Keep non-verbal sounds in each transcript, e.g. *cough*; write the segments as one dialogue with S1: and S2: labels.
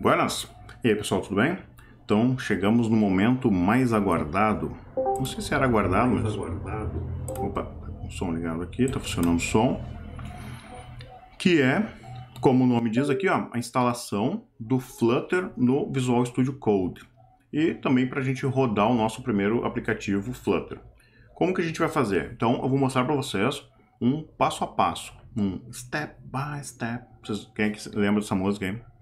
S1: Buenas! E aí pessoal, tudo
S2: bem? Então chegamos no momento mais aguardado. Não sei se era aguardado, mais mas. Aguardado. Opa, tá o som ligado aqui, tá funcionando o som. Que é, como o nome diz aqui, ó, a instalação do Flutter no Visual Studio Code. E também para a gente rodar o nosso primeiro aplicativo Flutter. Como que a gente vai fazer? Então eu vou mostrar para vocês um passo a passo, um step by step. Vocês, quem é que lembra dessa música aí?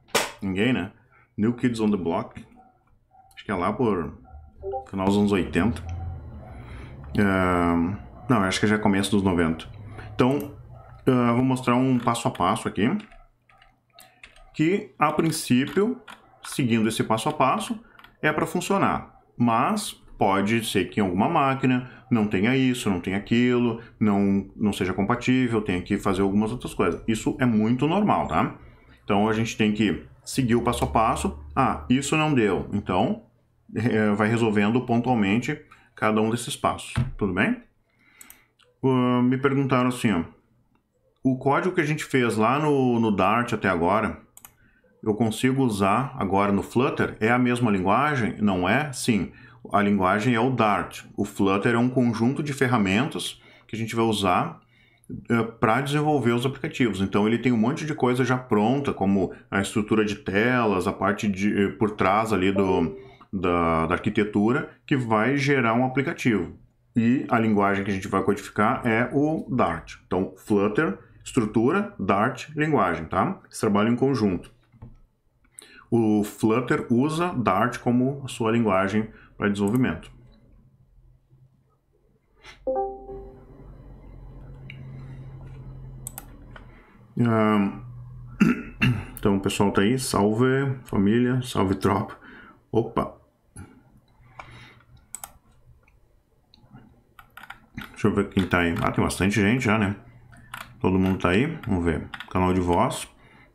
S2: ninguém, né? New Kids on the Block. Acho que é lá por final dos anos 80. É, não, acho que já é começo dos 90. Então, é, eu vou mostrar um passo a passo aqui. Que, a princípio, seguindo esse passo a passo, é para funcionar. Mas pode ser que em alguma máquina não tenha isso, não tenha aquilo, não, não seja compatível, tenha que fazer algumas outras coisas. Isso é muito normal, tá? Então a gente tem que seguiu o passo a passo. Ah, isso não deu. Então, é, vai resolvendo pontualmente cada um desses passos. Tudo bem? Uh, me perguntaram assim, ó, o código que a gente fez lá no, no Dart até agora, eu consigo usar agora no Flutter? É a mesma linguagem? Não é? Sim. A linguagem é o Dart. O Flutter é um conjunto de ferramentas que a gente vai usar eh, para desenvolver os aplicativos. Então ele tem um monte de coisa já pronta, como a estrutura de telas, a parte de eh, por trás ali do, da, da arquitetura, que vai gerar um aplicativo. E a linguagem que a gente vai codificar é o Dart. Então, Flutter, estrutura, Dart, linguagem, tá? Eles trabalham em conjunto. O Flutter usa Dart como sua linguagem para desenvolvimento. *clears throat* então, o pessoal tá aí. Salve, família. Salve, tropa. Opa. Deixa eu ver quem tá aí. Ah, tem bastante gente já, né? Todo mundo tá aí. Vamos ver. Canal de voz.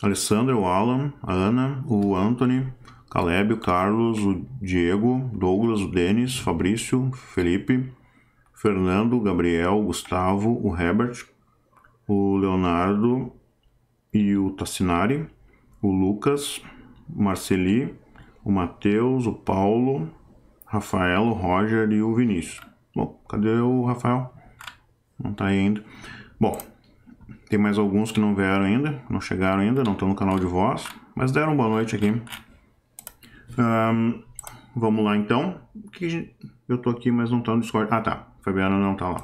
S2: Alessandro, o Alan, a Ana, o Anthony, Caleb, o Carlos, o Diego, Douglas, o Denis, Fabrício, Felipe, Fernando, Gabriel, Gustavo, o Herbert, o Leonardo, e o Tassinari, o Lucas, o Marceli, o Matheus, o Paulo, Rafael, o Roger e o Vinícius. Bom, cadê o Rafael? Não tá aí ainda. Bom, tem mais alguns que não vieram ainda, não chegaram ainda, não estão no canal de voz, mas deram boa noite aqui. Um, vamos lá então. Eu tô aqui, mas não tá no Discord. Ah, tá. Fabiana não tá lá.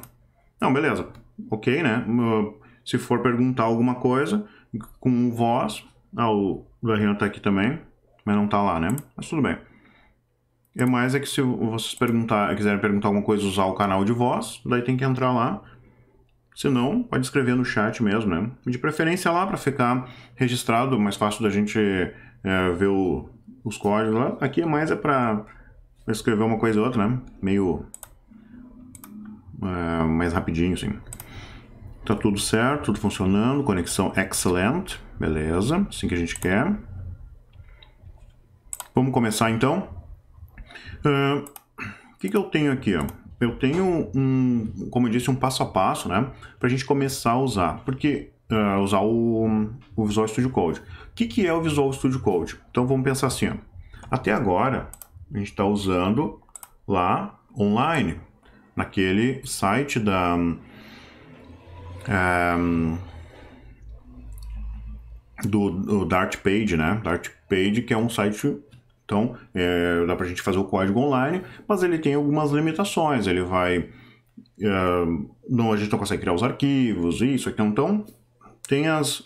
S2: Não, beleza. Ok, né? Hum, se for perguntar alguma coisa, com voz. Ah, o Garrino tá aqui também, mas não tá lá, né? Mas tudo bem. É mais é que se vocês perguntar, quiserem perguntar alguma coisa, usar o canal de voz, daí tem que entrar lá. Se não, pode escrever no chat mesmo, né? De preferência lá para ficar registrado, mais fácil da gente é, ver o, os códigos lá. Aqui é mais é para escrever uma coisa ou outra, né? Meio é, mais rapidinho, assim. Tá tudo certo, tudo funcionando, conexão excellent, beleza, assim que a gente quer. Vamos começar então. O uh, que, que eu tenho aqui? Eu tenho um, como eu disse, um passo a passo, né? Para a gente começar a usar, porque uh, ah, usar o, o, Visual Studio Code. O que, que é o Visual Studio Code? Então vamos pensar assim. Ó. Até agora a gente está usando lá online, naquele site da um, do, do Dart Page, né? Dart Page, que é um site então, é, dá para a gente fazer o código online, mas ele tem algumas limitações. Ele vai. É, não, a gente não consegue criar os arquivos, isso, aqui. Então, tem as,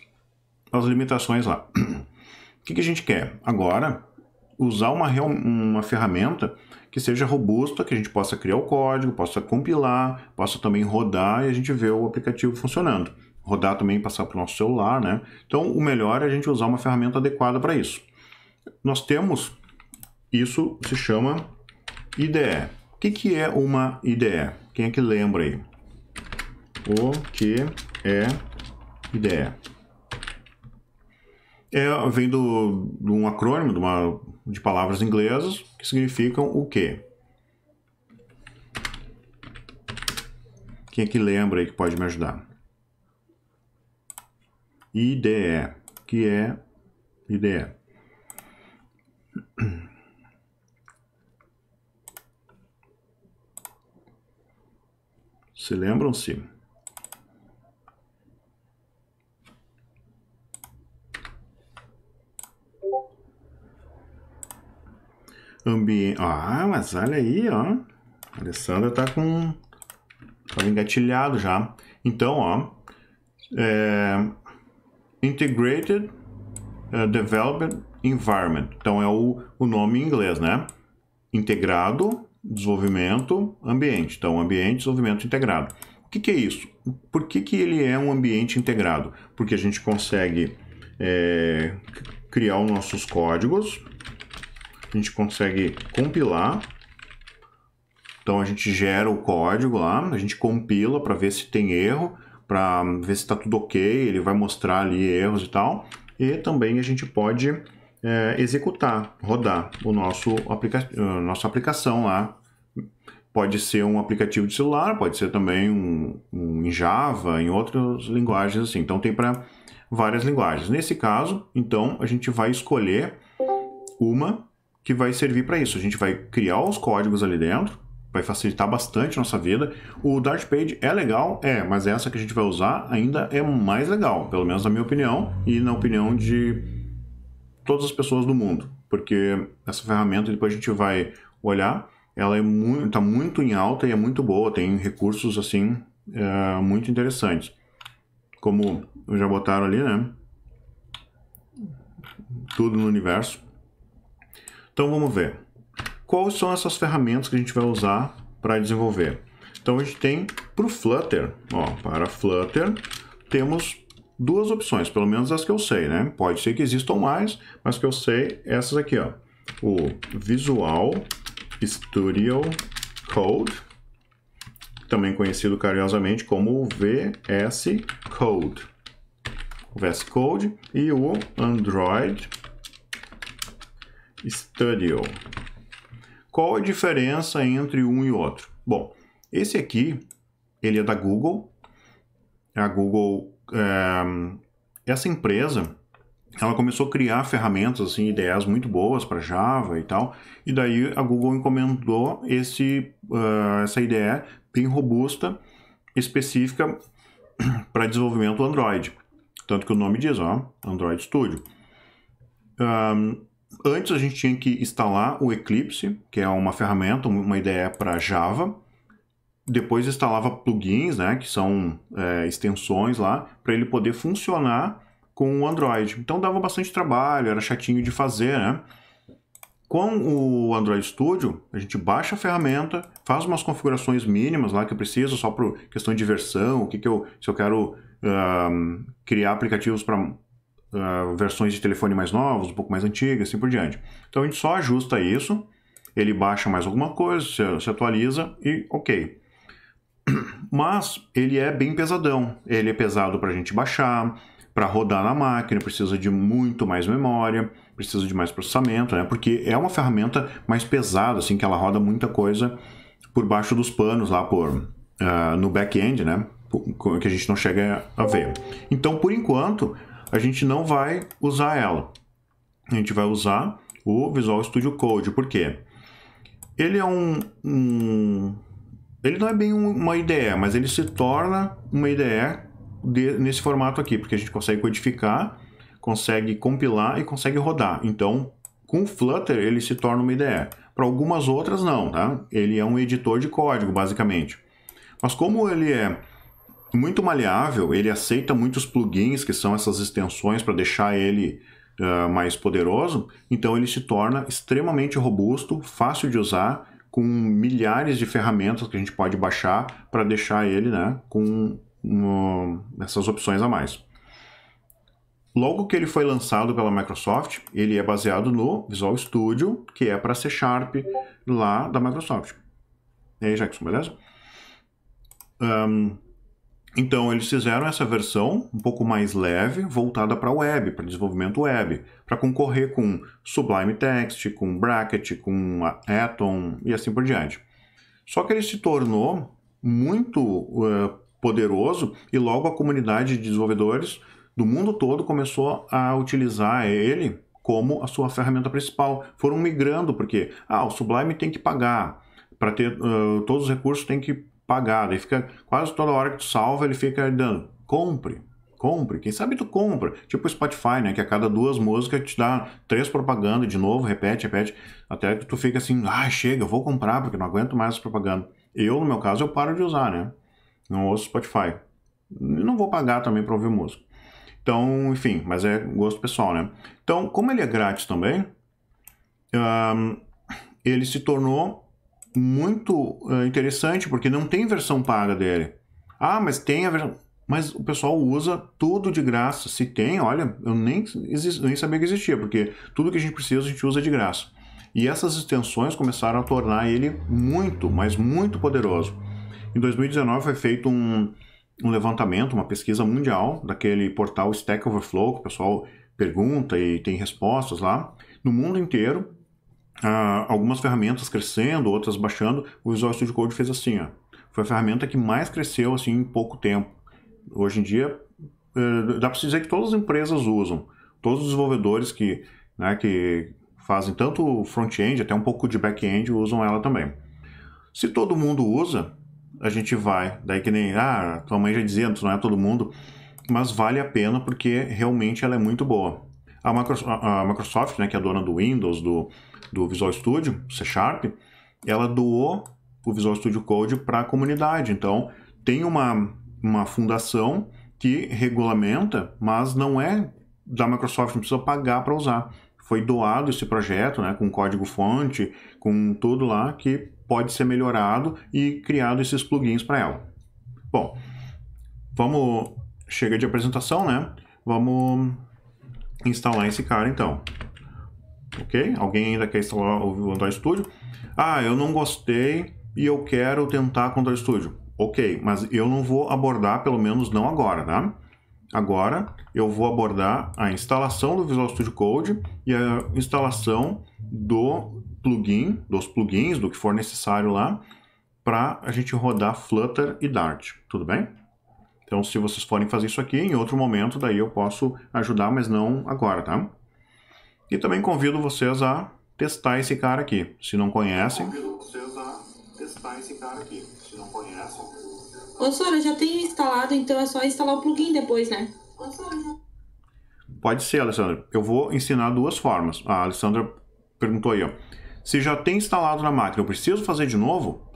S2: as limitações lá. *clears throat* o que, que a gente quer? Agora, usar uma, uma ferramenta que seja robusta, que a gente possa criar o código, possa compilar, possa também rodar e a gente vê o aplicativo funcionando. Rodar também passar para o nosso celular, né? Então, o melhor é a gente usar uma ferramenta adequada para isso. Nós temos isso se chama IDE. O que, que é uma IDE? Quem é que lembra aí? O que é IDE? é, vem do, de um acrônimo de, uma, de palavras inglesas que significam o quê? Quem é que lembra aí que pode me ajudar? IDE, que é IDE. Se lembram-se? ambiente. Ah, mas olha aí, ó. A Alessandra tá com. Tá engatilhado já. Então, ó. É... Integrated é, Development Environment. Então, é o, o nome em inglês, né? Integrado Desenvolvimento Ambiente. Então, Ambiente Desenvolvimento Integrado. O que, que é isso? Por que, que ele é um ambiente integrado? Porque a gente consegue é, criar os nossos códigos a gente consegue compilar. Então a gente gera o código lá, a gente compila para ver se tem erro, para ver se está tudo ok, ele vai mostrar ali erros e tal. E também a gente pode é, executar, rodar o nosso aplica nossa aplicação lá. Pode ser um aplicativo de celular, pode ser também um, um em Java, em outras linguagens assim. Então tem para várias linguagens. Nesse caso, então, a gente vai escolher uma que vai servir para isso. A gente vai criar os códigos ali dentro, vai facilitar bastante a nossa vida. O Dart Page é legal, é, mas essa que a gente vai usar ainda é mais legal, pelo menos na minha opinião e na opinião de todas as pessoas do mundo, porque essa ferramenta depois a gente vai olhar, ela é muito, tá muito em alta e é muito boa, tem recursos assim é, muito interessantes, como já botaram ali, né? Tudo no universo. Então vamos ver. Quais são essas ferramentas que a gente vai usar para desenvolver? Então a gente tem para o Flutter, ó, para Flutter temos duas opções, pelo menos as que eu sei, né? Pode ser que existam mais, mas que eu sei essas aqui, ó. O Visual Studio Code, também conhecido carinhosamente como VS Code. O VS Code e o Android Studio. Qual a diferença entre um e outro? Bom, esse aqui, ele é da Google. A Google, é, essa empresa, ela começou a criar ferramentas, assim, ideias muito boas para Java e tal. E daí a Google encomendou esse, uh, essa ideia bem robusta, específica *clears throat* para desenvolvimento Android. Tanto que o nome diz, ó, Android Studio. Um, Antes a gente tinha que instalar o Eclipse, que é uma ferramenta, uma ideia para Java. Depois instalava plugins, né, que são é, extensões lá, para ele poder funcionar com o Android. Então dava bastante trabalho, era chatinho de fazer, né? Com o Android Studio, a gente baixa a ferramenta, faz umas configurações mínimas lá que eu preciso, só para questão de versão, o que, que eu, se eu quero criar aplicativos para ah, versões de telefone mais novas, um pouco mais antigas, assim por diante. Então a gente só ajusta isso, ele baixa mais alguma coisa, se, se atualiza e ok. Mas ele é bem pesadão, ele é pesado para a gente baixar, para rodar na máquina, precisa de muito mais memória, precisa de mais processamento, né? Porque é uma ferramenta mais pesada, assim, que ela roda muita coisa por baixo dos panos lá por uh, no back-end, né? Que a gente não chega a ver. Então, por enquanto, a gente não vai usar ela. A gente vai usar o Visual Studio Code, por quê? Ele é um, um ele não é bem uma IDE, mas ele se torna uma IDE de, nesse formato aqui, porque a gente consegue codificar, consegue compilar e consegue rodar. Então, com Flutter ele se torna uma IDE. Para algumas outras não, tá? Ele é um editor de código, basicamente. Mas como ele é muito maleável, ele aceita muitos plugins, que são essas extensões para deixar ele uh, mais poderoso, então ele se torna extremamente robusto, fácil de usar, com milhares de ferramentas que a gente pode baixar para deixar ele né, com um, essas opções a mais. Logo que ele foi lançado pela Microsoft, ele é baseado no Visual Studio, que é para C Sharp lá da Microsoft. E aí, Jackson, beleza? Um, então eles fizeram essa versão um pouco mais leve, voltada para web, para desenvolvimento web, para concorrer com Sublime Text, com Bracket, com Atom e assim por diante. Só que ele se tornou muito uh, poderoso e logo a comunidade de desenvolvedores do mundo todo começou a utilizar ele como a sua ferramenta principal. Foram migrando porque ah, o Sublime tem que pagar para ter uh, todos os recursos tem que pagada e fica quase toda hora que tu salva, ele fica dando. Compre, compre. Quem sabe tu compra. Tipo o Spotify, né? Que a cada duas músicas te dá três propagandas de novo, repete, repete. Até que tu fica assim, ah, chega, vou comprar, porque não aguento mais as propaganda. Eu, no meu caso, eu paro de usar, né? Não ouço Spotify. Não vou pagar também para ouvir música. Então, enfim, mas é gosto pessoal, né? Então, como ele é grátis também, ele se tornou muito uh, interessante, porque não tem versão paga dele. Ah, mas tem a versão. Mas o pessoal usa tudo de graça. Se tem, olha, eu nem, exist... nem sabia que existia, porque tudo que a gente precisa a gente usa de graça. E essas extensões começaram a tornar ele muito, mas muito poderoso. Em 2019 foi feito um, um levantamento, uma pesquisa mundial daquele portal Stack Overflow, que o pessoal pergunta e tem respostas lá, no mundo inteiro, ah, algumas ferramentas crescendo, outras baixando, o Visual Studio Code fez assim, ó. Foi a ferramenta que mais cresceu assim em pouco tempo. Hoje em dia, eh, dá para dizer que todas as empresas usam, todos os desenvolvedores que, né, que fazem tanto front-end até um pouco de back-end usam ela também. Se todo mundo usa, a gente vai. Daí que nem, ah, tua mãe já dizia, não é todo mundo, mas vale a pena porque realmente ela é muito boa a Microsoft, né, que é dona do Windows, do, do Visual Studio, C Sharp, ela doou o Visual Studio Code para a comunidade. Então, tem uma, uma fundação que regulamenta, mas não é da Microsoft, não precisa pagar para usar. Foi doado esse projeto, né, com código-fonte, com tudo lá, que pode ser melhorado e criado esses plugins para ela. Bom, vamos... Chega de apresentação, né? Vamos instalar esse cara então. Ok? Alguém ainda quer instalar o Android Studio? Ah, eu não gostei e eu quero tentar com o Android Studio. Ok, mas eu não vou abordar, pelo menos não agora, tá? Agora eu vou abordar a instalação do Visual Studio Code e a instalação do plugin, dos plugins, do que for necessário lá, para a gente rodar Flutter e Dart, tudo bem? Então, se vocês forem fazer isso aqui, em outro momento, daí eu posso ajudar, mas não agora, tá? E também convido vocês a testar esse cara aqui, se não conhecem. Convido vocês a testar esse cara aqui, se não conhecem.
S1: Ô, Sora, já tem instalado, então é só instalar o plugin depois, né?
S2: Pode ser, Alessandra. Eu vou ensinar duas formas. A Alessandra perguntou aí, ó. Se já tem instalado na máquina, eu preciso fazer de novo?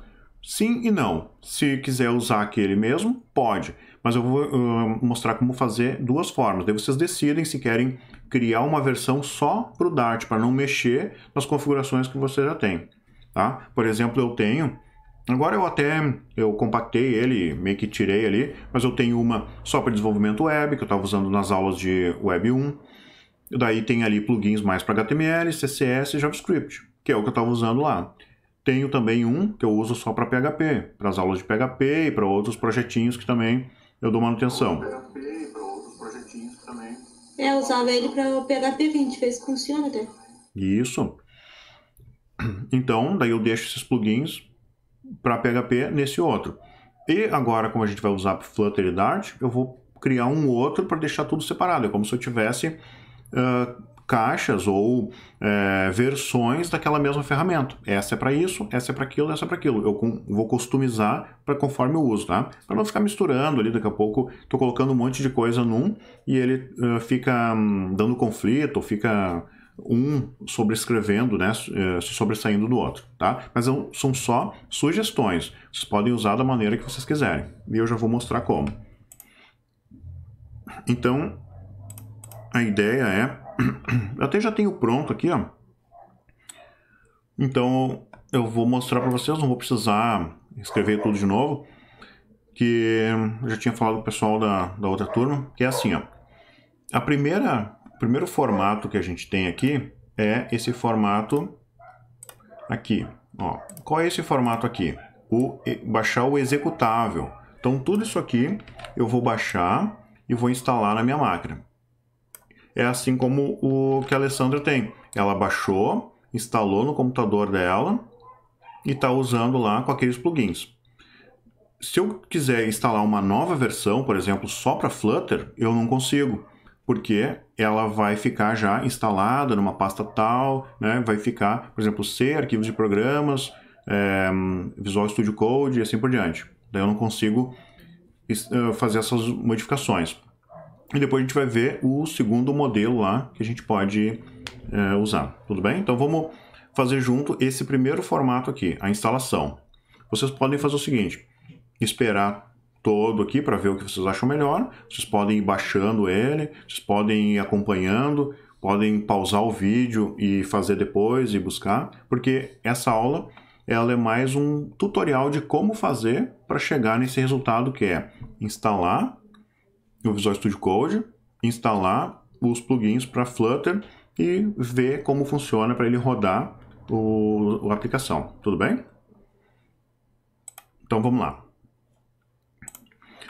S2: Sim e não. Se quiser usar aquele mesmo, pode mas eu vou uh, mostrar como fazer duas formas. Daí vocês decidem se querem criar uma versão só para o Dart, para não mexer nas configurações que você já tem. Tá? Por exemplo, eu tenho... Agora eu até eu compactei ele, meio que tirei ali, mas eu tenho uma só para desenvolvimento web, que eu estava usando nas aulas de Web 1. Daí tem ali plugins mais para HTML, CSS e JavaScript, que é o que eu estava usando lá. Tenho também um que eu uso só para PHP, para as aulas de PHP e para outros projetinhos que também eu dou manutenção.
S1: É, usava ele para o PHP que a gente fez com o até.
S2: Isso. Então, daí eu deixo esses plugins para PHP nesse outro. E agora, como a gente vai usar para Flutter e Dart, eu vou criar um outro para deixar tudo separado. É como se eu tivesse uh, caixas ou é, versões daquela mesma ferramenta. Essa é para isso, essa é para aquilo, essa é para aquilo. Eu com, vou customizar para conforme eu uso, tá? Para não ficar misturando ali, daqui a pouco estou colocando um monte de coisa num e ele uh, fica um, dando conflito, fica um sobrescrevendo, né, é, se sobressaindo do outro, tá? Mas são só sugestões. Vocês podem usar da maneira que vocês quiserem. E eu já vou mostrar como. Então, a ideia é *clears throat* Eu até já tenho pronto aqui, ó. Então eu vou mostrar para vocês, não vou precisar escrever tudo de novo. Que eu já tinha falado o pessoal da, da outra turma, que é assim, ó. A primeira, o primeiro formato que a gente tem aqui é esse formato aqui, ó. Qual é esse formato aqui? O, baixar o executável. Então tudo isso aqui eu vou baixar e vou instalar na minha máquina é assim como o que a Alessandra tem. Ela baixou, instalou no computador dela e está usando lá com aqueles plugins. Se eu quiser instalar uma nova versão, por exemplo, só para Flutter, eu não consigo, porque ela vai ficar já instalada numa pasta tal, né? vai ficar, por exemplo, C, arquivos de programas, é, Visual Studio Code e assim por diante. Daí eu não consigo eh, fazer essas modificações. E depois a gente vai ver o segundo modelo lá que a gente pode é, usar, tudo bem? Então vamos fazer junto esse primeiro formato aqui, a instalação. Vocês podem fazer o seguinte, esperar todo aqui para ver o que vocês acham melhor, vocês podem ir baixando ele, vocês podem ir acompanhando, podem pausar o vídeo e fazer depois e buscar, porque essa aula ela é mais um tutorial de como fazer para chegar nesse resultado que é instalar no Visual Studio Code, instalar os plugins para Flutter e ver como funciona para ele rodar o, a aplicação, tudo bem? Então vamos lá.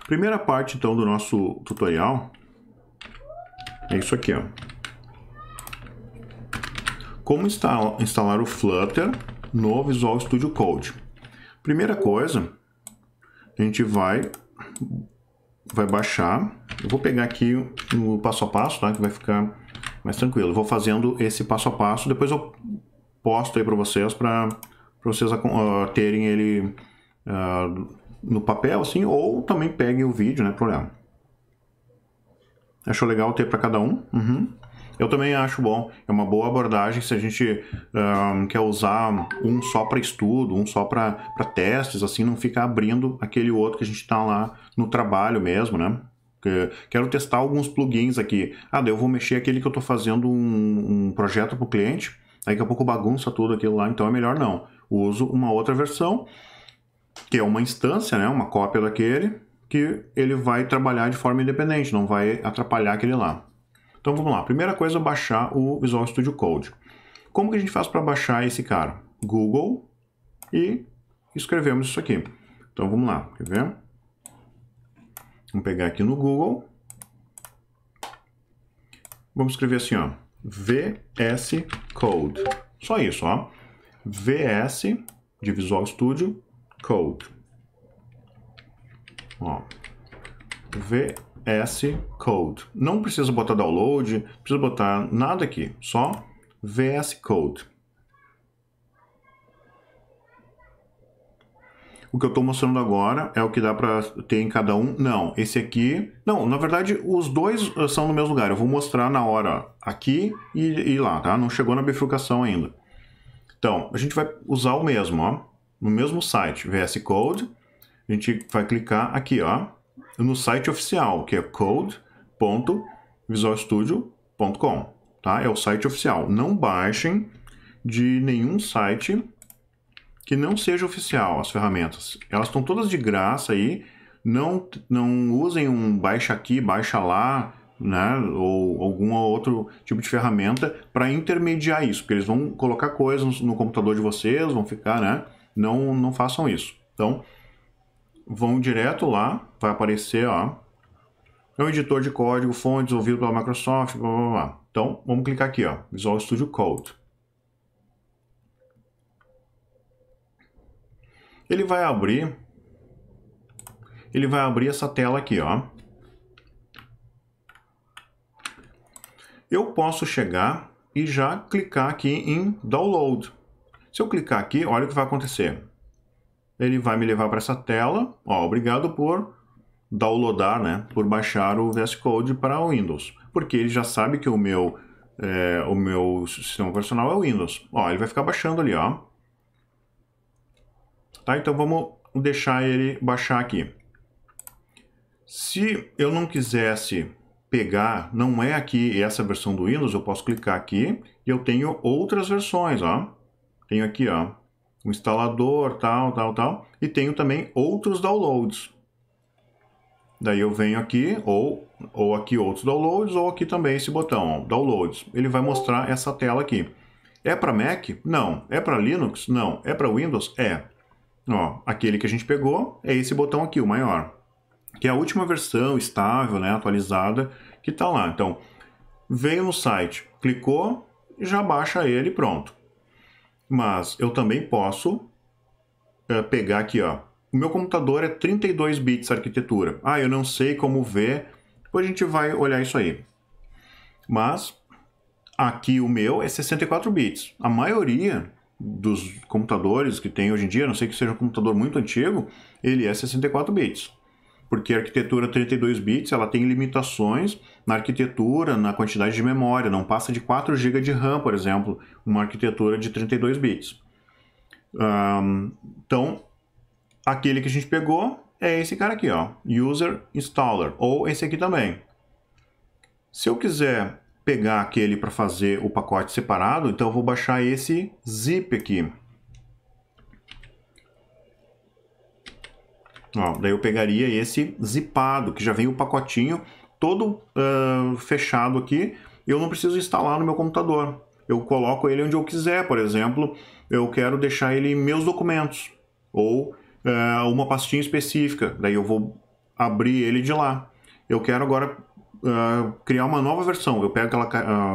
S2: Primeira parte então do nosso tutorial é isso aqui, ó. Como instalar, instalar o Flutter no Visual Studio Code. Primeira coisa, a gente vai, vai baixar eu vou pegar aqui o passo a passo, tá? que vai ficar mais tranquilo. Eu vou fazendo esse passo a passo, depois eu posto aí para vocês, para vocês uh, terem ele uh, no papel, assim, ou também peguem o vídeo, né, Problema. olhar. Achou legal ter para cada um? Uhum. Eu também acho bom, é uma boa abordagem se a gente ah, quer usar um só para estudo, um só para testes, assim, não ficar abrindo aquele outro que a gente está lá no trabalho mesmo, né? quero testar alguns plugins aqui. Ah, daí eu vou mexer aquele que eu estou fazendo um, um projeto para o cliente, daqui a pouco bagunça tudo aquilo lá, então é melhor não. Uso uma outra versão, que é uma instância, né, uma cópia daquele, que ele vai trabalhar de forma independente, não vai atrapalhar aquele lá. Então vamos lá, primeira coisa baixar o Visual Studio Code. Como que a gente faz para baixar esse cara? Google e escrevemos isso aqui. Então vamos lá, quer ver? Vamos pegar aqui no Google. Vamos escrever assim, ó. VS Code. Só isso, ó. VS de Visual Studio Code. Ó. VS Code. Não precisa botar download, precisa botar nada aqui, só VS Code. o que eu estou mostrando agora é o que dá para ter em cada um. Não, esse aqui... Não, na verdade, os dois eh, são no mesmo lugar. Eu vou mostrar na hora aqui e, e lá, tá? Não chegou na bifurcação ainda. Então, a gente vai usar o mesmo, ó. No mesmo site, VS Code. A gente vai clicar aqui, ó. No site oficial, que é code.visualstudio.com, tá? É o site oficial. Não baixem de nenhum site que não seja oficial as ferramentas. Elas estão todas de graça aí. Não, não usem um baixa aqui, baixa lá, né, ou algum outro tipo de ferramenta para intermediar isso, porque eles vão colocar coisas no computador de vocês, vão ficar, né? Não, não façam isso. Então, vão direto lá, vai aparecer, ó, é um editor de código, fontes ouvido pela Microsoft, blá blá blá. Então, vamos clicar aqui, ó, Visual Studio Code. ele vai abrir ele vai abrir essa tela aqui, ó. Eu posso chegar e já clicar aqui em download. Se eu clicar aqui, olha o que vai acontecer. Ele vai me levar para essa tela, ó, obrigado por downloadar, né, por baixar o VS Code para o Windows, porque ele já sabe que o meu é, o meu sistema operacional é o Windows. Ó, ele vai ficar baixando ali, ó. Tá? Então vamos deixar ele baixar aqui. Se eu não quisesse pegar, não é aqui essa versão do Windows, eu posso clicar aqui e eu tenho outras versões, ó. Tenho aqui, ó, o instalador, tal, tal, tal, e tenho também outros downloads. Daí eu venho aqui, ou, ou aqui outros downloads, ou aqui também esse botão, ó, downloads. Ele vai mostrar essa tela aqui. É para Mac? Não. É para Linux? Não. É para Windows? É. Ó, aquele que a gente pegou é esse botão aqui, o maior, que é a última versão estável, né, atualizada, que está lá. Então, veio no site, clicou, já baixa ele pronto. Mas eu também posso é, pegar aqui, ó. O meu computador é 32 bits arquitetura. Ah, eu não sei como ver. Depois a gente vai olhar isso aí. Mas aqui o meu é 64 bits. A maioria dos computadores que tem hoje em dia, a não sei que seja um computador muito antigo, ele é 64 bits. Porque a arquitetura 32 bits, ela tem limitações na arquitetura, na quantidade de memória, não passa de 4 GB de RAM, por exemplo, uma arquitetura de 32 bits. Um, então, aquele que a gente pegou é esse cara aqui, ó, User Installer, ou esse aqui também. Se eu quiser pegar aquele para fazer o pacote separado, então eu vou baixar esse zip aqui. Ó, daí eu pegaria esse zipado, que já vem o pacotinho todo uh, fechado aqui, eu não preciso instalar no meu computador. Eu coloco ele onde eu quiser, por exemplo, eu quero deixar ele em meus documentos, ou uh, uma pastinha específica, daí eu vou abrir ele de lá. Eu quero agora ah, criar uma nova versão. Eu pego aquela,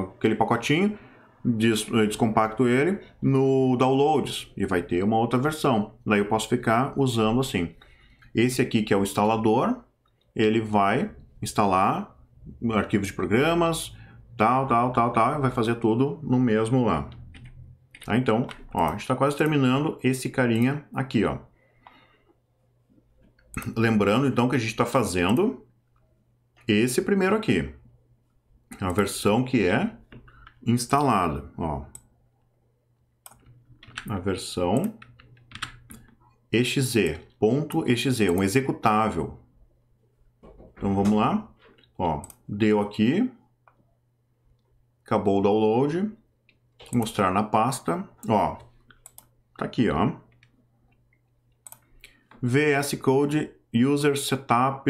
S2: uh, aquele pacotinho, des, eh, descompacto ele no Downloads e vai ter uma outra versão. Daí eu posso ficar usando assim. Esse aqui que é o instalador, ele vai instalar arquivos de programas, tal, tal, tal, tal, e vai fazer tudo no mesmo lá. Tá, então, ó, a gente está quase terminando esse carinha aqui, ó. Lembrando, então, que a gente está fazendo esse primeiro aqui. A versão que é instalada, ó. A versão exe.exe, ponto um executável. Então vamos lá. Ó, deu aqui. Acabou o download. Mostrar na pasta. Ó, tá aqui, ó. VS Code User Setup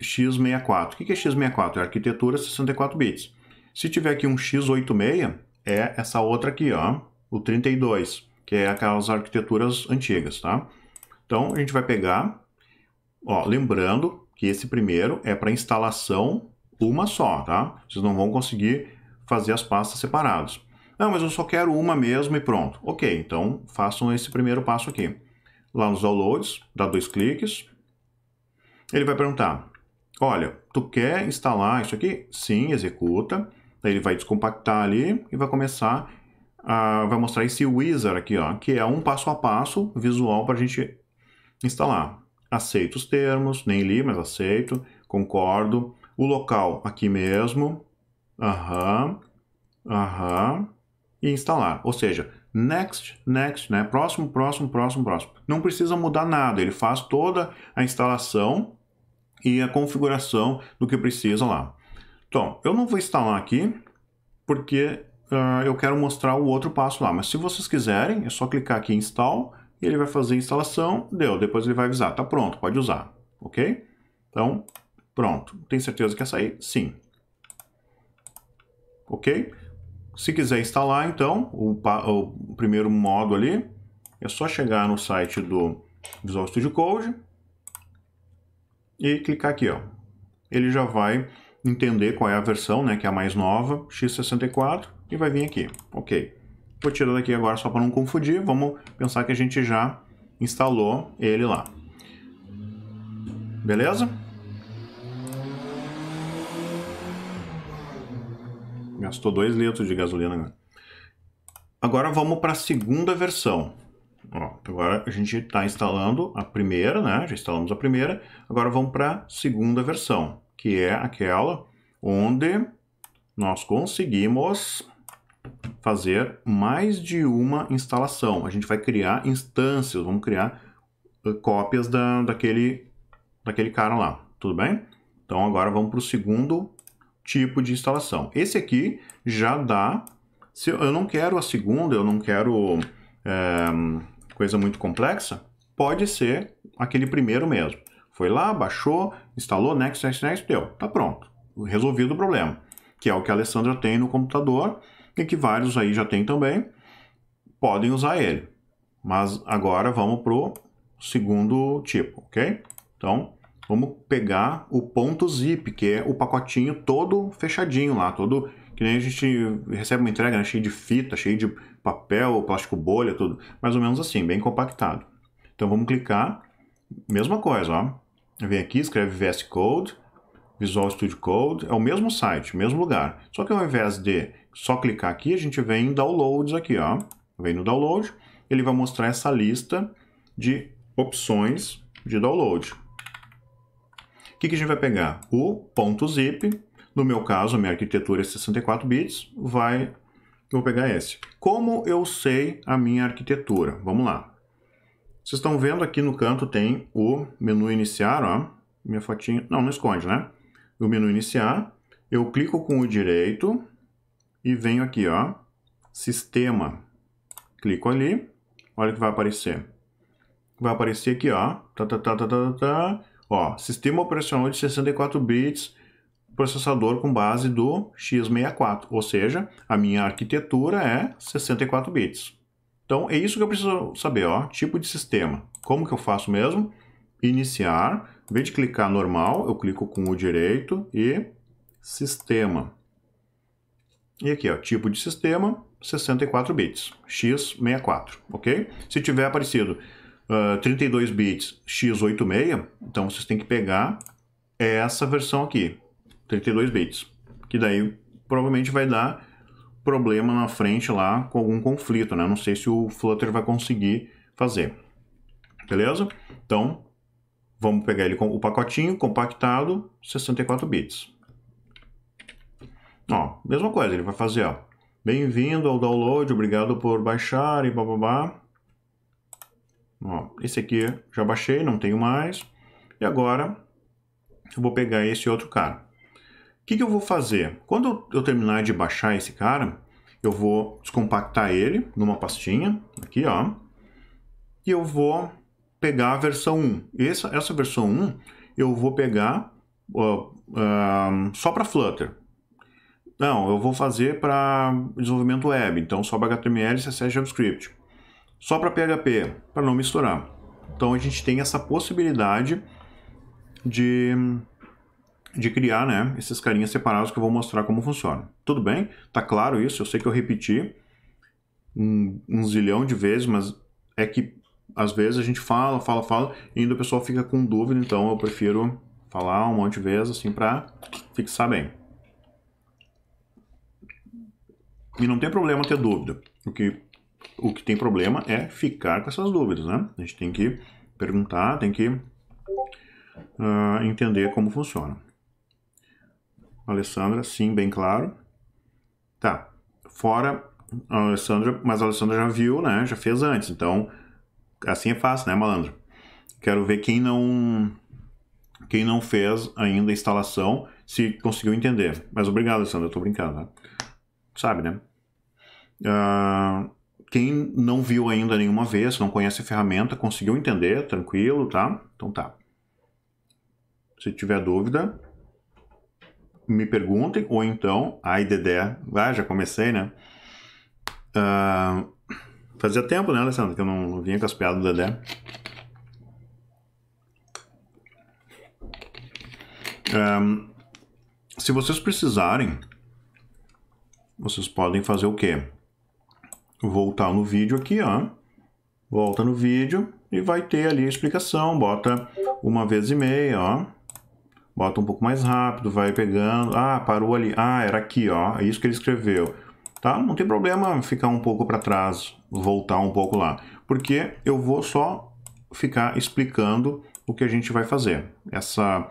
S2: x64. O que é x64? É arquitetura 64 bits. Se tiver aqui um x86, é essa outra aqui, ó, o 32, que é aquelas arquiteturas antigas, tá? Então, a gente vai pegar, ó, lembrando que esse primeiro é para instalação uma só, tá? Vocês não vão conseguir fazer as pastas separadas. Não, mas eu só quero uma mesmo e pronto. Ok, então façam esse primeiro passo aqui. Lá nos downloads, dá dois cliques. Ele vai perguntar, olha, tu quer instalar isso aqui? Sim, executa. Daí ele vai descompactar ali e vai começar a, vai mostrar esse wizard aqui, ó, que é um passo a passo visual para a gente instalar. Aceito os termos, nem li, mas aceito, concordo. O local aqui mesmo, aham, aham, e instalar. Ou seja, next, next, né? Próximo, próximo, próximo, próximo. Não precisa mudar nada, ele faz toda a instalação e a configuração do que precisa lá. Então, eu não vou instalar aqui, porque uh, eu quero mostrar o outro passo lá. Mas se vocês quiserem, é só clicar aqui em Install, e ele vai fazer a instalação, deu. Depois ele vai avisar, tá pronto, pode usar, ok? Então, pronto. Tem certeza que quer sair? Sim. Ok? Se quiser instalar, então, o, o primeiro modo ali, é só chegar no site do Visual Studio Code, e clicar aqui, ó. Ele já vai entender qual é a versão, né, que é a mais nova, x64, e vai vir aqui. Ok. Vou tirar daqui agora só para não confundir, vamos pensar que a gente já instalou ele lá. Beleza? Gastou 2 litros de gasolina. Agora vamos para a segunda versão. Ó, então agora a gente está instalando a primeira, né? Já instalamos a primeira. Agora vamos para a segunda versão, que é aquela onde nós conseguimos fazer mais de uma instalação. A gente vai criar instâncias, vamos criar eh, cópias da, daquele, daquele cara lá, tudo bem? Então agora vamos para o segundo tipo de instalação. Esse aqui já dá, se eu não quero a segunda, eu não quero... É, coisa muito complexa, pode ser aquele primeiro mesmo. Foi lá, baixou, instalou Next, Next, Next, deu. Tá pronto. Resolvido o problema. Que é o que a Alessandra tem no computador e que vários aí já tem também. Podem usar ele. Mas agora vamos pro segundo tipo, ok? Então, vamos pegar o ponto zip, que é o pacotinho todo fechadinho lá, todo que nem a gente recebe uma entrega né, cheio de fita, cheio de papel, plástico bolha, tudo. Mais ou menos assim, bem compactado. Então vamos clicar, mesma coisa, ó. Vem aqui, escreve VS Code, Visual Studio Code, é o mesmo site, mesmo lugar. Só que ao invés de só clicar aqui, a gente vem em Downloads aqui, ó. Vem no Download, ele vai mostrar essa lista de opções de download. O que, que a gente vai pegar? O .zip, no meu caso, a minha arquitetura é 64 bits, vai eu vou pegar esse. Como eu sei a minha arquitetura? Vamos lá. Vocês estão vendo aqui no canto tem o menu iniciar, ó. Minha fotinha... Não, não esconde, né? O menu iniciar. Eu clico com o direito e venho aqui, ó. Sistema. Clico ali. Olha o que vai aparecer. Vai aparecer aqui, ó. Tá, tá, tá, tá, tá, tá. tá. Ó, sistema operacional de 64 bits processador com base do x64, ou seja, a minha arquitetura é 64 bits. Então é isso que eu preciso saber, ó, tipo de sistema. Como que eu faço mesmo? Iniciar, em vez de clicar normal, eu clico com o direito e sistema. E aqui, ó, tipo de sistema, 64 bits, x64, ok? Se tiver aparecido uh, ah, 32 bits, x86, então vocês têm que pegar essa versão aqui, 32 bits. Que daí provavelmente vai dar problema na frente lá com algum conflito, né? Não sei se o Flutter vai conseguir fazer. Beleza? Então, vamos pegar ele com o pacotinho compactado, 64 bits. Ó, mesma coisa, ele vai fazer, ó. Bem-vindo ao download, obrigado por baixar e bababá. Ó, esse aqui já baixei, não tenho mais. E agora eu vou pegar esse outro cara que, que eu vou fazer? Quando eu terminar de baixar esse cara, eu vou descompactar ele numa pastinha, aqui ó, e eu vou pegar a versão 1. Essa, essa versão 1 eu vou pegar uh, uh, só para Flutter. Não, eu vou fazer para desenvolvimento web, então só para HTML, CSS JavaScript. Só para PHP, para não misturar. Então a gente tem essa possibilidade de de criar né, esses carinhas separados que eu vou mostrar como funciona. Tudo bem? Tá claro isso? Eu sei que eu repeti um, um zilhão de vezes, mas é que às vezes a gente fala, fala, fala, e ainda o pessoal fica com dúvida, então eu prefiro falar um monte de vezes assim para fixar bem. E não tem problema ter dúvida. O que, o que tem problema é ficar com essas dúvidas, né? A gente tem que perguntar, tem que uh, entender como funciona. Alessandra, sim, bem claro. Tá. Fora a Alessandra, mas a Alessandra já viu, né? Já fez antes. Então, assim é fácil, né, malandro? Quero ver quem não quem não fez ainda a instalação, se conseguiu entender. Mas obrigado, Alessandra, eu tô brincando, né? Sabe, né? Uh, quem não viu ainda nenhuma vez, não conhece a ferramenta, conseguiu entender, tranquilo, tá? Então tá. Se tiver dúvida, me perguntem, ou então, ai Dedé, ah, já comecei, né? Uh, fazia tempo, né, Alessandro, que eu não, não vinha com as piadas do Dedé. Um, se vocês precisarem, vocês podem fazer o quê? Voltar no vídeo aqui, ó. Volta no vídeo e vai ter ali a explicação. Bota uma vez e meia, ó bota um pouco mais rápido, vai pegando. Ah, parou ali. Ah, era aqui, ó. É isso que ele escreveu. Tá? Não tem problema ficar um pouco para trás, voltar um pouco lá. Porque eu vou só ficar explicando o que a gente vai fazer. Essa,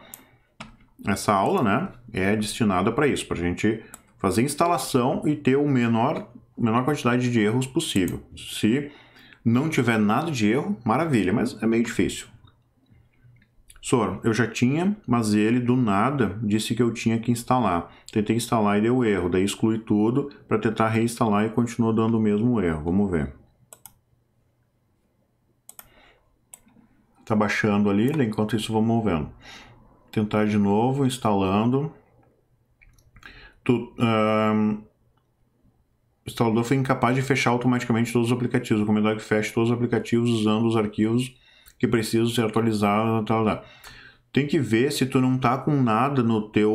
S2: essa aula né, é destinada para isso, para a gente fazer instalação e ter o menor, menor quantidade de erros possível. Se não tiver nada de erro, maravilha, mas é meio difícil. Sor, eu já tinha, mas ele do nada disse que eu tinha que instalar. Tentei instalar e deu erro, daí exclui tudo para tentar reinstalar e continua dando o mesmo erro. Vamos ver. Tá baixando ali, enquanto isso vamos movendo. Tentar de novo, instalando. Tu, um, o instalador foi incapaz de fechar automaticamente todos os aplicativos. O comentário é que feche todos os aplicativos usando os arquivos que precisam ser atualizado, tal, tal. Tem que ver se tu não tá com nada no teu,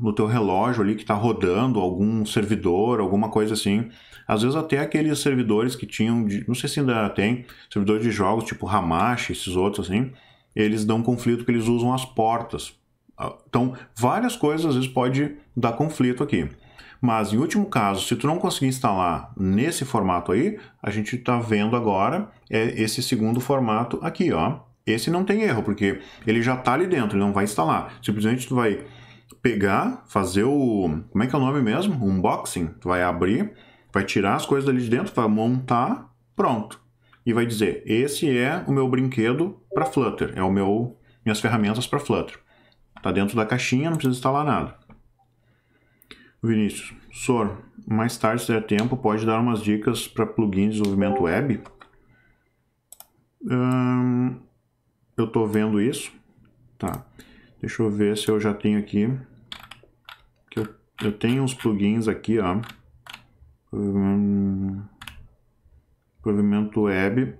S2: no teu relógio ali que tá rodando, algum servidor, alguma coisa assim. Às vezes até aqueles servidores que tinham, de, não sei se ainda tem, servidores de jogos tipo Hamash, esses outros assim, eles dão conflito que eles usam as portas. Ah, então, várias coisas às vezes pode dar conflito aqui. Mas em último caso, se tu não conseguir instalar nesse formato aí, a gente está vendo agora é esse segundo formato aqui, ó. Esse não tem erro, porque ele já está ali dentro, ele não vai instalar. Simplesmente tu vai pegar, fazer o... como é que é o nome mesmo? unboxing. Tu vai abrir, vai tirar as coisas ali de dentro, vai montar, pronto. E vai dizer, esse é o meu brinquedo para Flutter, é o meu minhas ferramentas para Flutter. Está dentro da caixinha, não precisa instalar nada. Vinícius, Sor, mais tarde, se der tempo, pode dar umas dicas para plugin de desenvolvimento web? Hum, eu estou vendo isso. Tá. Deixa eu ver se eu já tenho aqui. eu, eu tenho uns plugins aqui, ó. provimento web.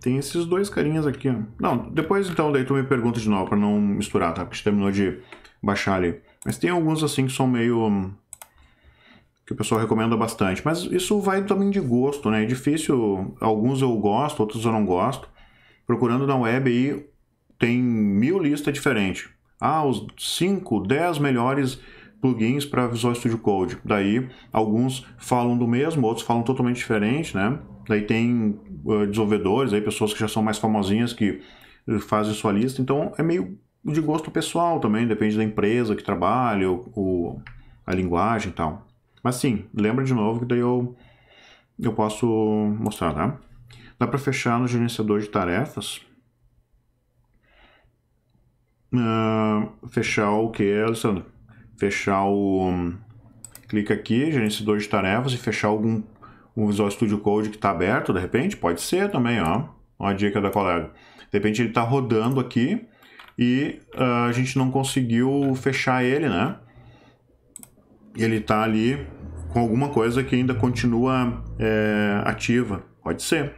S2: Tem esses dois carinhas aqui, ó. Não, depois então daí tu me pergunta de novo para não misturar, tá? Porque a gente terminou de baixar ali. Mas tem alguns assim que são meio... Hum, que o pessoal recomenda bastante. Mas isso vai também de gosto, né? É difícil, alguns eu gosto, outros eu não gosto. Procurando na web aí, tem mil listas diferentes. Ah, os 5, 10 melhores plugins para Visual Studio Code. Daí, alguns falam do mesmo, outros falam totalmente diferente, né? Daí tem uh, desenvolvedores, aí pessoas que já são mais famosinhas que fazem sua lista. Então, é meio de gosto pessoal também, depende da empresa que trabalha, ou, ou a linguagem e tal. Mas sim, lembra de novo que daí eu, eu posso mostrar, tá? Dá para fechar no gerenciador de tarefas. Uh, fechar o que, Alessandro? Fechar o... Um, clica aqui, gerenciador de tarefas e fechar algum um Visual Studio Code que está aberto, de repente, pode ser também, ó. Uma dica da colega. De repente ele está rodando aqui, e uh, a gente não conseguiu fechar ele, né? Ele está ali com alguma coisa que ainda continua é, ativa. Pode ser.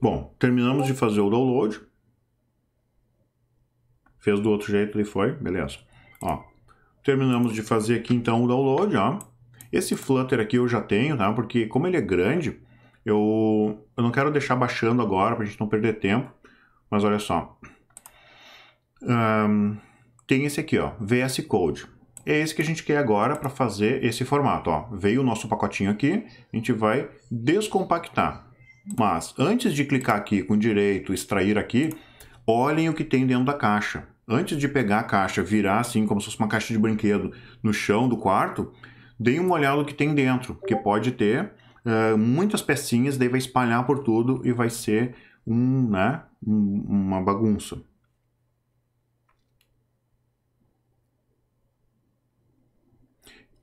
S2: Bom, terminamos de fazer o download. Fez do outro jeito e foi, beleza. Ó, terminamos de fazer aqui então o download, ó. Esse Flutter aqui eu já tenho, tá? Porque como ele é grande, eu eu não quero deixar baixando agora para a gente não perder tempo, mas olha só. Um, tem esse aqui, ó, VS Code. É esse que a gente quer agora para fazer esse formato. Ó. Veio o nosso pacotinho aqui, a gente vai descompactar. Mas antes de clicar aqui com direito, extrair aqui, olhem o que tem dentro da caixa. Antes de pegar a caixa, virar assim como se fosse uma caixa de brinquedo no chão do quarto, deem uma olhada o que tem dentro, porque pode ter ah, muitas pecinhas, daí vai espalhar por tudo e vai ser um, né, um, uma bagunça.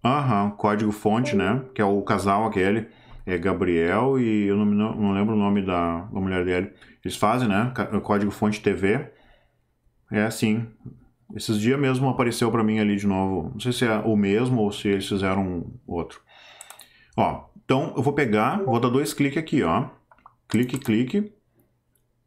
S2: Aham, código fonte, né? Que é o casal aquele, é Gabriel e eu não, não lembro o nome da, da mulher dele. Eles fazem, né? Código fonte TV. É assim. Esses dias mesmo apareceu para mim ali de novo. Não sei se é o mesmo ou se eles fizeram outro. Ó, então eu vou pegar, vou dar dois cliques aqui, ó. Clique, clique.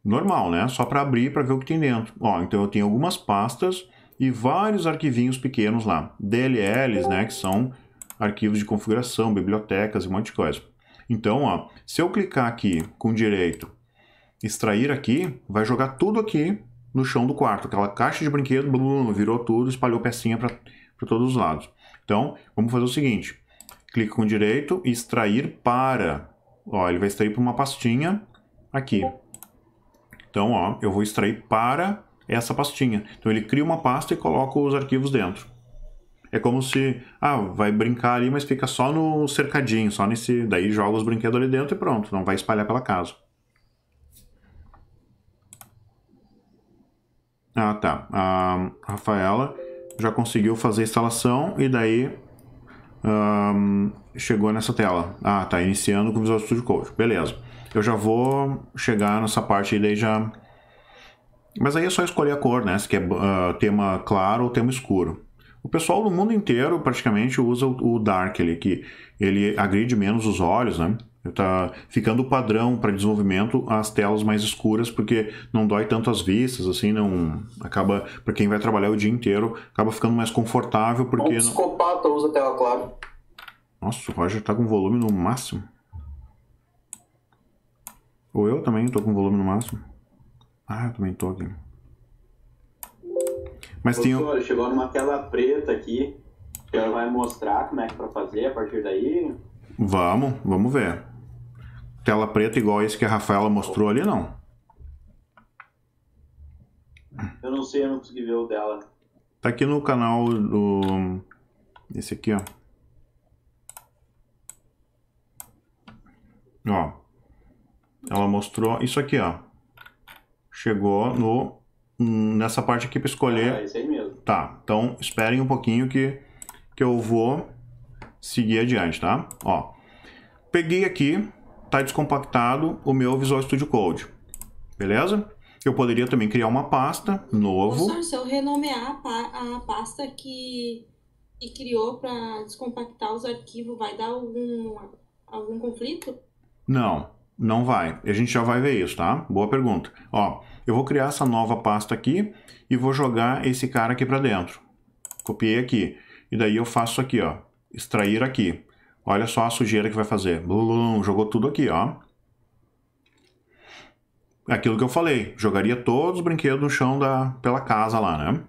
S2: Normal, né? Só para abrir para ver o que tem dentro. Ó, então eu tenho algumas pastas e vários arquivinhos pequenos lá. DLLs, né? Que são arquivos de configuração, bibliotecas e um monte de coisa. Então, ó, se eu clicar aqui com direito, extrair aqui, vai jogar tudo aqui no chão do quarto. Aquela caixa de brinquedo, blum, virou tudo, espalhou pecinha para todos os lados. Então, vamos fazer o seguinte clica com o direito e extrair para. Ó, ele vai extrair para uma pastinha aqui. Então, ó, eu vou extrair para essa pastinha. Então ele cria uma pasta e coloca os arquivos dentro. É como se, ah, vai brincar ali, mas fica só no cercadinho, só nesse, daí joga os brinquedos ali dentro e pronto, não vai espalhar pela casa. Ah, tá. A ah, Rafaela já conseguiu fazer a instalação e daí um, chegou nessa tela. Ah, tá iniciando com o Visual Studio Code. Beleza. Eu já vou chegar nessa parte e daí já... Mas aí é só escolher a cor, né? Se quer uh, tema claro ou tema escuro. O pessoal do mundo inteiro praticamente usa o, o dark ali, que ele agride menos os olhos, né? Está ficando o padrão para desenvolvimento as telas mais escuras, porque não dói tanto as vistas, assim, não acaba para quem vai trabalhar o dia inteiro, acaba ficando mais confortável porque um
S1: psicopata usa tela clara.
S2: Nossa, o Roger está com volume no máximo. Ou eu também estou com volume no máximo. Ah, eu também estou aqui. Mas Ô, tem
S1: senhor, chegou numa tela preta aqui. que Ela vai mostrar como é que é para fazer a partir daí.
S2: Vamos, vamos ver tela preta igual esse que a Rafaela mostrou ali, não.
S1: Eu não sei, eu não consegui ver o dela.
S2: Tá aqui no canal do... Esse aqui, ó. Ó. Ela mostrou isso aqui, ó. Chegou no... Nessa parte aqui pra escolher... Ah, esse aí mesmo. Tá, então esperem um pouquinho que, que eu vou seguir adiante, tá? Ó. Peguei aqui tá descompactado o meu Visual Studio Code. Beleza? Eu poderia também criar uma pasta novo.
S1: se eu renomear a pasta que, que criou para descompactar os arquivos, vai dar algum, algum conflito?
S2: Não, não vai. A gente já vai ver isso, tá? Boa pergunta. Ó, eu vou criar essa nova pasta aqui e vou jogar esse cara aqui para dentro. Copiei aqui. E daí eu faço aqui, ó, extrair aqui. Olha só a sujeira que vai fazer. Blum, jogou tudo aqui, ó. É aquilo que eu falei, jogaria todos os brinquedos no chão da, pela casa lá, né?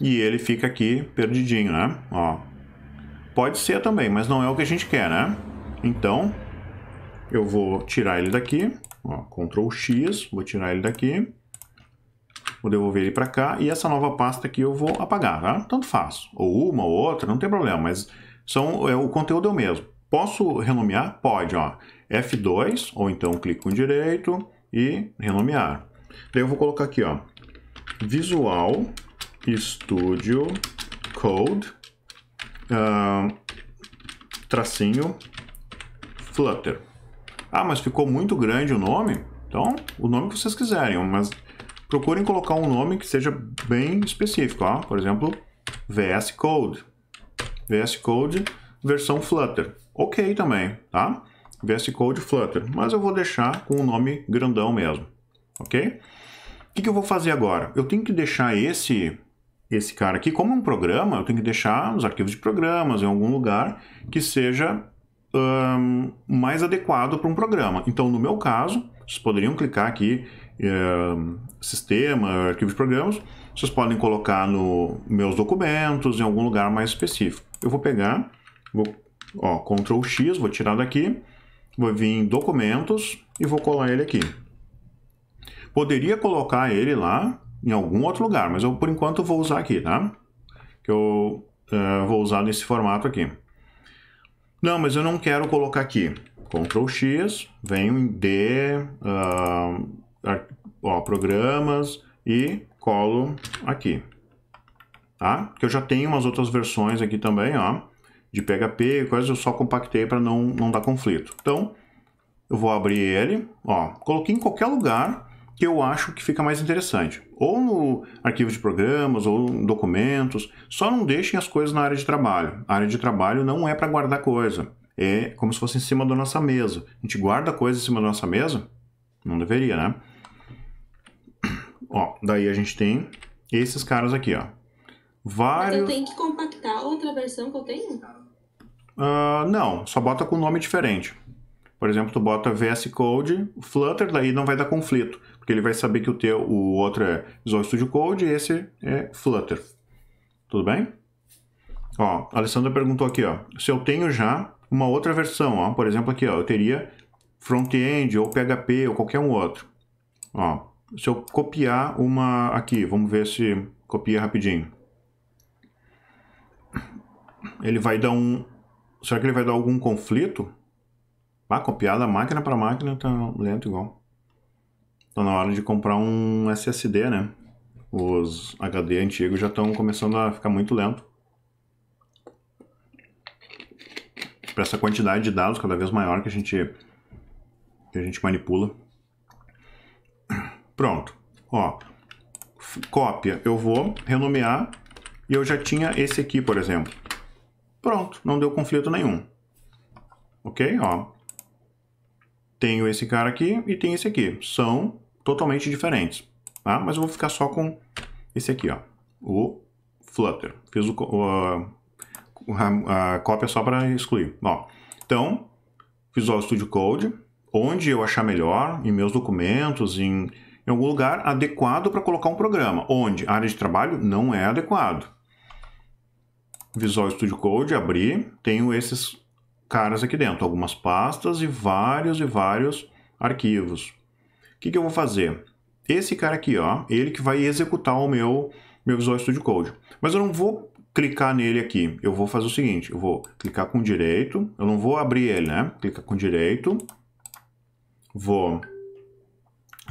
S2: E ele fica aqui perdidinho, né? Ó. Pode ser também, mas não é o que a gente quer, né? Então, eu vou tirar ele daqui. Ó, Ctrl X, vou tirar ele daqui vou devolver ele para cá e essa nova pasta aqui eu vou apagar, tá? tanto faz, ou uma ou outra, não tem problema, mas são, é, o conteúdo é o mesmo. Posso renomear? Pode, ó, F2, ou então clico com direito e renomear. Daí eu vou colocar aqui, ó, Visual Studio Code, uh, tracinho, Flutter. Ah, mas ficou muito grande o nome? Então, o nome que vocês quiserem, mas procurem colocar um nome que seja bem específico, ó. por exemplo, VS Code. VS Code versão Flutter. Ok também, tá? VS Code Flutter, mas eu vou deixar com o um nome grandão mesmo, ok? O que, que eu vou fazer agora? Eu tenho que deixar esse esse cara aqui, como um programa, eu tenho que deixar os arquivos de programas em algum lugar que seja um, mais adequado para um programa. Então, no meu caso, vocês poderiam clicar aqui eh, sistema, arquivos de programas, vocês podem colocar no meus documentos, em algum lugar mais específico. Eu vou pegar, vou, ó, Ctrl X, vou tirar daqui, vou vir em documentos e vou colar ele aqui. Poderia colocar ele lá em algum outro lugar, mas eu por enquanto vou usar aqui, tá? Que eu uh, vou usar nesse formato aqui. Não, mas eu não quero colocar aqui. Ctrl X, venho em D, uh, ó, programas e colo aqui, tá? Que eu já tenho umas outras versões aqui também, ó, de PHP e coisas, eu só compactei para não, não dar conflito. Então, eu vou abrir ele, ó, coloquei em qualquer lugar que eu acho que fica mais interessante. Ou no arquivo de programas, ou documentos, só não deixem as coisas na área de trabalho. A área de trabalho não é para guardar coisa, é como se fosse em cima da nossa mesa. A gente guarda coisa em cima da nossa mesa? Não deveria, né? Ó, daí a gente tem esses caras aqui, ó. Vários... Mas eu
S1: tenho que compactar outra versão que eu tenho?
S2: Uh, não, só bota com nome diferente. Por exemplo, tu bota VS Code, Flutter, daí não vai dar conflito, porque ele vai saber que o teu, o outro é Visual Studio Code e esse é Flutter. Tudo bem? Ó, a Alessandra perguntou aqui, ó, se eu tenho já uma outra versão, ó, por exemplo aqui, ó, eu teria front-end ou PHP ou qualquer um outro. Ó, se eu copiar uma aqui, vamos ver se copia rapidinho. Ele vai dar um... Será que ele vai dar algum conflito? Ah, copiar da máquina para máquina tá lento igual. Tá na hora de comprar um SSD, né? Os HD antigos já estão começando a ficar muito lento. Para essa quantidade de dados cada vez maior que a gente, que a gente manipula. Pronto. Ó, cópia. Eu vou renomear e eu já tinha esse aqui, por exemplo. Pronto, não deu conflito nenhum. Ok? Ó, tenho esse cara aqui e tem esse aqui. São totalmente diferentes. Tá? Mas eu vou ficar só com esse aqui, ó. O Flutter. Fiz o, o a, a, cópia só para excluir. Ó, então, fiz o Studio Code, onde eu achar melhor, em meus documentos, em em é algum lugar adequado para colocar um programa, onde a área de trabalho não é adequado. Visual Studio Code, abrir, tenho esses caras aqui dentro, algumas pastas e vários e vários arquivos. O que, que eu vou fazer? Esse cara aqui, ó, ele que vai executar o meu, meu Visual Studio Code. Mas eu não vou clicar nele aqui, eu vou fazer o seguinte, eu vou clicar com direito, eu não vou abrir ele, né? Clica com direito, vou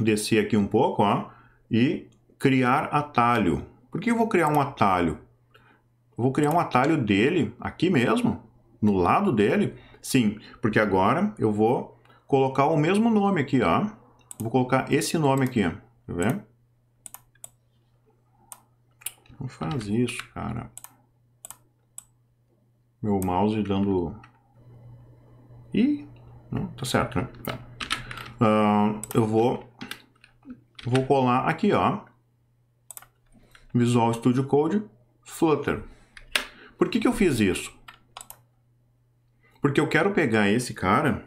S2: descer aqui um pouco, ó, e criar atalho. Por que eu vou criar um atalho? Eu vou criar um atalho dele aqui mesmo, no lado dele. Sim, porque agora eu vou colocar o mesmo nome aqui, ó. Vou colocar esse nome aqui, ó. Quer ver? Não faz isso, cara. Meu mouse dando... Ih, não, tá certo, né? Tá. Uh, eu vou vou colar aqui, ó, Visual Studio Code Flutter. Por que, que eu fiz isso? Porque eu quero pegar esse cara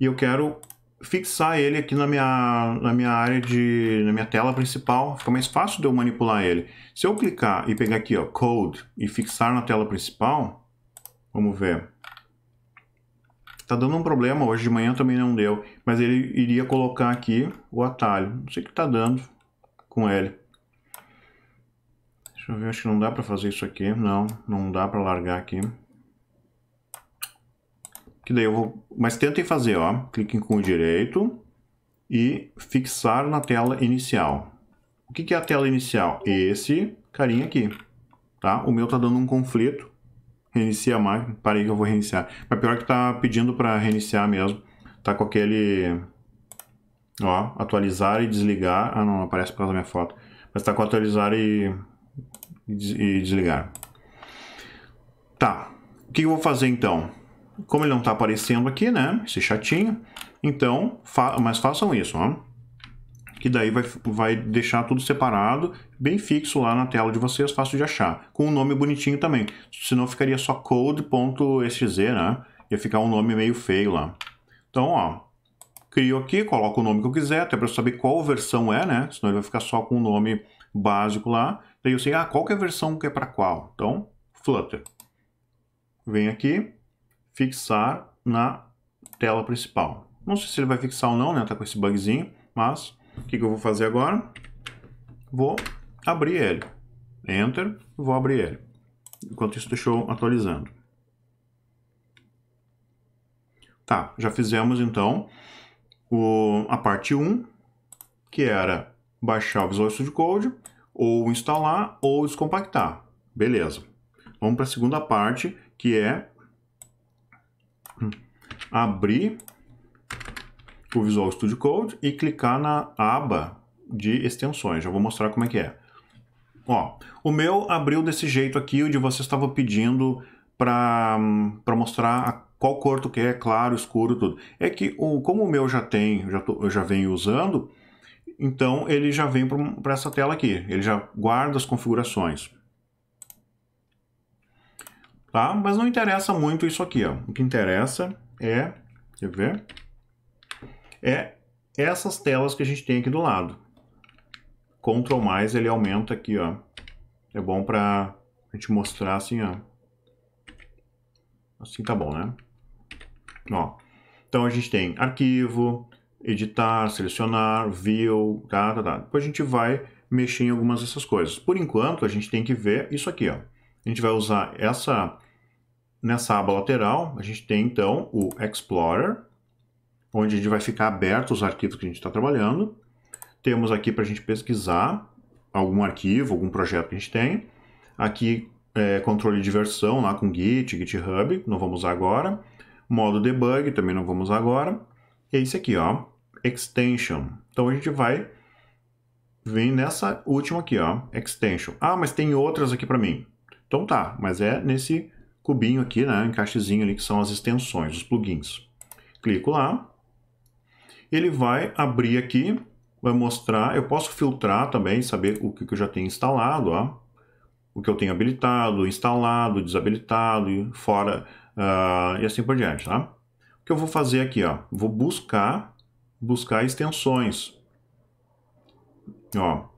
S2: e eu quero fixar ele aqui na minha, na minha área de... na minha tela principal. Fica mais fácil de eu manipular ele. Se eu clicar e pegar aqui, ó, Code, e fixar na tela principal, vamos ver. Tá dando um problema hoje de manhã também não deu, mas ele iria colocar aqui o atalho. Não sei o que tá dando com ele. Deixa eu ver, acho que não dá para fazer isso aqui. Não, não dá para largar aqui. Que daí eu vou... Mas tentem fazer, ó. Cliquem com o direito e fixar na tela inicial. O que, que é a tela inicial? Esse carinha aqui, tá? O meu tá dando um conflito Reinicia a máquina. Parei que eu vou reiniciar. Mas pior que tá pedindo para reiniciar mesmo. Tá com aquele... Ó, atualizar e desligar. Ah, não, aparece por causa da minha foto. Mas tá com atualizar e, e desligar. Tá. O que eu vou fazer então? Como ele não tá aparecendo aqui, né? Esse chatinho. Então, fa mas façam isso, ó que daí vai, vai deixar tudo separado, bem fixo lá na tela de vocês, fácil de achar, com um nome bonitinho também. Senão ficaria só code.exe, né? Ia ficar um nome meio feio lá. Então, ó, crio aqui, coloco o nome que eu quiser, até para saber qual versão é, né? Senão ele vai ficar só com o nome básico lá. Daí eu sei, ah, qual que é a versão que é para qual. Então, Flutter. Vem aqui, fixar na tela principal. Não sei se ele vai fixar ou não, né? Tá com esse bugzinho, mas o que, que eu vou fazer agora? Vou abrir ele. Enter, vou abrir ele. Enquanto isso, deixou atualizando. Tá, já fizemos então o, a parte 1, que era baixar o Visual Studio Code, ou instalar, ou descompactar. Beleza. Vamos para a segunda parte, que é abrir para o Visual Studio Code e clicar na aba de extensões. Já vou mostrar como é que é. Ó, o meu abriu desse jeito aqui, o de estava pedindo para mostrar qual cor tu quer, claro, escuro, tudo. É que o, como o meu já tem, já tô, eu já venho usando, então ele já vem para essa tela aqui. Ele já guarda as configurações. Tá? Mas não interessa muito isso aqui, ó. O que interessa é, quer ver? é essas telas que a gente tem aqui do lado. Ctrl mais ele aumenta aqui, ó. É bom para a gente mostrar assim, ó. Assim tá bom, né? Ó. Então a gente tem arquivo, editar, selecionar, view, tá, tá, tá. Depois a gente vai mexer em algumas dessas coisas. Por enquanto, a gente tem que ver isso aqui, ó. A gente vai usar essa nessa aba lateral, a gente tem então o Explorer, onde a gente vai ficar aberto os arquivos que a gente está trabalhando. Temos aqui para a gente pesquisar algum arquivo, algum projeto que a gente tem. Aqui é, controle de versão lá com Git, GitHub, não vamos usar agora. Modo debug também não vamos usar agora. E esse é aqui, ó, extension. Então a gente vai vir nessa última aqui, ó, extension. Ah, mas tem outras aqui para mim. Então tá, mas é nesse cubinho aqui, né, encaixezinho ali que são as extensões, os plugins. Clico lá, ele vai abrir aqui, vai mostrar, eu posso filtrar também, saber o que, que eu já tenho instalado, ó, o que eu tenho habilitado, instalado, desabilitado, fora uh, e assim por diante, tá? O que eu vou fazer aqui, ó, vou buscar, buscar extensões, ó,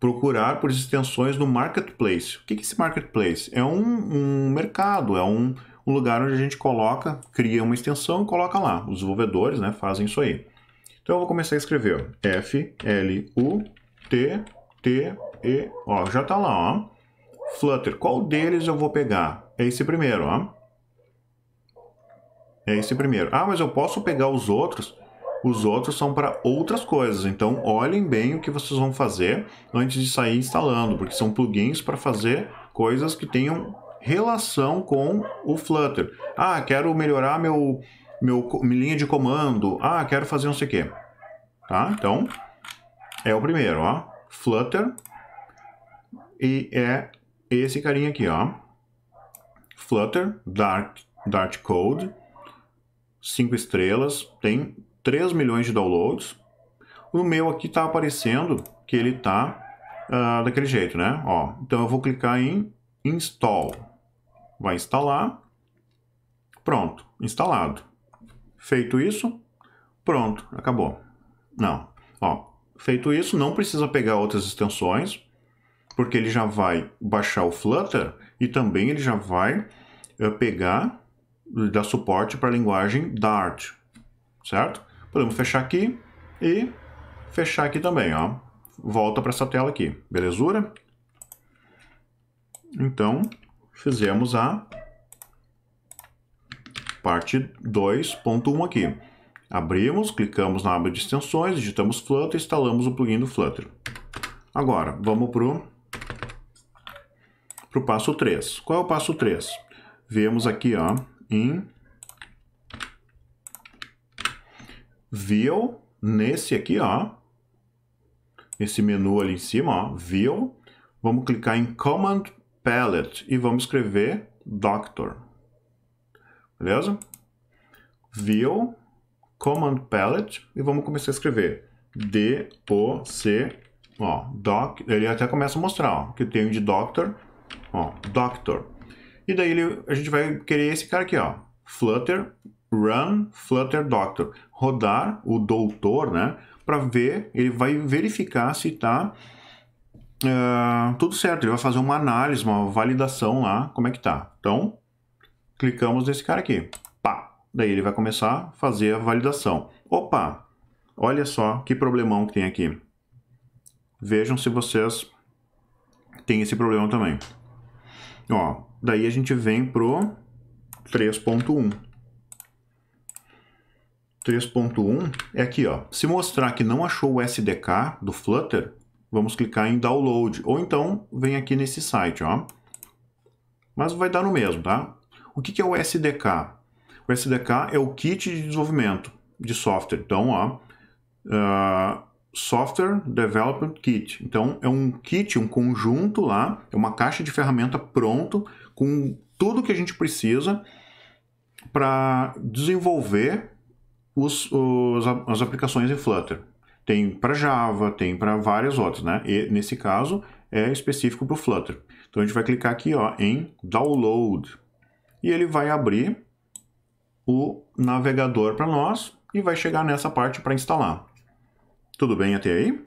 S2: procurar por extensões no marketplace. O que é esse marketplace? É um, um mercado, é um, um lugar onde a gente coloca, cria uma extensão e coloca lá. Os desenvolvedores né, fazem isso aí. Então eu vou começar a escrever F, L, U, T, T, E, ó, já está lá, ó. Flutter, qual deles eu vou pegar? É esse primeiro, ó. É esse primeiro. Ah, mas eu posso pegar os outros? Os outros são para outras coisas, então olhem bem o que vocês vão fazer antes de sair instalando, porque são plugins para fazer coisas que tenham relação com o Flutter. Ah, quero melhorar meu meu, minha linha de comando. Ah, quero fazer não sei o quê. Tá? Então, é o primeiro, ó. Flutter. E é esse carinha aqui, ó. Flutter, Dart, Dart Code. cinco estrelas, tem 3 milhões de downloads. O meu aqui tá aparecendo que ele tá uh, daquele jeito, né? Ó, então eu vou clicar em Install. Vai instalar. Pronto, instalado. Feito isso, pronto, acabou. Não, ó, feito isso, não precisa pegar outras extensões, porque ele já vai baixar o Flutter e também ele já vai eh, pegar, eh, dar suporte para a linguagem Dart, certo? Podemos fechar aqui e fechar aqui também, ó. Volta para essa tela aqui, belezura? Então, fizemos a parte 2.1 aqui. Abrimos, clicamos na aba de extensões, digitamos Flutter, e instalamos o plugin do Flutter. Agora, vamos para o passo 3. Qual é o passo 3? Vemos aqui ó, em View, nesse aqui, ó, esse menu ali em cima, ó, View, vamos clicar em Command Palette e vamos escrever Doctor beleza? View, Command Palette, e vamos começar a escrever D, O, C, ó, doc, ele até começa a mostrar, ó, que tem de Doctor, ó, Doctor. E daí ele, a gente vai querer esse cara aqui, ó, Flutter, Run, Flutter Doctor. Rodar o doutor, né, para ver, ele vai verificar se tá uh, tudo certo, ele vai fazer uma análise, uma validação lá, como é que tá. Então, Clicamos nesse cara aqui. Pá! Daí ele vai começar a fazer a validação. Opa! Olha só que problemão que tem aqui. Vejam se vocês têm esse problema também. Ó, daí a gente vem pro 3.1. 3.1 é aqui, ó. Se mostrar que não achou o SDK do Flutter, vamos clicar em download. Ou então, vem aqui nesse site, ó. Mas vai dar no mesmo, tá? O que, é o SDK? O SDK é o kit de desenvolvimento de software. Então, ó, uh, Software Development Kit. Então, é um kit, um conjunto lá, é uma caixa de ferramenta pronto com tudo que a gente precisa para desenvolver os, os, as aplicações em Flutter. Tem para Java, tem para várias outras, né? E nesse caso é específico para o Flutter. Então a gente vai clicar aqui ó, em Download e ele vai abrir o navegador para nós e vai chegar nessa parte para instalar. Tudo bem até aí?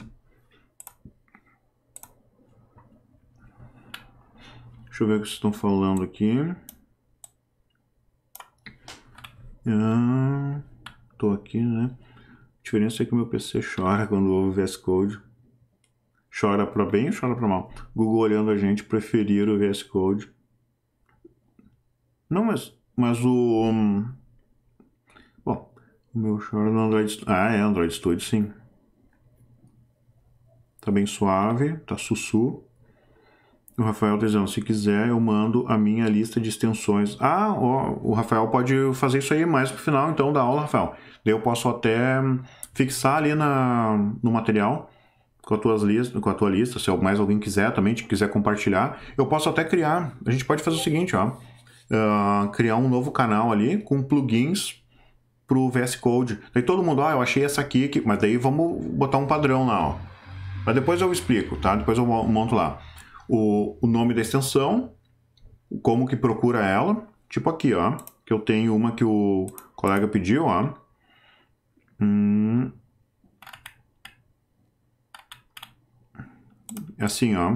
S2: Deixa eu ver o que vocês estão falando aqui. Ah, tô aqui, né? A diferença é que meu PC chora quando ouve o VS Code. Chora para bem ou chora para mal? Google olhando a gente preferir o VS Code não, mas, mas o. Um... Bom, o meu choro no Android. Ah, é Android Studio, sim. Tá bem suave, tá sussu. O Rafael tá dizendo, se quiser eu mando a minha lista de extensões. Ah, ó, o Rafael pode fazer isso aí mais pro final então da aula, Rafael. Daí eu posso até hum, fixar ali na, no material com, tuas com a tua lista, se mais alguém quiser também, quiser compartilhar. Eu posso até criar, a gente pode fazer o seguinte, ó. Ah, criar um novo canal ali com plugins para o VS Code. Daí todo mundo, ah, eu achei essa aqui, aqui, mas daí vamos botar um padrão lá, ó. Mas depois eu explico, tá? Depois eu monto lá. O, o nome da extensão, como que procura ela, tipo aqui, ó, que eu tenho uma que o colega pediu, ó. Hum. É assim, ó.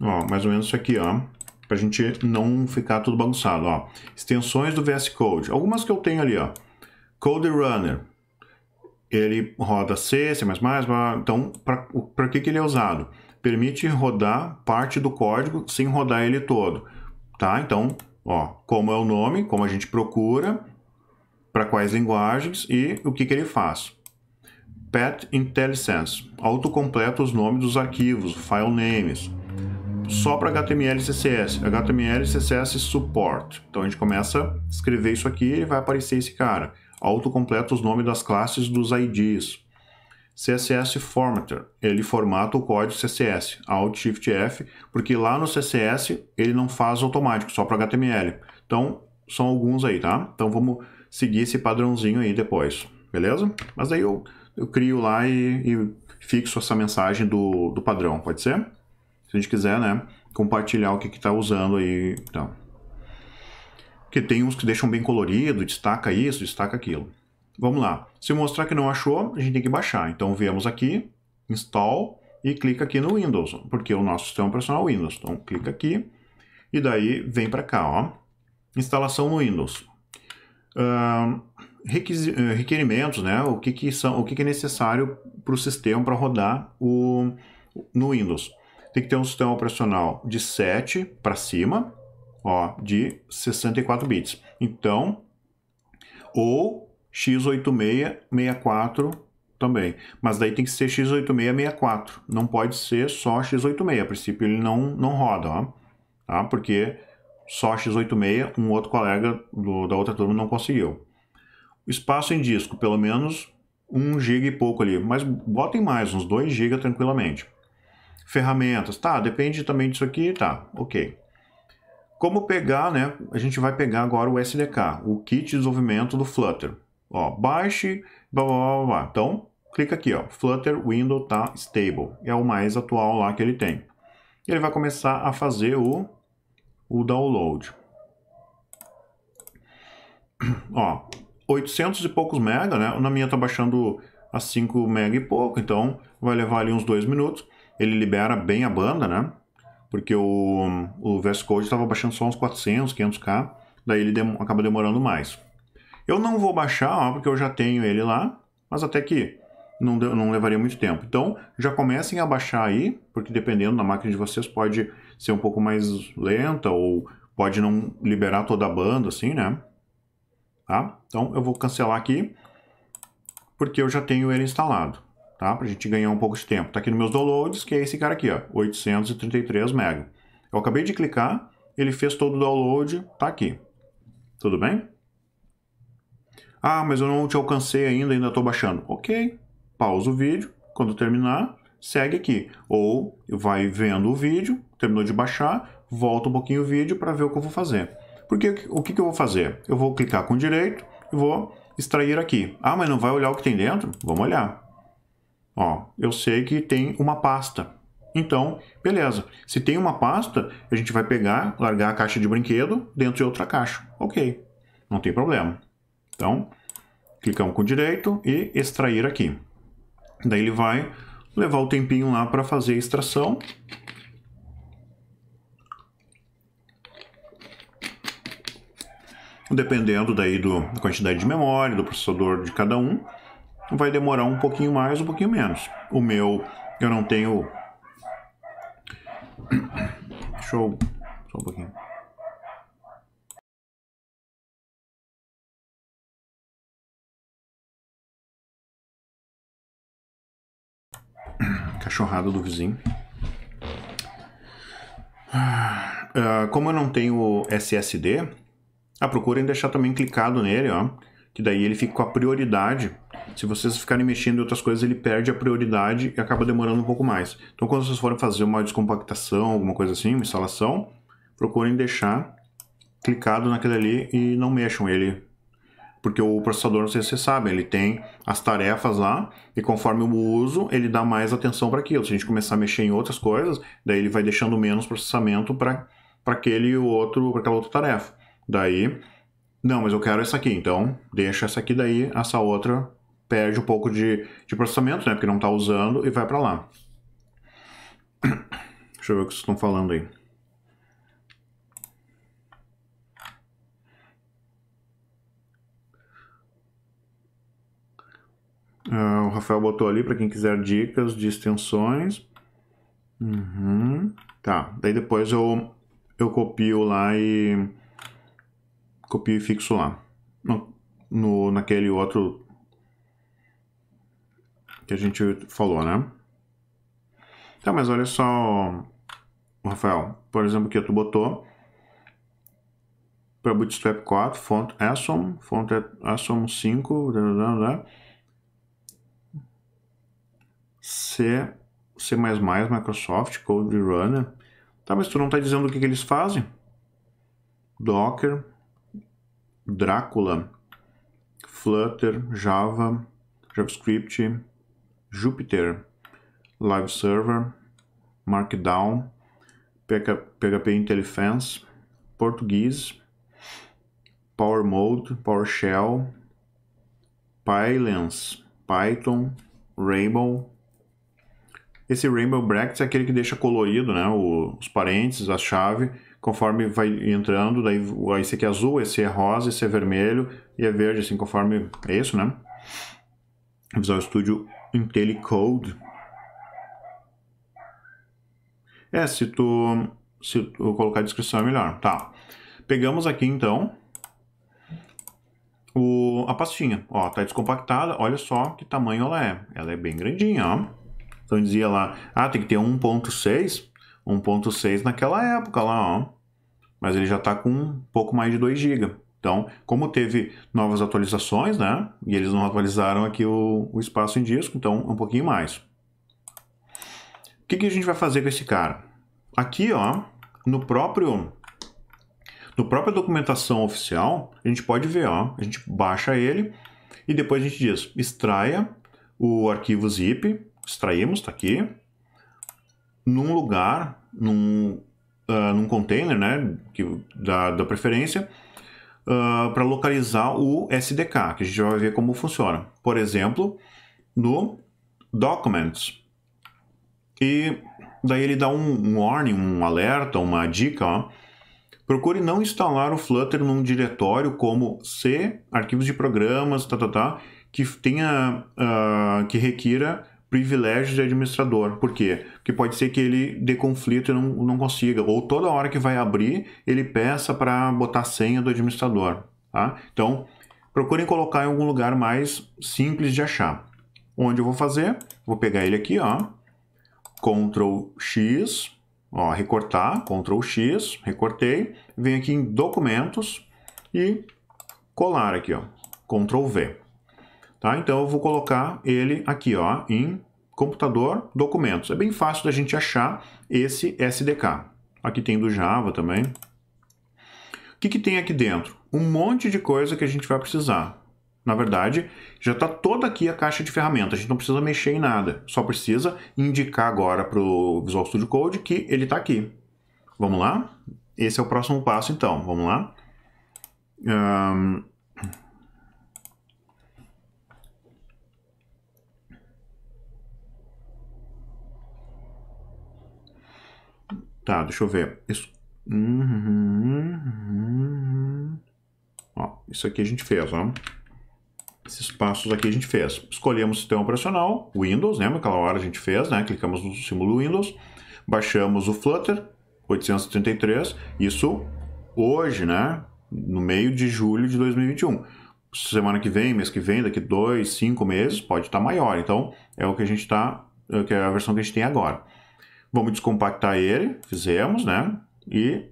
S2: ó, mais ou menos isso aqui, ó, pra gente não ficar tudo bagunçado, ó. Extensões do VS Code, algumas que eu tenho ali, ó. Code Runner, ele roda C, C++, então para que, que ele é usado? Permite rodar parte do código sem rodar ele todo, tá? Então, ó, como é o nome, como a gente procura, para quais linguagens e o que, que ele faz. Pet IntelliSense, autocompleta os nomes dos arquivos, file names, só para HTML e CSS, HTML e CSS support. Então a gente começa a escrever isso aqui e vai aparecer esse cara. Autocompleta os nomes das classes dos IDs. CSS Formatter, ele formata o código CSS, Alt Shift F, porque lá no CSS ele não faz automático, só para HTML. Então são alguns aí, tá? Então vamos seguir esse padrãozinho aí depois, beleza? Mas aí eu, eu crio lá e, e fixo essa mensagem do, do padrão, pode ser? Se a gente quiser, né? Compartilhar o que está usando aí. Então. Porque tem uns que deixam bem colorido, destaca isso, destaca aquilo. Vamos lá. Se mostrar que não achou, a gente tem que baixar. Então viemos aqui, install e clica aqui no Windows, porque o nosso sistema operacional é Windows. Então clica aqui e daí vem para cá, ó. Instalação no Windows. Uh, requerimentos, né? O que, que são, o que, que é necessário para o sistema para rodar o, no Windows tem que ter um sistema operacional de 7 para cima, ó, de 64 bits. Então, ou x8664 também. Mas daí tem que ser x8664. Não pode ser só x86. A princípio ele não, não roda, ó, tá? porque só x86 um outro colega do, da outra turma não conseguiu. Espaço em disco, pelo menos 1 GB e pouco ali. Mas botem mais, uns 2 GB tranquilamente. Ferramentas, tá, depende também disso aqui, tá, ok. Como pegar, né, a gente vai pegar agora o SDK, o Kit de Desenvolvimento do Flutter. Ó, baixe, blá, blá, blá, blá. Então, clica aqui, ó, Flutter Window tá Stable. É o mais atual lá que ele tem. E ele vai começar a fazer o, o download. *clears throat* Ó, 800 e poucos mega, né? Na minha tá baixando a 5 mega e pouco, então vai levar ali uns 2 minutos ele libera bem a banda, né? Porque o, o VS Code estava baixando só uns 400, 500k, daí ele dem acaba demorando mais. Eu não vou baixar, ó, porque eu já tenho ele lá, mas até que não, não levaria muito tempo. Então, já comecem a baixar aí, porque dependendo da máquina de vocês, pode ser um pouco mais lenta ou pode não liberar toda a banda, assim, né? Tá? Então, eu vou cancelar aqui, porque eu já tenho ele instalado tá? Para a gente ganhar um pouco de tempo. Está aqui nos meus downloads, que é esse cara aqui, ó, 833 MB. Eu acabei de clicar, ele fez todo o download, tá aqui. Tudo bem? Ah, mas eu não te alcancei ainda, ainda estou baixando. Ok, pausa o vídeo, quando terminar, segue aqui. Ou vai vendo o vídeo, terminou de baixar, volta um pouquinho o vídeo para ver o que eu vou fazer. Porque o que, que eu vou fazer? Eu vou clicar com o direito e vou extrair aqui. Ah, mas não vai olhar o que tem dentro? Vamos olhar. Ó, eu sei que tem uma pasta. Então, beleza. Se tem uma pasta, a gente vai pegar, largar a caixa de brinquedo dentro de outra caixa. Ok, não tem problema. Então, clicamos com o direito e extrair aqui. Daí ele vai levar o tempinho lá para fazer a extração. Dependendo daí do, da quantidade de memória, do processador de cada um, vai demorar um pouquinho mais, um pouquinho menos. O meu, eu não tenho. *coughs* Deixa eu. Só um pouquinho. *coughs*
S1: Cachorrada do vizinho.
S2: Ah, como eu não tenho SSD, ah, procurem deixar também clicado nele, ó que daí ele fica com a prioridade. Se vocês ficarem mexendo em outras coisas, ele perde a prioridade e acaba demorando um pouco mais. Então, quando vocês forem fazer uma descompactação, alguma coisa assim, uma instalação, procurem deixar clicado naquele ali e não mexam ele. Porque o processador, não sei se vocês sabem, ele tem as tarefas lá e conforme o uso, ele dá mais atenção para aquilo. Se a gente começar a mexer em outras coisas, daí ele vai deixando menos processamento para aquele outro, para aquela outra tarefa. Daí não, mas eu quero essa aqui, então deixa essa aqui daí, essa outra perde um pouco de, de processamento, né? Porque não está usando e vai para lá. *coughs* Deixa eu ver o que vocês estão falando aí. Uh, o Rafael botou ali para quem quiser dicas de extensões. Uhum. Tá, daí depois eu, eu copio lá e copio e fixo lá. No, no, naquele outro que a gente falou, né? Tá, mas olha só, Rafael, por exemplo, que tu botou para Bootstrap 4, font Asom, font Asom 5, blá, blá, blá, C, C++, Microsoft, Code Runner. Tá, mas tu não está dizendo o que, que eles fazem. Docker, Drácula, Flutter, Java, JavaScript, Jupyter, Live Server, Markdown, PHP IntelliFence, Português, Power Mode, PowerShell, Pylance, Python, Rainbow. Esse Rainbow Brackets é aquele que deixa colorido né, os parênteses, a chave, conforme vai entrando, daí esse aqui é azul, esse é rosa, esse é vermelho e é verde, assim, conforme é isso, né? Visual Studio IntelliCode. É, se tu, se tu colocar a descrição é melhor, tá. Pegamos aqui, então, o, a pastinha, ó, tá descompactada, olha só que tamanho ela é. Ela é bem grandinha, ó. Então dizia lá, ah, tem que ter 1.6, 1.6 naquela época lá, ó mas ele já está com um pouco mais de 2 GB. Então, como teve novas atualizações, né? E eles não atualizaram aqui o, o espaço em disco, então um pouquinho mais. O que, que a gente vai fazer com esse cara? Aqui, ó, no próprio no própria documentação oficial, a gente pode ver, ó, a gente baixa ele e depois a gente diz extraia o arquivo zip, extraímos, está aqui, num lugar, num uh, num container, né, que, da, da preferência, uh, ah, para localizar o SDK, que a gente vai ver como funciona. Por exemplo, no Documents. E daí ele dá um, um warning, um alerta, uma dica, ó, Procure não instalar o Flutter num diretório como C, arquivos de programas, tá, tá, tá, que tenha, uh, que requira Privilégio de administrador. Por quê? Porque pode ser que ele dê conflito e não, não consiga. Ou toda hora que vai abrir, ele peça para botar a senha do administrador. Tá? Então, procurem colocar em algum lugar mais simples de achar. Onde eu vou fazer? Vou pegar ele aqui, ó, Ctrl X, ó, recortar, Ctrl X, recortei, venho aqui em documentos e colar aqui, ó, Ctrl V. Tá? Então eu vou colocar ele aqui ó, em computador, documentos. É bem fácil da gente achar esse SDK. Aqui tem do Java também. O que, que tem aqui dentro? Um monte de coisa que a gente vai precisar. Na verdade, já está toda aqui a caixa de ferramentas, a gente não precisa mexer em nada, só precisa indicar agora para o Visual Studio Code que ele está aqui. Vamos lá? Esse é o próximo passo então, vamos lá? Um, Tá, deixa eu ver. Isso. Uhum, uhum. Ó, isso aqui a gente fez, ó. Esses passos aqui a gente fez. Escolhemos o sistema operacional, Windows, né? Naquela hora a gente fez, né? Clicamos no símbolo Windows, baixamos o Flutter 833, isso hoje, né? No meio de julho de 2021 semana que vem, mês que vem, daqui dois, cinco meses, pode estar tá maior. Então, é o que a gente está, é, é a versão que a gente tem agora. Vamos descompactar ele, fizemos, né? E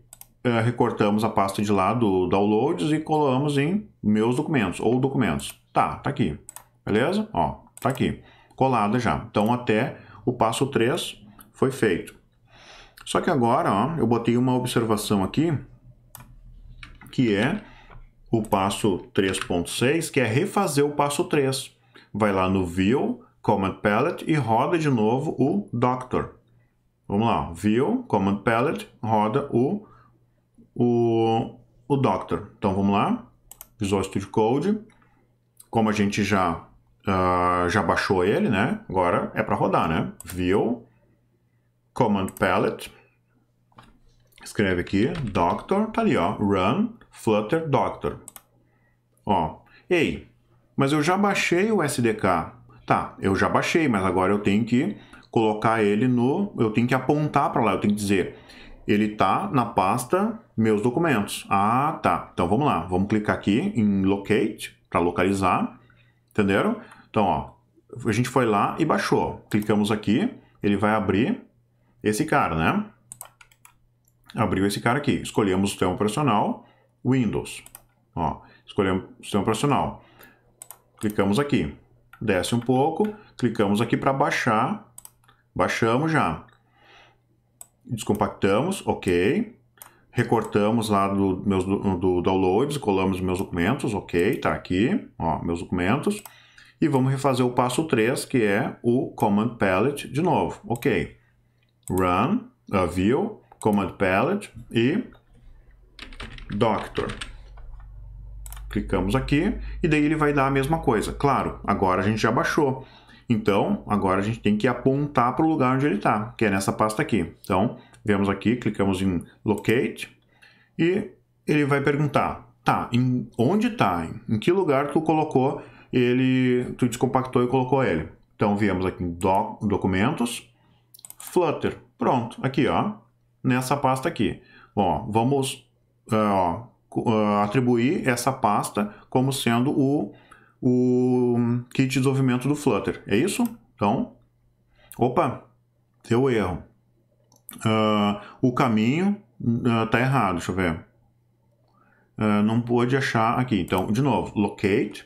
S2: eh, recortamos a pasta de lá do downloads e colamos em meus documentos ou documentos. Tá, tá aqui. Beleza? Ó, tá aqui. Colada já. Então até o passo 3 foi feito. Só que agora, ó, eu botei uma observação aqui, que é o passo 3.6, que é refazer o passo 3. Vai lá no View, Command Palette e roda de novo o Doctor. Vamos lá, view, command palette, roda o, o, o doctor. Então vamos lá, Visual Studio Code, como a gente já, uh, já baixou ele, né? Agora é para rodar, né? View, command palette, escreve aqui, doctor, tá ali, ó, run, flutter, doctor. Ó, ei, mas eu já baixei o SDK. Tá, eu já baixei, mas agora eu tenho que colocar ele no. Eu tenho que apontar para lá, eu tenho que dizer. Ele está na pasta meus documentos. Ah, tá. Então vamos lá. Vamos clicar aqui em locate para localizar. Entenderam? Então, ó, a gente foi lá e baixou. Clicamos aqui, ele vai abrir esse cara, né? Abriu esse cara aqui. Escolhemos o sistema operacional Windows. Ó, escolhemos o sistema operacional. Clicamos aqui. Desce um pouco, clicamos aqui para baixar Baixamos já. Descompactamos, ok. Recortamos lá do, meus, do downloads, colamos meus documentos, ok, tá aqui, ó, meus documentos. E vamos refazer o passo 3, que é o Command Palette de novo, ok. Run, uh, View, Command Palette e Doctor. Clicamos aqui e daí ele vai dar a mesma coisa. Claro, agora a gente já baixou. Então, agora a gente tem que apontar para o lugar onde ele está, que é nessa pasta aqui. Então, vemos aqui, clicamos em Locate e ele vai perguntar, tá, em onde está? Em que lugar tu colocou ele, tu descompactou e colocou ele? Então, viemos aqui em doc, Documentos, Flutter, pronto, aqui ó, nessa pasta aqui. Bom, vamos ah, ó, ah, atribuir essa pasta como sendo o o kit de desenvolvimento do Flutter. É isso? Então, opa, deu erro. Uh, o caminho está ah, uh, errado, deixa eu ver. Uh, não pôde achar aqui. Então, de novo, locate.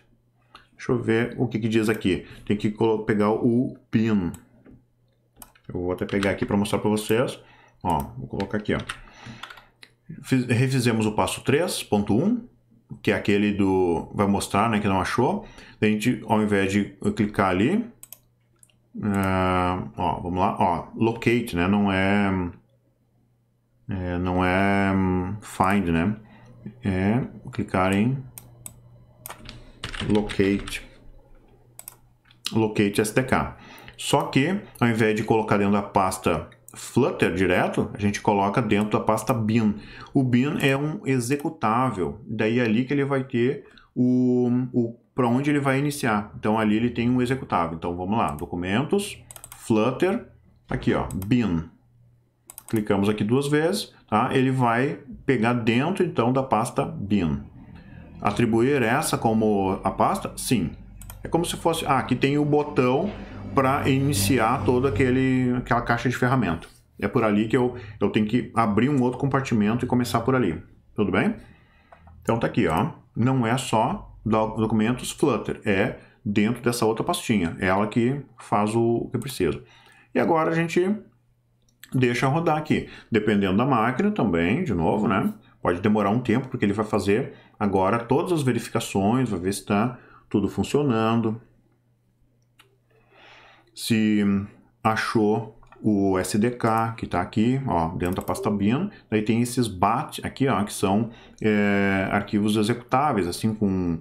S2: Deixa eu ver o que, que diz aqui. Tem que pegar o pin. Eu vou até pegar aqui para mostrar para vocês. Ó, vou colocar aqui. Ó. Fiz, refizemos o passo 3.1 que é aquele do... vai mostrar, né, que não achou. a gente, ao invés de clicar ali, uh, ó, vamos lá, ó, locate, né, não é... é não é find, né, é clicar em locate, locate stk Só que, ao invés de colocar dentro da pasta Flutter direto, a gente coloca dentro da pasta bin. O bin é um executável, daí é ali que ele vai ter o, o para onde ele vai iniciar. Então ali ele tem um executável. Então vamos lá, documentos, Flutter, aqui ó, bin. Clicamos aqui duas vezes, tá? Ele vai pegar dentro então da pasta bin. Atribuir essa como a pasta? Sim. É como se fosse, ah, aqui tem o botão para iniciar toda aquele, aquela caixa de ferramenta. É por ali que eu, eu tenho que abrir um outro compartimento e começar por ali. Tudo bem? Então tá aqui, ó. Não é só documentos Flutter, é dentro dessa outra pastinha. É ela que faz o que precisa. E agora a gente deixa rodar aqui. Dependendo da máquina também, de novo, né? Pode demorar um tempo, porque ele vai fazer agora todas as verificações, vai ver se está tudo funcionando, se achou o SDK, que está aqui, ó, dentro da pasta bin. Daí tem esses BAT aqui, ó, que são é, arquivos executáveis, assim, com...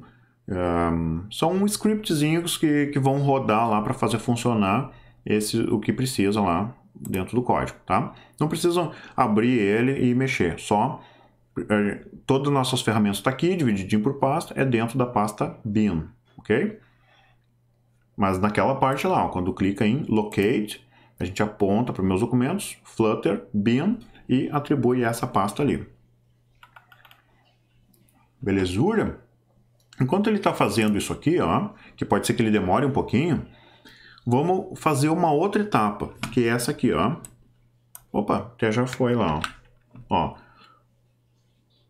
S2: É, um, são scriptzinhos que, que vão rodar lá para fazer funcionar esse, o que precisa lá dentro do código, tá? Não precisam abrir ele e mexer, só... É, todas as nossas ferramentas estão tá aqui, divididinho por pasta, é dentro da pasta bin, ok? Mas naquela parte lá, ó, quando clica em Locate, a gente aponta para meus documentos, Flutter, bin e atribui essa pasta ali. Belezura? Enquanto ele está fazendo isso aqui, ó, que pode ser que ele demore um pouquinho, vamos fazer uma outra etapa, que é essa aqui, ó. Opa, até já foi lá, ó. ó.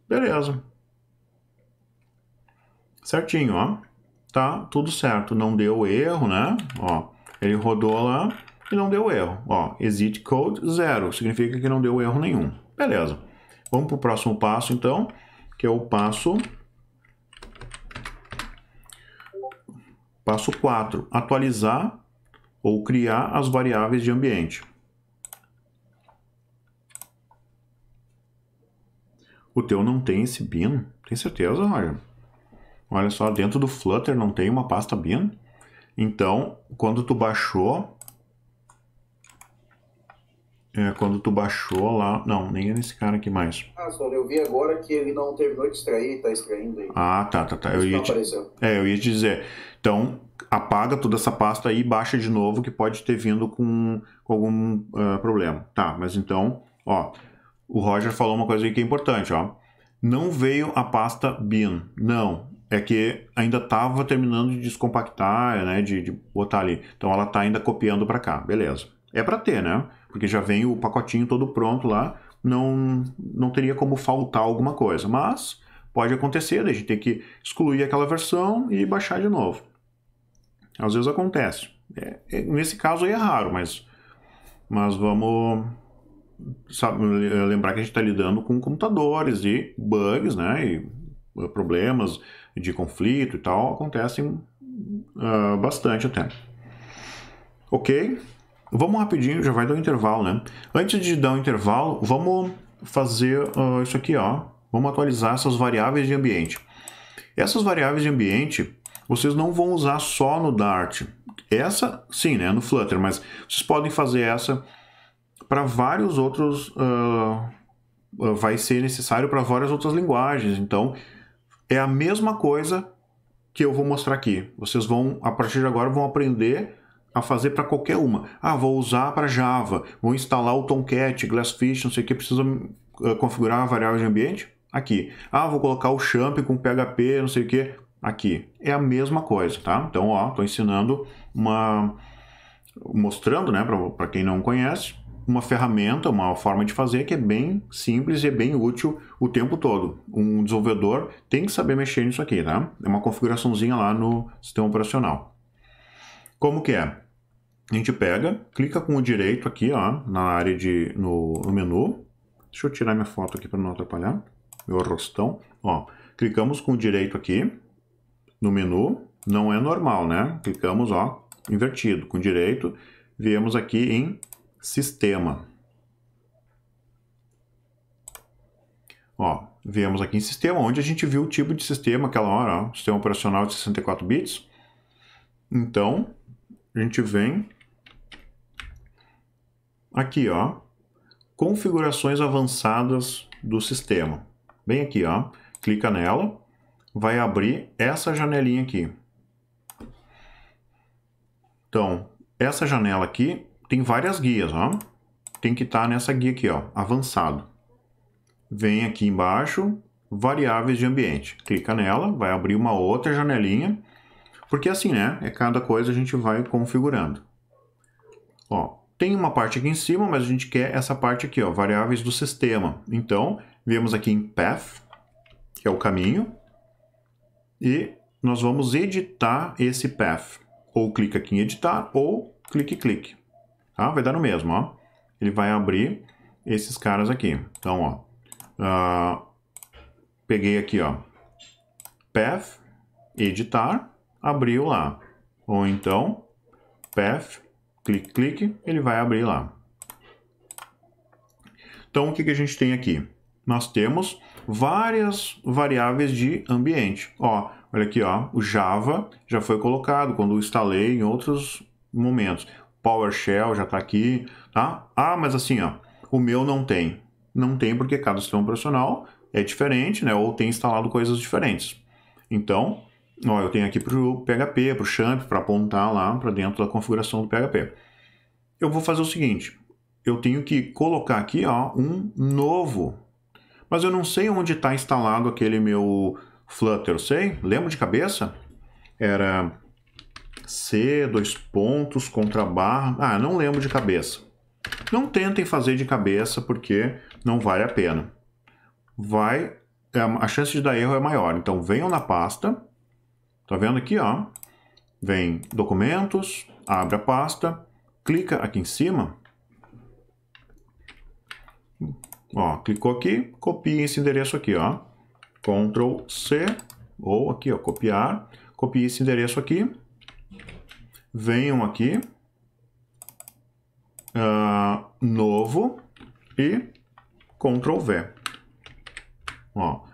S2: Beleza. Certinho, ó tá tudo certo, não deu erro, né? Ó, ele rodou lá e não deu erro. Ó, exit code zero, significa que não deu erro nenhum. Beleza. Vamos para o próximo passo, então, que é o passo... Passo 4, atualizar ou criar as variáveis de ambiente. O teu não tem esse bin? Tem certeza, Roger? Olha só, dentro do Flutter não tem uma pasta bin. Então, quando tu baixou... É, quando tu baixou lá... Não, nem é nesse cara aqui mais.
S1: Ah, só eu vi agora que ele não terminou de extrair, tá extraindo aí.
S2: Ah, tá, tá, tá. Eu ia, te... Apareceu. é, eu ia te dizer. Então, apaga toda essa pasta aí e baixa de novo, que pode ter vindo com, com algum uh, problema. Tá, mas então, ó... O Roger falou uma coisa aí que é importante, ó. Não veio a pasta bin. Não, é que ainda estava terminando de descompactar, né, de, de botar ali. Então ela está ainda copiando para cá, beleza. É para ter, né? Porque já vem o pacotinho todo pronto lá, não, não teria como faltar alguma coisa. Mas pode acontecer, a gente tem que excluir aquela versão e baixar de novo. Às vezes acontece. É, é, nesse caso aí é raro, mas, mas vamos sabe, lembrar que a gente está lidando com computadores e bugs, né? E problemas, de conflito e tal acontecem
S1: uh,
S2: bastante até. Ok? Vamos rapidinho, já vai dar um intervalo, né? Antes de dar um intervalo, vamos fazer uh, isso aqui, ó. Vamos atualizar essas variáveis de ambiente. Essas variáveis de ambiente, vocês não vão usar só no Dart. Essa, sim, né? No Flutter, mas vocês podem fazer essa para vários outros... Uh, vai ser necessário para várias outras linguagens. Então, é a mesma coisa que eu vou mostrar aqui. Vocês vão, a partir de agora, vão aprender a fazer para qualquer uma. Ah, vou usar para Java, vou instalar o Tomcat, Glassfish, não sei o que, preciso uh, configurar a variável de ambiente? Aqui. Ah, vou colocar o champ com PHP, não sei o que, aqui. É a mesma coisa, tá? Então, ó, estou ensinando uma... mostrando, né, para quem não conhece, uma ferramenta, uma forma de fazer que é bem simples e é bem útil o tempo todo. Um desenvolvedor tem que saber mexer nisso aqui, tá? É uma configuraçãozinha lá no sistema operacional. Como que é? A gente pega, clica com o direito aqui, ó, na área de no, no menu. Deixa eu tirar minha foto aqui para não atrapalhar. Meu rostão, ó. Clicamos com o direito aqui no menu, não é normal, né? Clicamos, ó, invertido, com direito, viemos aqui em sistema. Ó, viemos aqui em sistema, onde a gente viu o tipo de sistema aquela hora, ó, sistema operacional de 64 bits. Então, a gente vem aqui, ó, configurações avançadas do sistema. Bem aqui, ó, clica nela, vai abrir essa janelinha aqui. Então, essa janela aqui tem várias guias, ó. Tem que estar tá nessa guia aqui, ó, avançado. Vem aqui embaixo, variáveis de ambiente. Clica nela, vai abrir uma outra janelinha. Porque assim, né? É cada coisa a gente vai configurando. Ó, tem uma parte aqui em cima, mas a gente quer essa parte aqui, ó, variáveis do sistema. Então, viemos aqui em path, que é o caminho, e nós vamos editar esse path. Ou clica aqui em editar, ou clique, clique. Tá? Vai dar no mesmo, ó. Ele vai abrir esses caras aqui. Então, ó. Uh, peguei aqui, ó. Path, editar, abriu lá. Ou então, path, clique, clique, ele vai abrir lá. Então, o que, que a gente tem aqui? Nós temos várias variáveis de ambiente. Ó, olha aqui, ó, o Java já foi colocado quando instalei em outros momentos. PowerShell já está aqui, tá? Ah, mas assim, ó, o meu não tem. Não tem porque cada sistema operacional é diferente, né? Ou tem instalado coisas diferentes. Então, ó, eu tenho aqui para o PHP, para o Champ, para apontar lá para dentro da configuração do PHP. Eu vou fazer o seguinte, eu tenho que colocar aqui ó, um novo, mas eu não sei onde está instalado aquele meu Flutter, eu sei? Lembro de cabeça? Era C, dois pontos, contra barra. Ah, não lembro de cabeça. Não tentem fazer de cabeça porque não vale a pena. Vai, é, a chance de dar erro é maior. Então venham na pasta. Tá vendo aqui, ó? Vem documentos, abre a pasta, clica aqui em cima. Ó, clicou aqui, copia esse endereço aqui, ó. Ctrl C ou aqui, ó, copiar, Copie esse endereço aqui venham aqui, uh, novo e Ctrl V. Ó,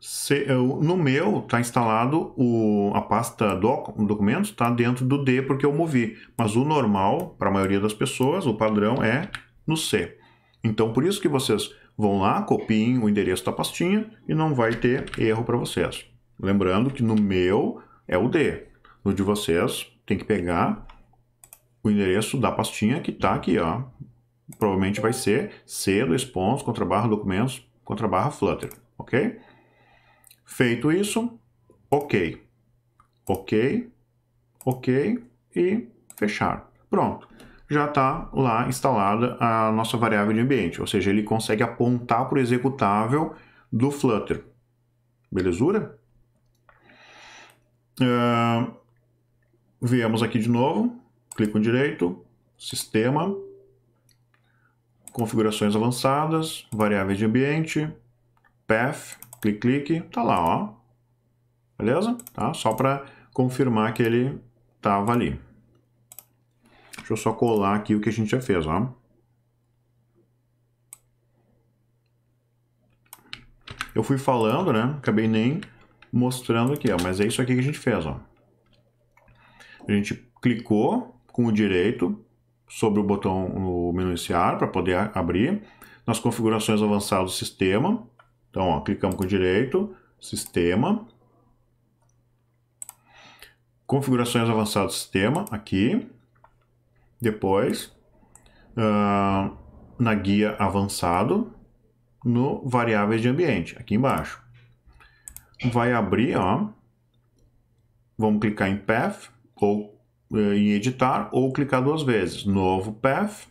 S2: se, eu, eh, no meu está instalado o, a pasta doc, documentos, está dentro do D porque eu movi, mas o normal, para a maioria das pessoas, o padrão é no C. Então, por isso que vocês vão lá, copiem o endereço da pastinha e não vai ter erro para vocês. Lembrando que no meu é o D, no de vocês tem que pegar o endereço da pastinha que está aqui, ó. Provavelmente vai ser c, dois pontos, contra barra documentos, contra barra flutter, ok? Feito isso, ok, ok, ok e fechar. Pronto, já está lá instalada a nossa variável de ambiente, ou seja, ele consegue apontar para o executável do Flutter. Belezura? Uh, viemos aqui de novo, clico direito, sistema, configurações avançadas, variáveis de ambiente, path, clique, clique, tá lá, ó. Beleza? Tá? Só para confirmar que ele estava ali. Deixa eu só colar aqui o que a gente já fez, ó. Eu fui falando, né? Acabei nem mostrando aqui, ó. Mas é isso aqui que a gente fez, ó. A gente clicou com o direito sobre o botão no menu iniciar para poder abrir. Nas configurações avançadas do sistema. Então, ó, clicamos com o direito, sistema. Configurações avançadas do sistema, aqui. Depois, uh, na guia avançado, no variáveis de ambiente, aqui embaixo. Vai abrir, ó. Vamos clicar em path ou é, em editar, ou clicar duas vezes. Novo path,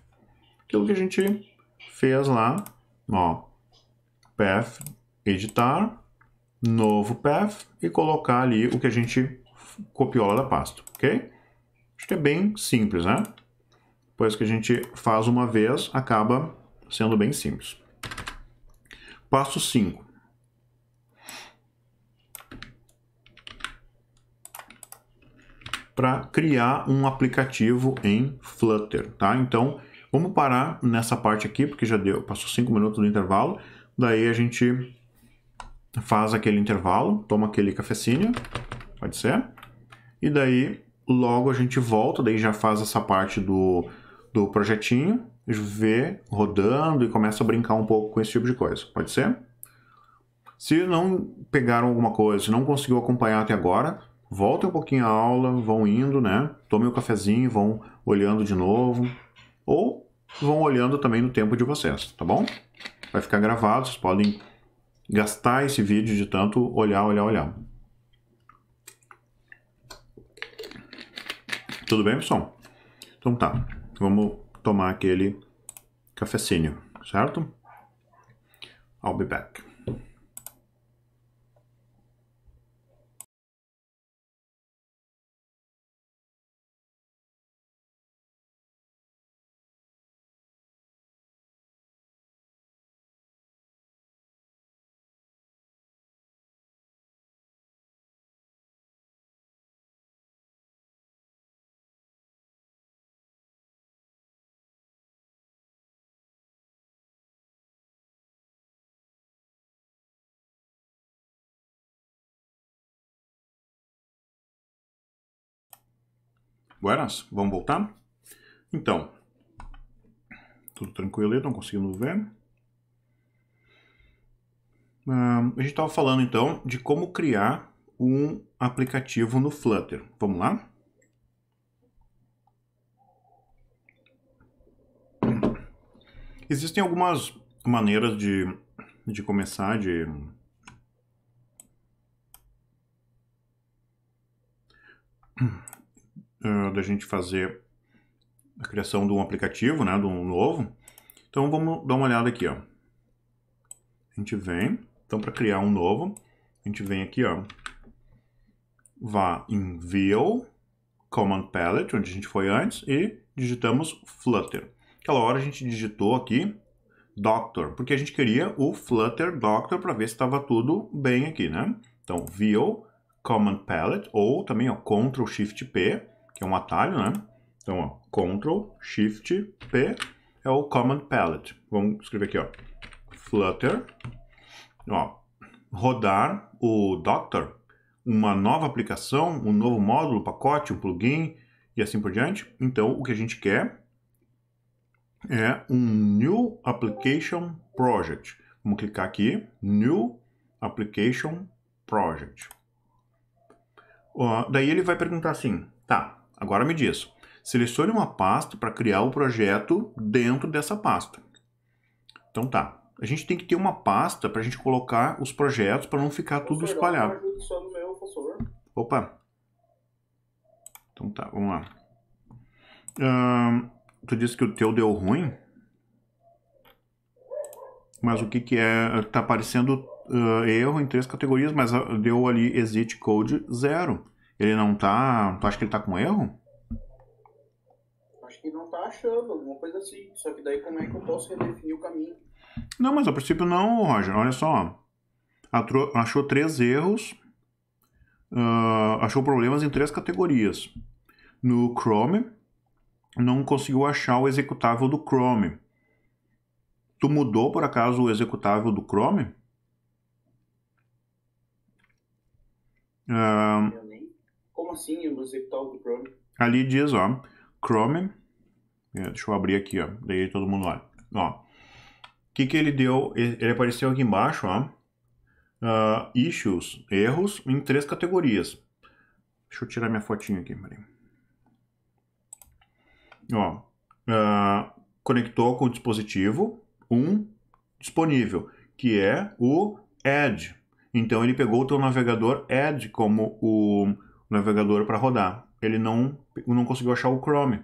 S2: aquilo que a gente fez lá, ó, path, editar, novo path e colocar ali o que a gente copiou lá da pasta, ok? Acho que é bem simples, né? Depois que a gente faz uma vez, acaba sendo bem simples. Passo 5. para criar um aplicativo em Flutter, tá? Então, vamos parar nessa parte aqui, porque já deu, passou 5 minutos do intervalo. Daí a gente faz aquele intervalo, toma aquele cafecinho, pode ser. E daí logo a gente volta, daí já faz essa parte do, do projetinho, vê rodando e começa a brincar um pouco com esse tipo de coisa, pode ser? Se não pegaram alguma coisa, se não conseguiu acompanhar até agora, voltem um pouquinho a aula, vão indo, né? Tomem um cafezinho, vão olhando de novo. Ou vão olhando também no tempo de vocês, tá bom? Vai ficar gravado, vocês podem gastar esse vídeo de tanto olhar, olhar, olhar. Tudo bem, pessoal? Então tá, vamos tomar aquele cafecinho, certo? I'll be back.
S1: Buenas, vamos voltar? Então,
S2: tudo tranquilo, estão conseguindo ver? a gente estava falando então de como criar um aplicativo no Flutter. Vamos lá? Existem algumas maneiras de, de começar, de eh, da gente fazer a criação de um aplicativo, né, de um novo. Então vamos dar uma olhada aqui, ó. A gente vem, então para criar um novo, a gente vem aqui, ó, vá em View, Command Palette, onde a gente foi antes, e digitamos Flutter. Aquela hora a gente digitou aqui Doctor, porque a gente queria o Flutter Doctor para ver se estava tudo bem aqui, né? Então, View, Command Palette, ou também ó, Ctrl Shift P, que é um atalho, né? Então, ó, Ctrl, Shift, P é o Command Palette. Vamos escrever aqui, ó, Flutter, ó, rodar o Doctor, uma nova aplicação, um novo módulo, pacote, um plugin e assim por diante. Então, o que a gente quer é um New Application Project. Vamos clicar aqui, New Application Project. Uh, daí ele vai perguntar assim, tá, Agora me diz, selecione uma pasta para criar o projeto dentro dessa pasta. Então tá, a gente tem que ter uma pasta para a gente colocar os projetos para não ficar tudo espalhado. Opa. Então tá, vamos lá. tu disse que o teu deu ruim? Mas o que que é? Tá aparecendo uh, erro em três categorias, mas ah, deu ali exit code zero. Ele não tá. Tu acha que ele tá com erro?
S1: Acho que não tá achando, alguma coisa assim. Só que daí como é que eu posso redefinir o caminho?
S2: Não, mas a princípio não, Roger. Olha só. Achou três erros. Uh, achou problemas em três categorias. No Chrome, não conseguiu achar o executável do Chrome. Tu mudou por acaso o executável do Chrome? Uh,
S1: assim eu gostei do Chrome.
S2: Ali diz, ó, Chrome. É, deixa eu abrir aqui, ó. Daí todo mundo olha. Ó. O que, que ele deu? Ele apareceu aqui embaixo, ó. Uh, issues, erros, em três categorias. Deixa eu tirar minha fotinha aqui, peraí. Ó. Uh, conectou com o dispositivo um, disponível, que é o Edge. Então ele pegou o teu navegador Edge como o navegador para rodar. Ele não, não conseguiu achar o Chrome,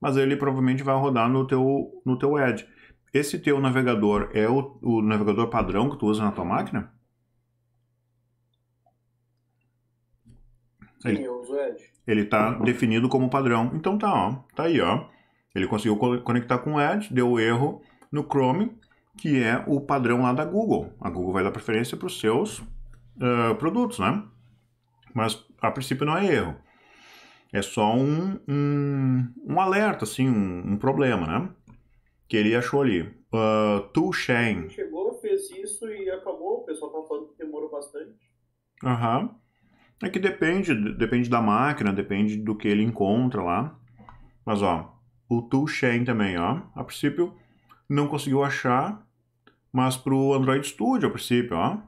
S2: mas ele provavelmente vai rodar no teu, no teu Edge. Esse teu navegador é o, o navegador padrão que tu usa na tua máquina? Sim, ele, eu uso Edge. Ele está definido como padrão. Então tá, ó, tá aí, ó. Ele conseguiu conectar com o Edge, deu erro no Chrome, que é o padrão lá da Google. A Google vai dar preferência para os seus uh, produtos, né? Mas a princípio não é erro. É só um, um, um alerta, assim, um, um, problema, né? Que ele achou ali. Uh, tu Shen.
S1: Chegou, fez isso e acabou. O pessoal tá falando que demorou bastante.
S2: Aham. Uhum. É que depende, depende da máquina, depende do que ele encontra lá. Mas ó, o Tu Shen também, ó. A princípio não conseguiu achar, mas pro Android Studio, a princípio, ó.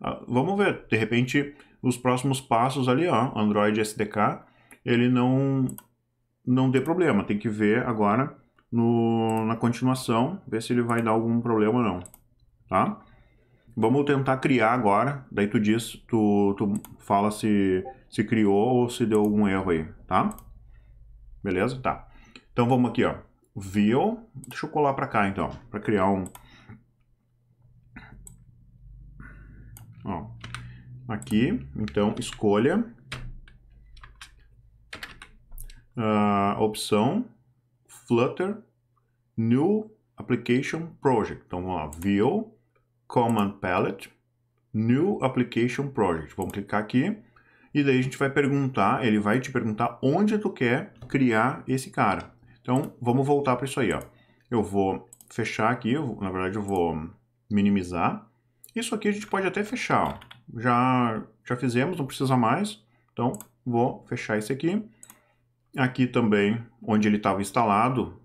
S2: Ah, vamos ver, de repente os próximos passos ali, ó, Android SDK, ele não, não dê problema. Tem que ver agora no, na continuação, ver se ele vai dar algum problema ou não, tá? Vamos tentar criar agora, daí tu diz, tu, tu fala se, se criou ou se deu algum erro aí, tá? Beleza? Tá. Então vamos aqui, ó. View, deixa eu colar para cá então, para criar um, aqui, então escolha ah, a opção Flutter New Application Project. Então vamos lá, View, Command Palette, New Application Project. Vamos clicar aqui e daí a gente vai perguntar, ele vai te perguntar onde tu quer criar esse cara. Então vamos voltar para isso aí, ó. Eu vou fechar aqui, eu, na verdade eu vou minimizar. Isso aqui a gente pode até fechar, ó já, já fizemos, não precisa mais. Então, vou fechar esse aqui. Aqui também, onde ele estava instalado,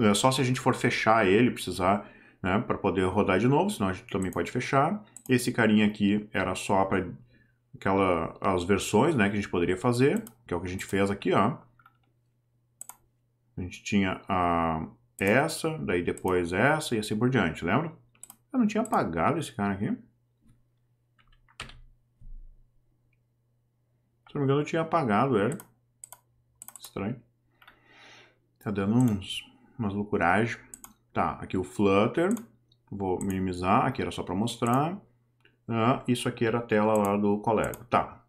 S2: é só se a gente for fechar ele, precisar, né, para poder rodar de novo, senão a gente também pode fechar. Esse carinha aqui era só para aquela as versões, né, que a gente poderia fazer, que é o que a gente fez aqui, ó. A gente tinha a essa, daí depois essa e assim por diante, lembra? Eu não tinha apagado esse cara aqui. não me engano, eu tinha apagado, ele. Estranho. Tá dando uns, umas loucuragens. Tá, aqui o Flutter. Vou minimizar, aqui era só para mostrar. Ah, isso aqui era a tela lá do colega. Tá.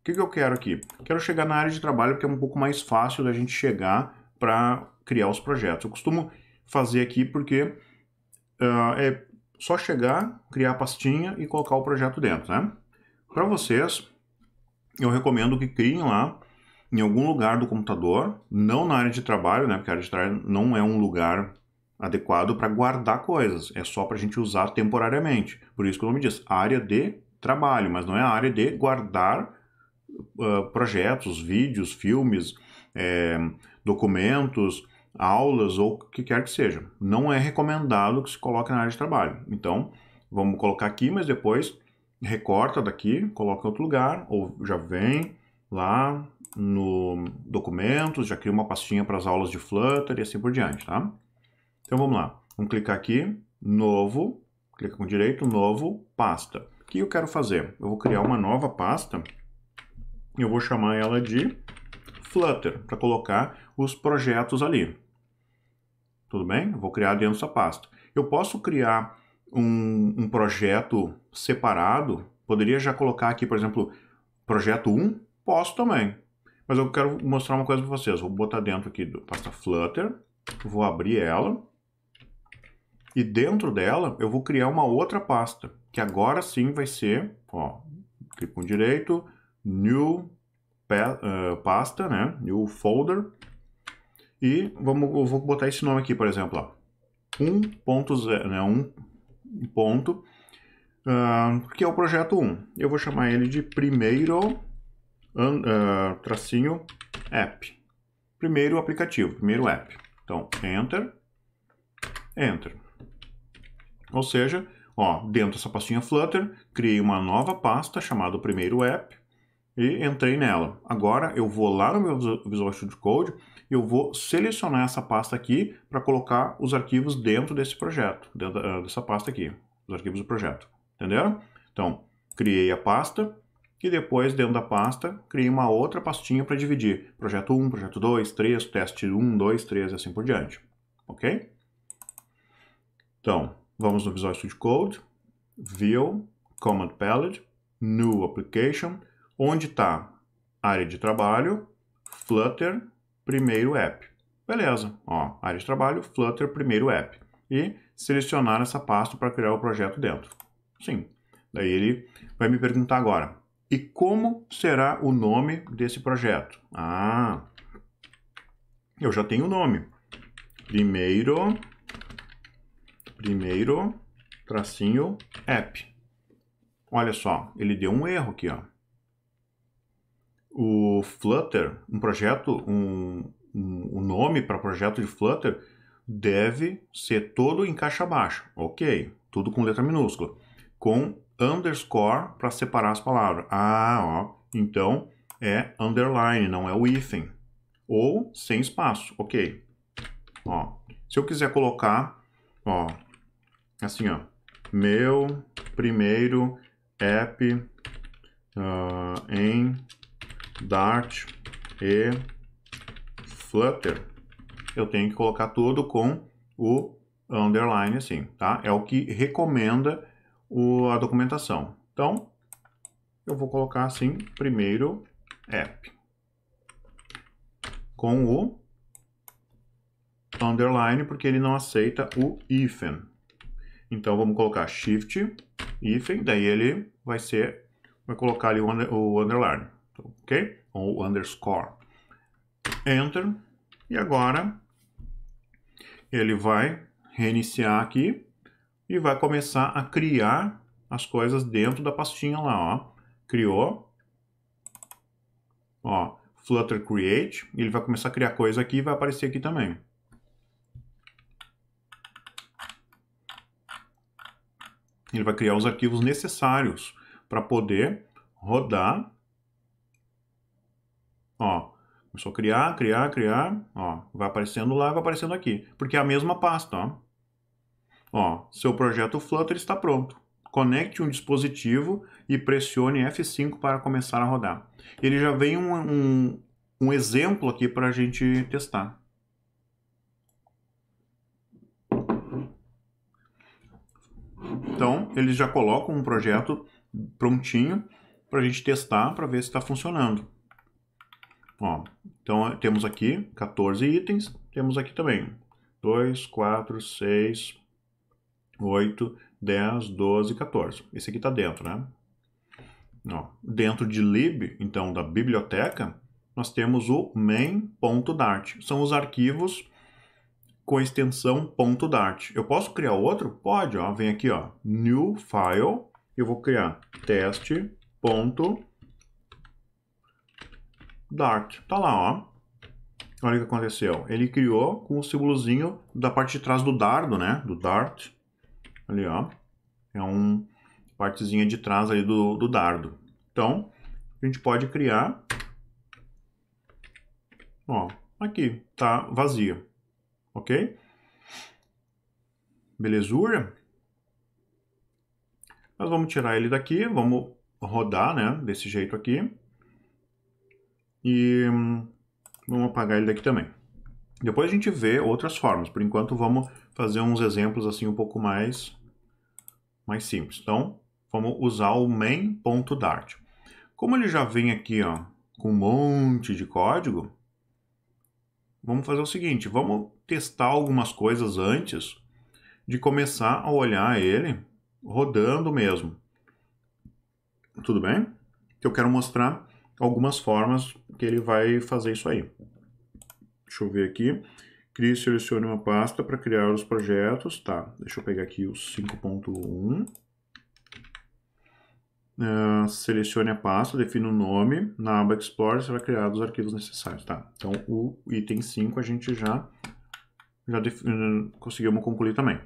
S2: O que, que eu quero aqui? Quero chegar na área de trabalho, porque é um pouco mais fácil da gente chegar para criar os projetos. Eu costumo fazer aqui porque uh, é só chegar, criar a pastinha e colocar o projeto dentro, né? Para vocês, eu recomendo que criem lá em algum lugar do computador, não na área de trabalho, né? Porque a área de trabalho não é um lugar adequado para guardar coisas, é só para a gente usar temporariamente. Por isso que o nome diz área de trabalho, mas não é a área de guardar uh, projetos, vídeos, filmes, é, documentos, aulas ou o que quer que seja. Não é recomendado que se coloque na área de trabalho. Então, vamos colocar aqui, mas depois recorta daqui, coloca em outro lugar, ou já vem lá no documentos, já cria uma pastinha para as aulas de Flutter e assim por diante, tá? Então vamos lá, vamos clicar aqui, novo, clica com direito, novo, pasta. O que eu quero fazer? Eu vou criar uma nova pasta, eu vou chamar ela de Flutter, para colocar os projetos ali. Tudo bem? Eu vou criar dentro dessa pasta. Eu posso criar um, um projeto separado, poderia já colocar aqui, por exemplo, projeto 1? Posso também. Mas eu quero mostrar uma coisa para vocês. Vou botar dentro aqui do pasta Flutter, vou abrir ela. E dentro dela eu vou criar uma outra pasta, que agora sim vai ser, ó, clico com direito, New eh, Pasta, né? New Folder. E vamos, eu vou botar esse nome aqui, por exemplo, 1.0, né? ponto, uh, que é o projeto 1. Eu vou chamar ele de primeiro uh, tracinho app. Primeiro aplicativo, primeiro app. Então, enter, enter. Ou seja, ó, dentro dessa pastinha Flutter, criei uma nova pasta chamada primeiro app e entrei nela. Agora eu vou lá no meu Visual Studio Code eu vou selecionar essa pasta aqui para colocar os arquivos dentro desse projeto, dentro ah, dessa pasta aqui, os arquivos do projeto. Entenderam? Então, criei a pasta e depois, dentro da pasta, criei uma outra pastinha para dividir. Projeto 1, projeto 2, 3, teste 1, 2, 3 e assim por diante. Ok? Então, vamos no Visual Studio Code, View, Command Palette, New Application, onde está área de trabalho, Flutter, primeiro app. Beleza, ó, área de trabalho, Flutter, primeiro app. E selecionar essa pasta para criar o projeto dentro. Sim. Daí ele vai me perguntar agora, e como será o nome desse projeto? Ah, eu já tenho o nome. Primeiro, primeiro, tracinho, app. Olha só, ele deu um erro aqui, ó o Flutter, um projeto, um, um, um nome para projeto de Flutter deve ser todo em caixa baixa, ok? Tudo com letra minúscula, com underscore para separar as palavras. Ah, ó, então é underline, não é o hífen. Ou sem espaço, ok? Ó, se eu quiser colocar, ó, assim, ó, meu primeiro app uh, em Dart e Flutter, eu tenho que colocar tudo com o underline assim, tá? É o que recomenda o, a documentação. Então, eu vou colocar assim, primeiro app, com o underline, porque ele não aceita o hífen. Então, vamos colocar shift, hífen, daí ele vai ser, vai colocar ali o, under, o underline ok? Ou underscore. Enter. E agora ele vai reiniciar aqui e vai começar a criar as coisas dentro da pastinha lá, ó. Criou. Ó, Flutter Create. Ele vai começar a criar coisa aqui e vai aparecer aqui também. Ele vai criar os arquivos necessários para poder rodar Ó, começou a criar, criar, criar. Ó, vai aparecendo lá, vai aparecendo aqui. Porque é a mesma pasta, ó. Ó, seu projeto Flutter está pronto. Conecte um dispositivo e pressione F5 para começar a rodar. Ele já vem um, um, um exemplo aqui para a gente testar. Então, eles já colocam um projeto prontinho para a gente testar para ver se está funcionando. Ó, então temos aqui 14 itens, temos aqui também 2, 4, 6, 8, 10, 12, 14. Esse aqui está dentro, né? Ó, dentro de lib, então da biblioteca, nós temos o main.dart. São os arquivos com a extensão .dart. Eu posso criar outro? Pode, ó. Vem aqui, ó, new file. Eu vou criar teste.dart Dart. Tá lá, ó. Olha o que aconteceu. Ele criou com o símbolozinho da parte de trás do dardo, né? Do dart. Ali, ó. É uma partezinha de trás ali do, do dardo. Então, a gente pode criar... Ó, aqui. Tá vazio, Ok? Belezura? Nós vamos tirar ele daqui. Vamos rodar, né? Desse jeito aqui. E hum, vamos apagar ele daqui também. Depois a gente vê outras formas. Por enquanto, vamos fazer uns exemplos assim um pouco mais, mais simples. Então, vamos usar o main.dart. Como ele já vem aqui ó, com um monte de código, vamos fazer o seguinte, vamos testar algumas coisas antes de começar a olhar ele rodando mesmo. Tudo bem? Eu quero mostrar algumas formas que ele vai fazer isso aí. Deixa eu ver aqui. Crie e selecione uma pasta para criar os projetos. Tá, deixa eu pegar aqui o 5.1. Uh, ah, selecione a pasta, defina o nome, na aba Explorer será criado os arquivos necessários, tá? Então o item 5 a gente já, já hum, conseguimos concluir também.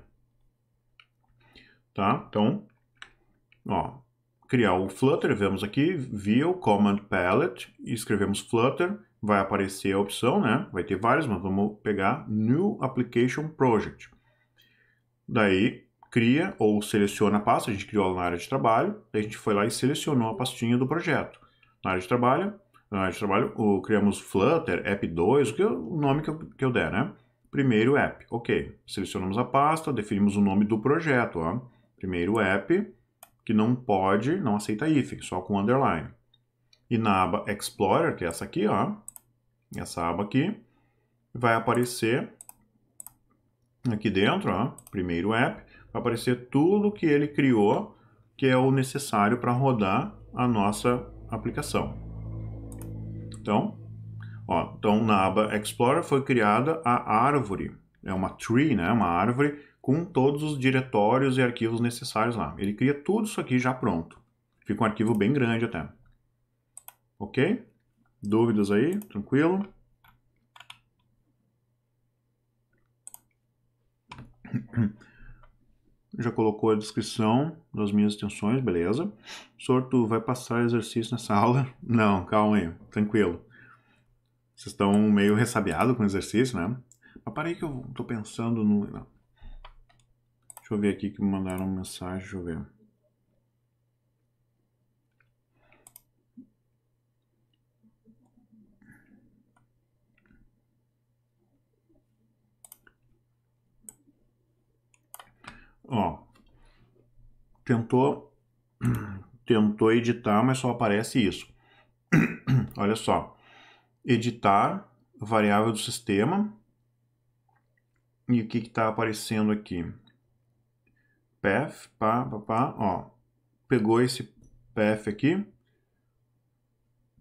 S2: Tá? Então, ó, criar o Flutter, vemos aqui, view command palette, e escrevemos Flutter, vai aparecer a opção, né? Vai ter várias, mas vamos pegar New Application Project. Daí, cria ou seleciona a pasta, a gente criou ela na área de trabalho, a gente foi lá e selecionou a pastinha do projeto. Na área de trabalho, na área de trabalho o, criamos Flutter, App 2, que o nome que eu, que eu der, né? Primeiro app, ok. Selecionamos a pasta, definimos o nome do projeto, ó. Primeiro app, que não pode, não aceita hífen, só com underline. E na aba Explorer, que é essa aqui, ó, essa aba aqui, vai aparecer aqui dentro, ó, primeiro app, vai aparecer tudo que ele criou, que é o necessário para rodar a nossa aplicação. Então, ó, então na aba Explorer foi criada a árvore, é uma tree, né, uma árvore com todos os diretórios e arquivos necessários lá. Ele cria tudo isso aqui já pronto. Fica um arquivo bem grande até. Ok? Dúvidas aí? Tranquilo?
S1: *clears throat*
S2: Já colocou a descrição das minhas extensões, beleza. Sorto vai passar exercício nessa aula? *laughs* Não, calma aí, tranquilo. Vocês estão meio ressabiados com o exercício, né? Mas parei que eu tô pensando no... Não. Deixa eu ver aqui que me mandaram mensagem, deixa eu ver. Ó, tentou, *clears throat* tentou editar, mas só aparece isso. *clears throat* Olha só, editar, variável do sistema, e o que está aparecendo aqui? path, pá, pá, pá, ó. Pegou esse path aqui.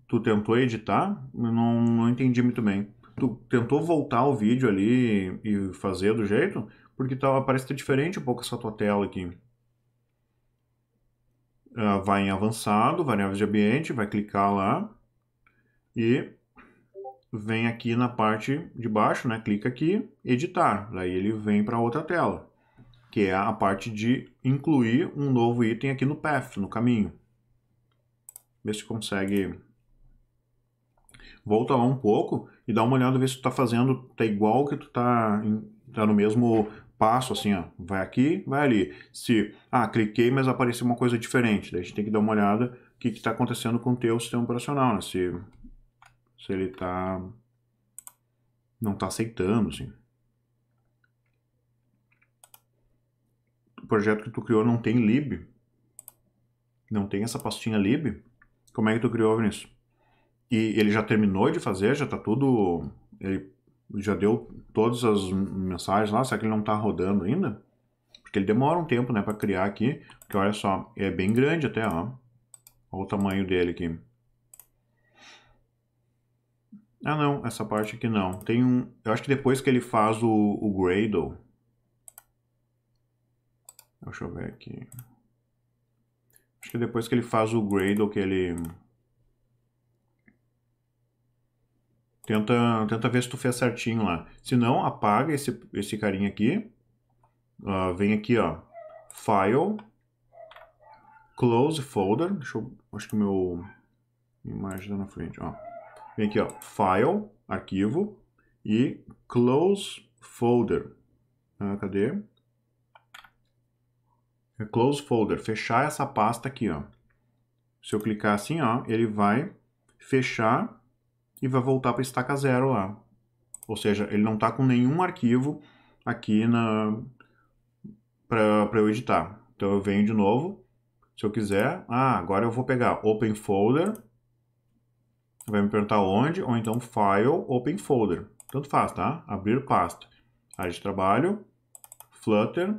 S2: Tu tentou editar, eu não, não entendi muito bem. Tu tentou voltar o vídeo ali e fazer do jeito, porque tá, parece que tá diferente um pouco essa tua tela aqui. Uh, vai em avançado, variáveis de ambiente, vai clicar lá e vem aqui na parte de baixo, né? Clica aqui, editar. Daí ele vem para outra tela que é a parte de incluir um novo item aqui no path, no caminho. Ver se consegue volta lá um pouco e dá uma olhada, ver se tu tá fazendo, tá igual que tu tá, tá no mesmo passo, assim, ó. Vai aqui, vai ali. Se, ah, cliquei, mas apareceu uma coisa diferente. Daí a gente tem que dar uma olhada o que que tá acontecendo com o teu sistema operacional, né? Se, se ele tá, não tá aceitando, assim. o projeto que tu criou não tem lib, não tem essa pastinha lib, como é que tu criou, isso? E ele já terminou de fazer, já tá tudo, ele já deu todas as mensagens lá, será que ele não tá rodando ainda? Porque ele demora um tempo, né, para criar aqui, porque olha só, é bem grande até, ó. Olha o tamanho dele aqui. Ah não, essa parte aqui não. Tem um. Eu acho que depois que ele faz o, o Gradle, Deixa eu ver aqui. Acho que depois que ele faz o Gradle, que ele... Tenta, tenta ver se tu fez certinho lá. Se não, apaga esse, esse carinha aqui. Uh, vem aqui, ó. File. Close folder. Deixa eu... Acho que o meu... imagem tá na frente, ó. Vem aqui, ó. File. Arquivo. E close folder. Ah, cadê? close folder, fechar essa pasta aqui, ó. Se eu clicar assim, ó, ele vai fechar e vai voltar para a estaca zero lá. Ou seja, ele não está com nenhum arquivo aqui na para eu editar. Então eu venho de novo, se eu quiser, ah, agora eu vou pegar Open Folder, vai me perguntar onde, ou então File, Open Folder. Tanto faz, tá? Abrir pasta. Área de trabalho, Flutter,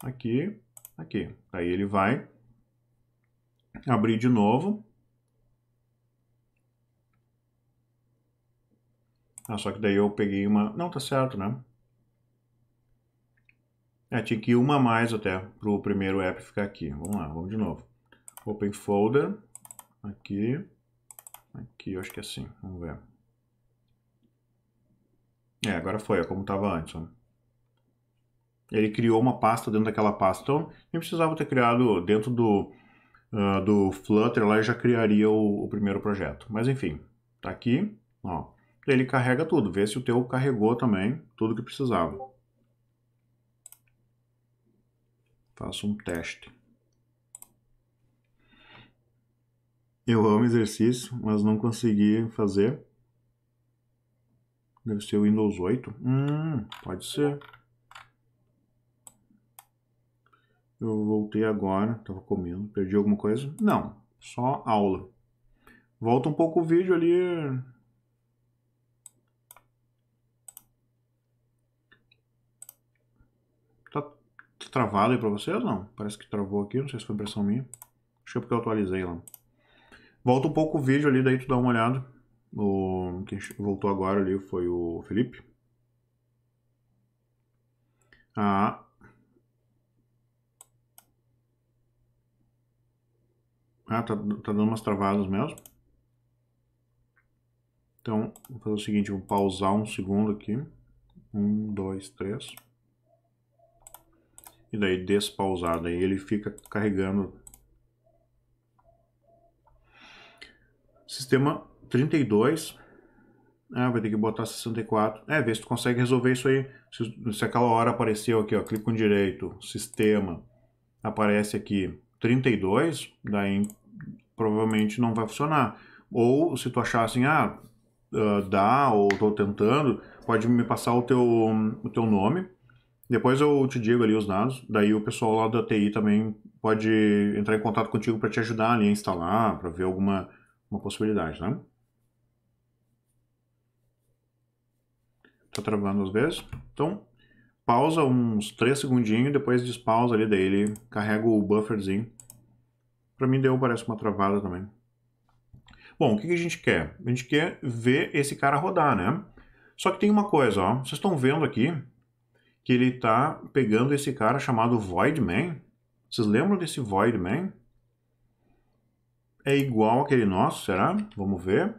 S2: aqui, Aqui. Aí ele vai abrir de novo. Ah, só que daí eu peguei uma... Não, tá certo, né? É, tinha que ir uma mais até para o primeiro app ficar aqui. Vamos lá, vamos de novo. Open folder, aqui, aqui, eu acho que é assim, vamos ver. É, agora foi, é como estava antes, ó ele criou uma pasta dentro daquela pasta. Então, nem precisava ter criado dentro do, uh, do Flutter lá, já criaria o, o, primeiro projeto. Mas enfim, tá aqui, ó. Ele carrega tudo, vê se o teu carregou também, tudo que precisava. Faço um teste. Eu amo exercício, mas não consegui fazer. Deve ser o Windows 8. Hum, pode ser. Eu voltei agora, estava comendo, perdi alguma coisa? Não, só aula. Volta um pouco o vídeo ali. Tá, tá travado aí para vocês? Não, parece que travou aqui, não sei se foi impressão minha. Acho que é porque eu atualizei lá. Volta um pouco o vídeo ali, daí tu dá uma olhada. O, quem voltou agora ali foi o Felipe. Ah. Ah, tá, tá dando umas travadas mesmo. Então, vou fazer o seguinte, vou pausar um segundo aqui. Um, dois, três. E daí despausar, daí ele fica carregando. Sistema 32. Ah, vai ter que botar 64. É, vê se tu consegue resolver isso aí. Se, se aquela hora apareceu aqui, ó, clico com direito, sistema, aparece aqui. 32, daí provavelmente não vai funcionar. Ou se tu achar assim, ah, ah dá ou estou tentando, pode me passar o teu, o teu nome. Depois eu te digo ali os dados, daí o pessoal lá da TI também pode entrar em contato contigo para te ajudar ali a instalar, para ver alguma uma possibilidade, né? Tá travando às vezes. Então, pausa uns 3 segundinhos, depois despausa ali, daí ele carrega o bufferzinho para mim, deu parece uma travada também. Bom, o que, a gente quer? A gente quer ver esse cara rodar, né? Só que tem uma coisa, ó. Vocês estão vendo aqui que ele está pegando esse cara chamado Voidman. Vocês lembram desse Voidman? É igual aquele nosso, será? Vamos ver.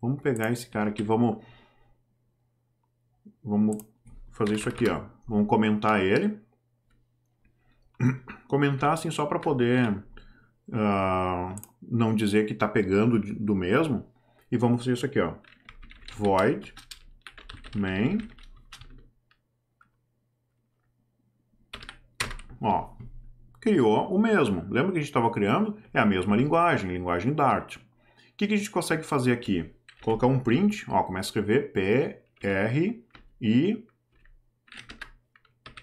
S2: Vamos pegar esse cara aqui, vamos... Vamos fazer isso aqui, ó. Vamos comentar ele. *clears throat* Comentar assim só para poder uh, não dizer que está pegando do mesmo. E vamos fazer isso aqui, ó. Void main. Ó, criou o mesmo. Lembra que a gente estava criando? É a mesma linguagem, linguagem Dart. O que, que a gente consegue fazer aqui? Colocar um print, ó, começa a escrever P, R, I,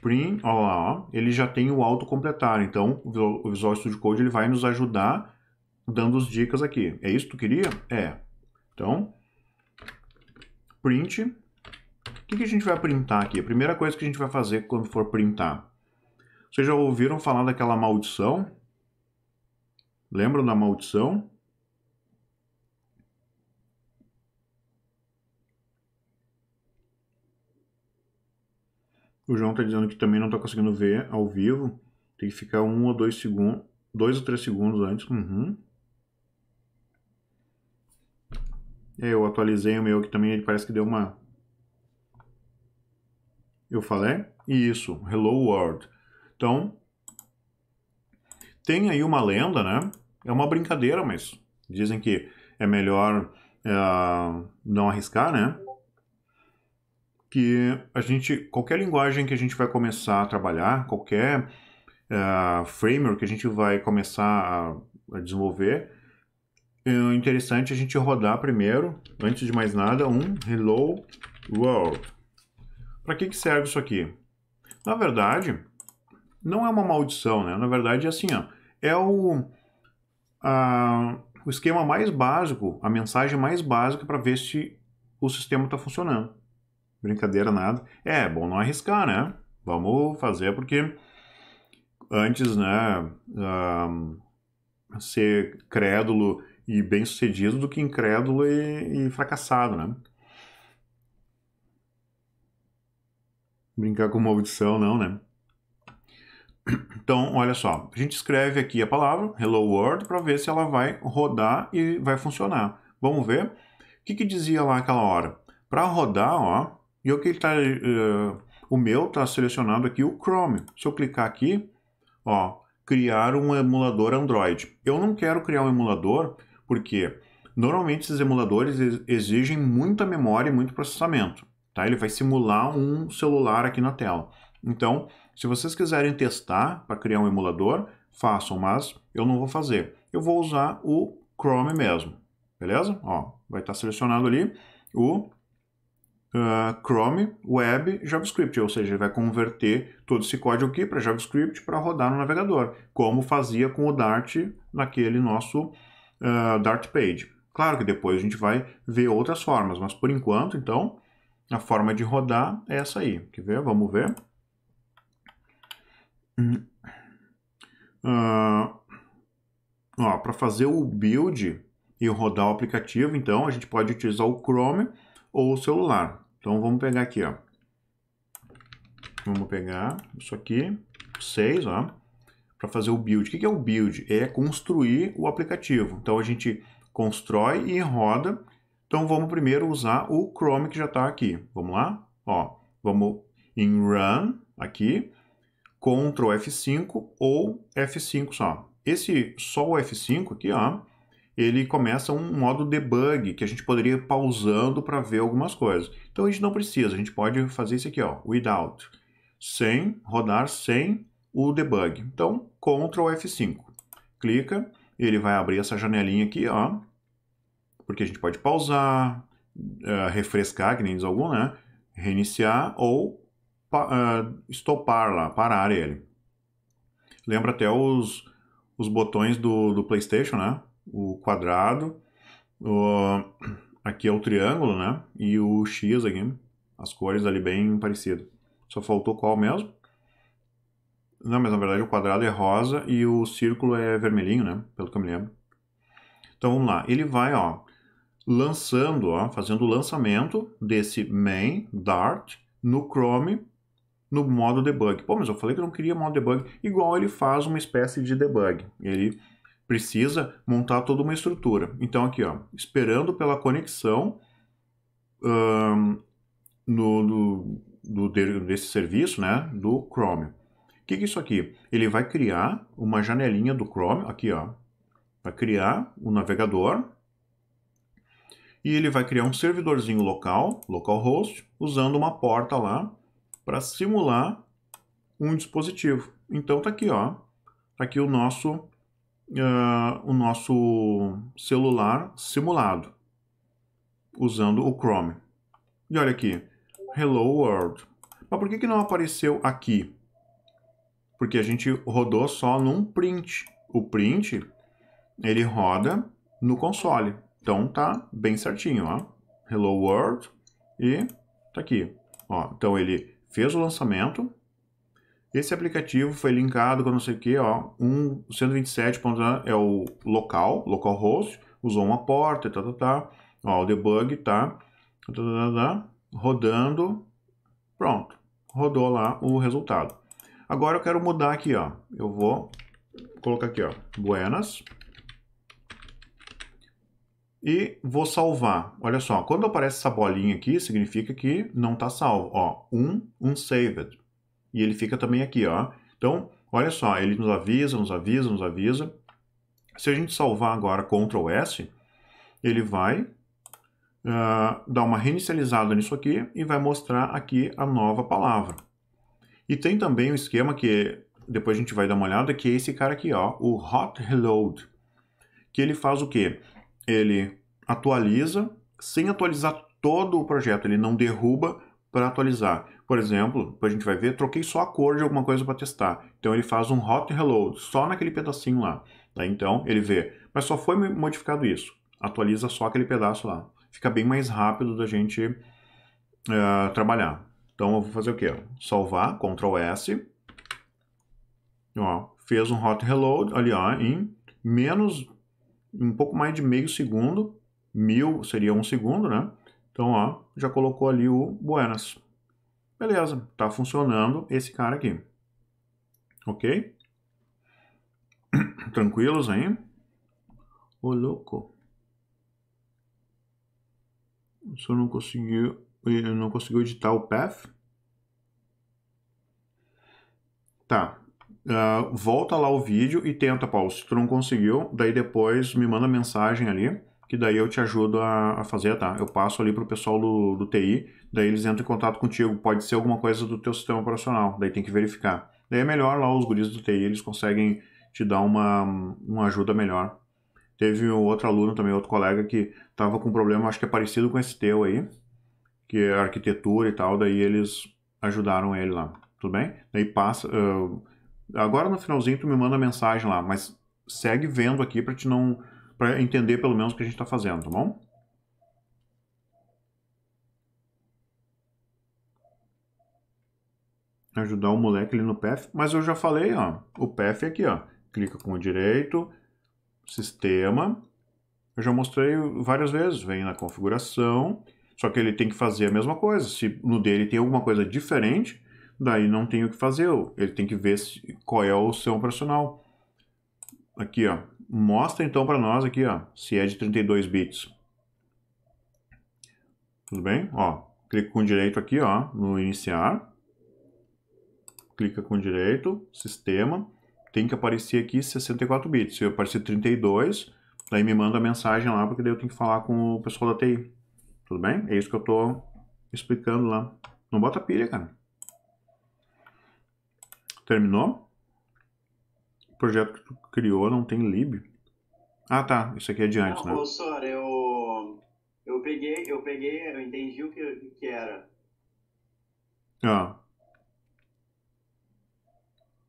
S2: Spring, ó lá, ó, ele já tem o completar. Então, o Visual Studio Code ele vai nos ajudar dando as dicas aqui. É isso que tu queria? É. Então, print. O que, que a gente vai printar aqui? A primeira coisa que a gente vai fazer quando for printar. Vocês já ouviram falar daquela maldição? Lembram da maldição? O João está dizendo que também não está conseguindo ver ao vivo. Tem que ficar um ou dois segundos, dois ou três segundos antes. Uhum. É, eu atualizei o meu que também ele parece que deu uma. Eu falei? Isso, Hello World. Então, tem aí uma lenda, né? É uma brincadeira, mas dizem que é melhor uh, não arriscar, né? que a gente, qualquer linguagem que a gente vai começar a trabalhar, qualquer uh, framework que a gente vai começar a, a desenvolver, é interessante a gente rodar primeiro, antes de mais nada, um Hello World. Para que, que serve isso aqui? Na verdade, não é uma maldição, né? Na verdade, é assim, ó, é o, a, o esquema mais básico, a mensagem mais básica para ver se o sistema está funcionando. Brincadeira, nada. É, é, bom não arriscar, né? Vamos fazer porque antes, né, um, ah, ser crédulo e bem-sucedido do que incrédulo e, e fracassado, né? Brincar com uma audição, não, né? Então, olha só, a gente escreve aqui a palavra Hello World para ver se ela vai rodar e vai funcionar. Vamos ver. O que, que dizia lá aquela hora? Para rodar, ó, e o que ele uh, o meu está selecionado aqui o Chrome. Se eu clicar aqui, ó, criar um emulador Android. Eu não quero criar um emulador porque normalmente esses emuladores exigem muita memória e muito processamento. Tá? Ele vai simular um celular aqui na tela. Então, se vocês quiserem testar para criar um emulador, façam, mas eu não vou fazer. Eu vou usar o Chrome mesmo, beleza? Ó, vai estar tá selecionado ali o uh, Chrome, Web, JavaScript, ou seja, ele vai converter todo esse código aqui para JavaScript para rodar no navegador, como fazia com o Dart naquele nosso uh, Dart Page. Claro que depois a gente vai ver outras formas, mas por enquanto, então, a forma de rodar é essa aí. Quer ver? Vamos ver. Uh, para fazer o build e rodar o aplicativo, então, a gente pode utilizar o Chrome ou o celular. Então vamos pegar aqui, ó. Vamos pegar isso aqui, 6, ó, para fazer o build. O que é o build? É construir o aplicativo. Então a gente constrói e roda. Então vamos primeiro usar o Chrome que já está aqui. Vamos lá? Ó, vamos em Run aqui, Ctrl F5 ou F5 só. Esse só o F5 aqui, ó, ele começa um modo debug, que a gente poderia ir pausando para ver algumas coisas. Então a gente não precisa, a gente pode fazer isso aqui, ó, without, sem, rodar sem o debug. Então, Ctrl F5. Clica, ele vai abrir essa janelinha aqui, ó, porque a gente pode pausar, uh, refrescar, que nem diz algum, né? Reiniciar ou uh, eh, estopar lá, parar ele. Lembra até os, os botões do, do PlayStation, né? o quadrado, o, aqui é o triângulo, né? E o X aqui, as cores ali bem parecidas. Só faltou qual mesmo? Não, mas na verdade o quadrado é rosa e o círculo é vermelhinho, né? Pelo que eu me lembro. Então vamos lá. Ele vai, ó, lançando, ó, fazendo o lançamento desse main Dart no Chrome no modo debug. Pô, mas eu falei que eu não queria modo debug. Igual ele faz uma espécie de debug. Ele precisa montar toda uma estrutura. Então, aqui, ó, esperando pela conexão um, no, do, do, desse serviço, né, do Chrome. O que, que é isso aqui? Ele vai criar uma janelinha do Chrome, aqui, ó, vai criar o um navegador e ele vai criar um servidorzinho local, localhost, usando uma porta lá para simular um dispositivo. Então tá aqui, ó, tá aqui o nosso uh, o nosso celular simulado usando o Chrome. E olha aqui, Hello World. Mas por que, que não apareceu aqui? Porque a gente rodou só num print. O print, ele roda no console. Então tá bem certinho, ó. Hello World e tá aqui. Ó, então ele fez o lançamento, esse aplicativo foi linkado com não sei o que, ó, um 127. é o local, localhost, usou uma porta, tá, tá, tá. Ó, o debug tá, tá, tá, tá, rodando, pronto, rodou lá o resultado. Agora eu quero mudar aqui, ó, eu vou colocar aqui, ó, buenas, e vou salvar. Olha só, quando aparece essa bolinha aqui, significa que não tá salvo. Ó, um, um saved e ele fica também aqui, ó. Então, olha só, ele nos avisa, nos avisa, nos avisa. Se a gente salvar agora Ctrl S, ele vai uh, dar uma reinicializada nisso aqui e vai mostrar aqui a nova palavra. E tem também um esquema que depois a gente vai dar uma olhada, que é esse cara aqui, ó, o Hot Reload, que ele faz o quê? Ele atualiza, sem atualizar todo o projeto, ele não derruba para atualizar. Por exemplo, depois a gente vai ver, troquei só a cor de alguma coisa para testar. Então ele faz um hot reload só naquele pedacinho lá. Tá? Então ele vê, mas só foi modificado isso. Atualiza só aquele pedaço lá. Fica bem mais rápido da gente uh, trabalhar. Então eu vou fazer o quê? Salvar, Ctrl S. Ó, fez um hot reload ali ó, em menos, um pouco mais de meio segundo. Mil seria um segundo, né? Então, ó, já colocou ali o Buenas. Beleza, tá funcionando esse cara aqui. Ok? *clears throat* Tranquilos aí? Ô, louco. Eu não conseguiu, eh, não conseguiu editar o path. Tá. Uh, volta lá o vídeo e tenta, Paulo. Se tu não conseguiu, daí depois me manda mensagem ali que daí eu te ajudo a, a fazer, tá? Eu passo ali para o pessoal do, do TI, daí eles entram em contato contigo. Pode ser alguma coisa do teu sistema operacional, daí tem que verificar. Daí é melhor lá os guris do TI, eles conseguem te dar uma, uma ajuda melhor. Teve outro aluno também, outro colega que estava com um problema, acho que é parecido com esse teu aí, que é arquitetura e tal, daí eles ajudaram ele lá, tudo bem? Daí passa... Uh, agora no finalzinho tu me manda mensagem lá, mas segue vendo aqui para te não para entender pelo menos o que a gente está fazendo, tá bom? Ajudar o moleque ali no path, mas eu já falei, ó, o path é aqui, ó, clica com o direito, sistema, eu já mostrei várias vezes, vem na configuração, só que ele tem que fazer a mesma coisa, se no dele tem alguma coisa diferente, daí não tem o que fazer, ele tem que ver qual é o seu operacional. Aqui, ó, mostra então para nós aqui, ó, se é de 32 bits. Tudo bem? Ó, clica com direito aqui, ó, no iniciar. Clica com direito, sistema. Tem que aparecer aqui 64 bits. Se aparecer 32, daí me manda a mensagem lá, porque daí eu tenho que falar com o pessoal da TI. Tudo bem? É isso que eu tô explicando lá. Não bota pilha, cara. Terminou? projeto que tu criou não tem lib? Ah, tá. Isso aqui é diante, não, né? Professor,
S1: eu, eu peguei, eu peguei, eu entendi o que, que era.
S2: Ah.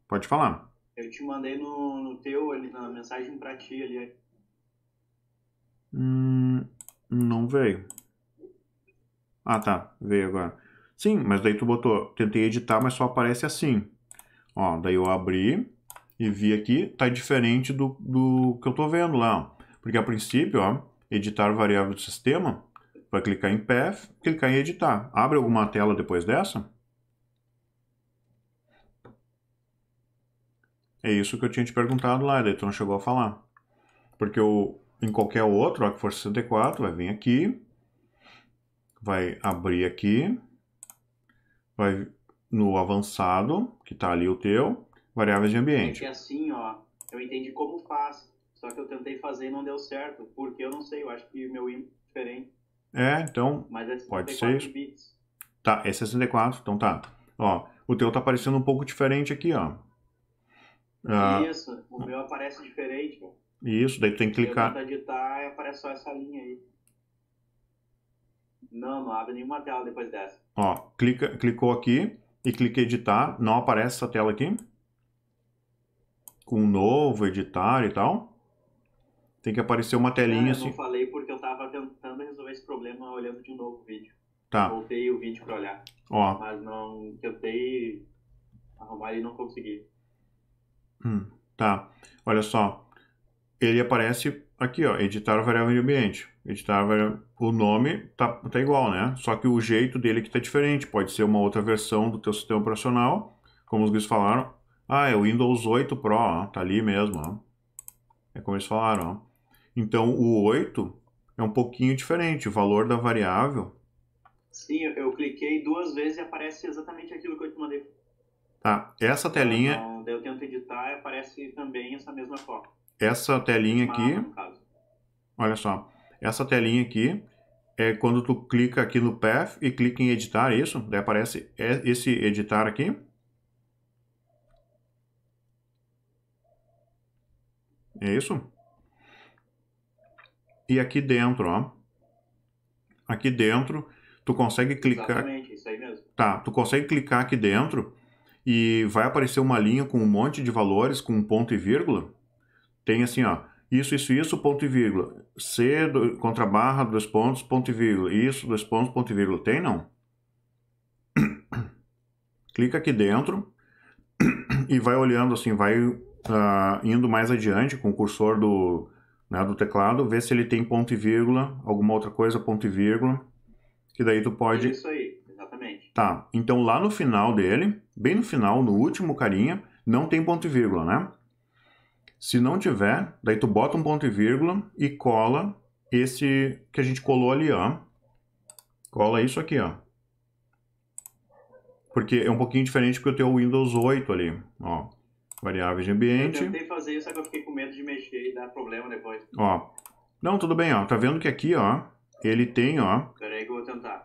S2: Pode falar.
S1: Eu te mandei no, no teu, ali, na mensagem pra ti ali.
S2: Hum, não veio. Ah, tá. Veio agora. Sim, mas daí tu botou, tentei editar, mas só aparece assim. Ó, daí eu abri, e vi aqui, tá diferente do, do que eu tô vendo lá. Porque a princípio, ó, editar variável do sistema, vai clicar em path, clicar em editar. Abre alguma tela depois dessa? É isso que eu tinha te perguntado lá, daí tu não chegou a falar. Porque eu em qualquer outro, ó, que for 64, vai vir aqui, vai abrir aqui, vai no avançado, que tá ali o teu, Variáveis de ambiente. Porque
S1: assim, ó, eu entendi como faz, só que eu tentei fazer e não deu certo, porque eu não sei, eu acho que o meu IMP é diferente.
S2: É, então, é pode ser isso. Bits. Tá, é 64, então tá. Ó, o teu tá aparecendo um pouco diferente aqui, ó. Ah,
S1: isso, o meu aparece diferente, ó.
S2: Isso, daí tu tem que clicar. Eu
S1: editar aparece só essa linha aí. Não, não abre nenhuma tela depois dessa.
S2: Ó, clica, clicou aqui e clica em editar, não aparece essa tela aqui com um novo, editar e tal. Tem que aparecer uma telinha ah, assim. Eu não
S1: falei porque eu tava tentando resolver esse problema olhando de novo o vídeo. Tá. Voltei o vídeo pra olhar. Ó. Mas não. Tentei arrumar e não consegui.
S2: Hum, tá. Olha só. Ele aparece aqui, ó. Editar variável de ambiente. Editar variável... O nome tá, tá igual, né? Só que o jeito dele que tá diferente. Pode ser uma outra versão do teu sistema operacional. Como os guias falaram, ah, é o Windows 8 Pro, ó, tá ali mesmo, ó. É como eles falaram, ó. Então, o 8 é um pouquinho diferente, o valor da variável.
S1: Sim, eu cliquei duas vezes e aparece exatamente aquilo que eu te mandei.
S2: Tá, essa telinha... Então,
S1: daí eu tento editar e aparece também essa mesma foto.
S2: Essa telinha aqui... Olha só, essa telinha aqui é quando tu clica aqui no Path e clica em editar, é isso? Daí aparece esse editar aqui. É isso? E aqui dentro, ó. Aqui dentro, tu consegue clicar.
S1: Exatamente, isso aí mesmo.
S2: Tá, tu consegue clicar aqui dentro e vai aparecer uma linha com um monte de valores, com ponto e vírgula. Tem assim, ó. Isso, isso, isso, ponto e vírgula. C, do, contra barra, dois pontos, ponto e vírgula. Isso, dois pontos, ponto e vírgula. Tem não? *coughs* Clica aqui dentro *coughs* e vai olhando assim, vai uh, indo mais adiante com o cursor do, né, do teclado, ver se ele tem ponto e vírgula, alguma outra coisa, ponto e vírgula, que daí tu pode... É isso
S1: aí, exatamente.
S2: Tá, então lá no final dele, bem no final, no último carinha, não tem ponto e vírgula, né? Se não tiver, daí tu bota um ponto e vírgula e cola esse que a gente colou ali, ó. Cola isso aqui, ó. Porque é um pouquinho diferente porque eu tenho o Windows 8 ali, ó variáveis de ambiente. Eu
S1: tentei fazer isso, só que eu fiquei com medo de mexer e dar problema depois.
S2: Ó. Não, tudo bem, ó. Tá vendo que aqui, ó, ele tem, ó.
S1: Peraí que eu vou tentar.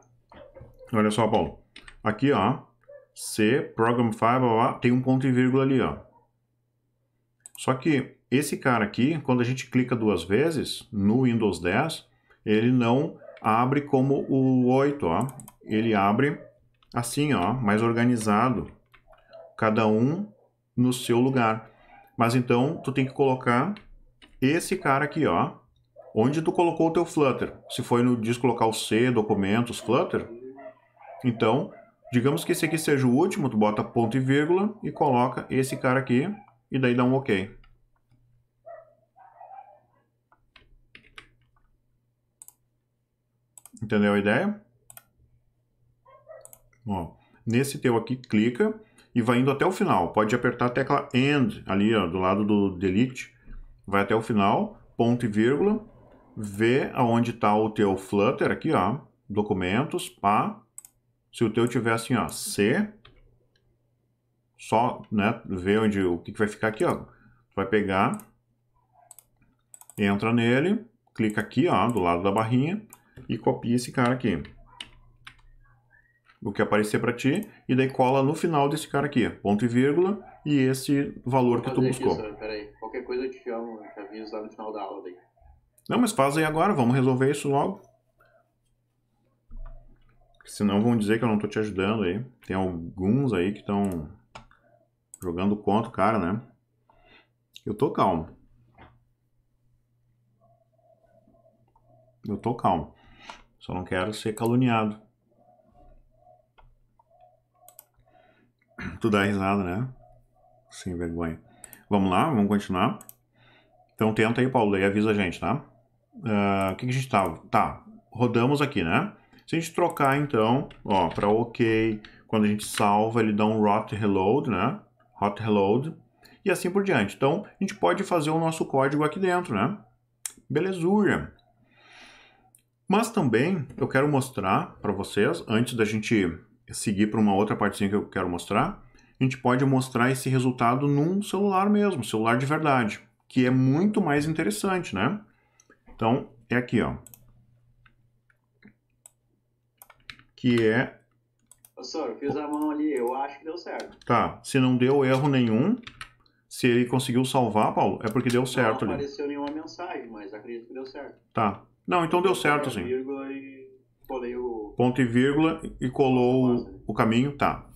S2: Olha só, Paulo. Aqui, ó. C, program file, ó, tem um ponto e vírgula ali, ó. Só que esse cara aqui, quando a gente clica duas vezes no Windows 10, ele não abre como o 8, ó. Ele abre assim, ó, mais organizado. Cada um no seu lugar. Mas então tu tem que colocar esse cara aqui, ó, onde tu colocou o teu Flutter. Se foi no disco local C, documentos, Flutter, então, digamos que esse aqui seja o último, tu bota ponto e vírgula e coloca esse cara aqui e daí dá um OK. Entendeu a ideia? Ó, nesse teu aqui, clica e vai indo até o final. Pode apertar a tecla AND ali ó, do lado do delete, vai até o final, ponto e vírgula, vê aonde está o teu Flutter aqui, ó, documentos, pá. Se o teu tiver assim, ó, C, só, né, ver onde, o que, que vai ficar aqui, ó. Vai pegar, entra nele, clica aqui, ó, do lado da barrinha e copia esse cara aqui o que aparecer para ti, e daí cola no final desse cara aqui, ponto e vírgula, e esse valor que tu buscou. Isso, né?
S1: peraí. Qualquer coisa eu te chamo, te aviso lá no final da aula daí.
S2: Não, mas faz aí agora, vamos resolver isso logo. Senão vão dizer que eu não tô te ajudando aí. Tem alguns aí que estão jogando contra o cara, né? Eu tô calmo. Eu tô calmo. Só não quero ser caluniado. Tu dá risada, né? Sem vergonha. Vamos lá, vamos continuar. Então tenta aí, Paulo, daí avisa a gente, tá? Ah, o uh, que, que, a gente tava? Tá? tá, rodamos aqui, né? Se a gente trocar, então, ó, para OK, quando a gente salva, ele dá um hot reload, né? Hot reload. E assim por diante. Então, a gente pode fazer o nosso código aqui dentro, né? Belezura. Mas também eu quero mostrar para vocês, antes da gente seguir para uma outra partezinha que eu quero mostrar, a gente pode mostrar esse resultado num celular mesmo, celular de verdade, que é muito mais interessante, né? Então, é aqui, ó. Que é...
S1: Professor, fiz a mão ali, eu acho que deu certo.
S2: Tá, se não deu erro nenhum, se ele conseguiu salvar, Paulo, é porque deu certo não ali. Não
S1: apareceu nenhuma mensagem, mas acredito que deu certo. Tá. Não,
S2: então deu certo, sim. Ponto e vírgula e colou né? o caminho, tá.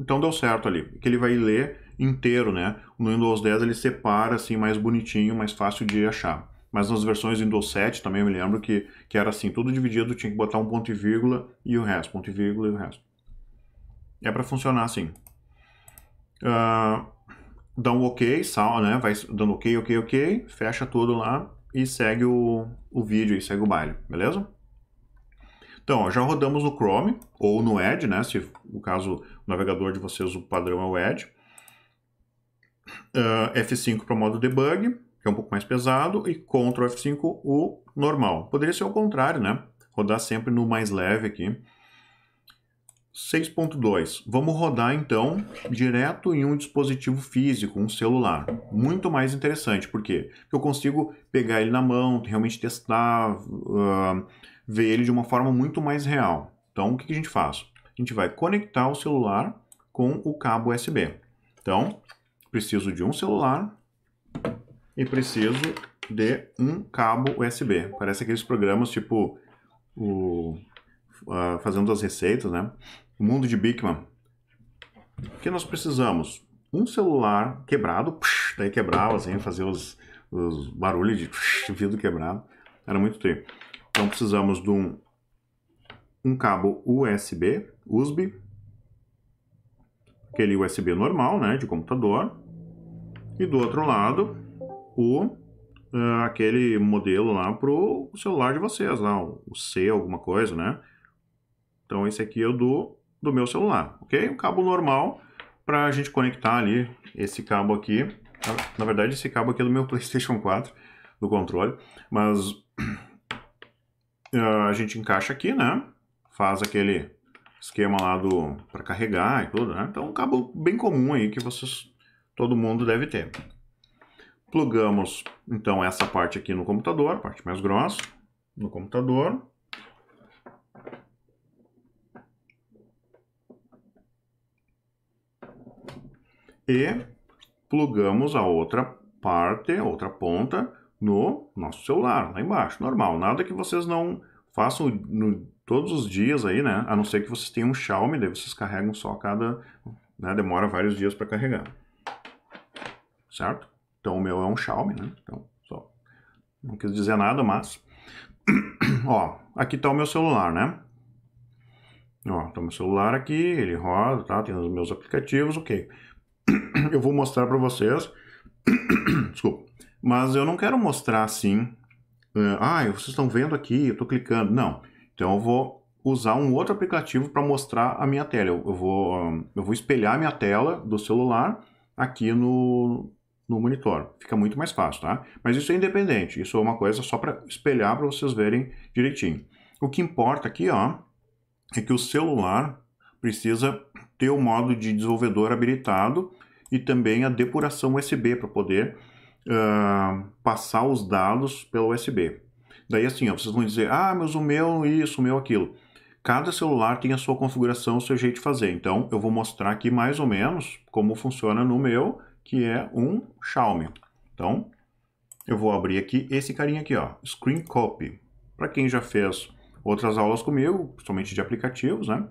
S2: Então deu certo ali, que ele vai ler inteiro, né? No Windows 10 ele separa assim mais bonitinho, mais fácil de achar. Mas nas versões Windows 7 também eu me lembro que, que era assim, tudo dividido, tinha que botar um ponto e vírgula e o resto, ponto e vírgula e o resto. É para funcionar assim. Uh, dá um ok, sal, né? Vai dando ok, ok, ok, fecha tudo lá e segue o, o vídeo e segue o baile, beleza? Então, ó, já rodamos no Chrome ou no Edge, né? Se o caso navegador de vocês o padrão é o Edge. Uh, ah, F5 para modo debug, que é um pouco mais pesado, e Ctrl F5 o normal. Poderia ser o contrário, né? Rodar sempre no mais leve aqui. 6.2. Vamos rodar então direto em um dispositivo físico, um celular. Muito mais interessante, por quê? Porque eu consigo pegar ele na mão, realmente testar, uh, ver ele de uma forma muito mais real. Então, o que, que a gente faz? a gente vai conectar o celular com o cabo USB. Então, preciso de um celular e preciso de um cabo USB. Parece aqueles programas tipo o uh, fazendo as receitas, né? O mundo de Bigman. O que nós precisamos? Um celular quebrado, psh, daí quebrava assim, fazia os, os barulhos de psh, vidro quebrado. Era muito tempo Então precisamos de um um cabo USB, USB, aquele USB normal, né, de computador, e do outro lado o uh, aquele modelo lá pro celular de vocês, lá o C alguma coisa, né? Então esse aqui é o do do meu celular, ok? Um cabo normal para a gente conectar ali esse cabo aqui. Ah, na verdade, esse cabo aqui é do meu *laughs* PlayStation 4, do controle, mas uh, *clears throat* a gente encaixa aqui, né? faz aquele esquema lá do para carregar e tudo, né? Então um cabo bem comum aí que vocês todo mundo deve ter. Plugamos então essa parte aqui no computador, parte mais grossa no computador. E plugamos a outra parte, outra ponta no nosso celular, lá embaixo, normal, nada que vocês não façam no todos os dias aí, né? A não ser que vocês tenham um Xiaomi, daí vocês carregam só cada... Né? Demora vários dias para carregar. Certo? Então o meu é um Xiaomi, né? Então, só... Não quis dizer nada, mas... *coughs* Ó, aqui tá o meu celular, né? Ó, tá o meu celular aqui, ele roda, tá? Tem os meus aplicativos, ok. *coughs* Eu vou mostrar para vocês... *coughs* Desculpa. Mas eu não quero mostrar assim... Uh, ah, vocês estão vendo aqui, eu tô clicando. Não. Então eu vou usar um outro aplicativo para mostrar a minha tela. Eu, vou, eu vou espelhar a minha tela do celular aqui no, no monitor. Fica muito mais fácil, tá? Mas isso é independente. Isso é uma coisa só para espelhar para vocês verem direitinho. O que importa aqui, ó, é que o celular precisa ter o modo de desenvolvedor habilitado e também a depuração USB para poder uh, passar os dados pelo USB. Daí assim, ó, vocês vão dizer, ah, mas o meu isso, o meu aquilo. Cada celular tem a sua configuração, o seu jeito de fazer. Então, eu vou mostrar aqui mais ou menos como funciona no meu, que é um Xiaomi. Então, eu vou abrir aqui esse carinha aqui, ó, Screen Copy. Para quem já fez outras aulas comigo, principalmente de aplicativos, né?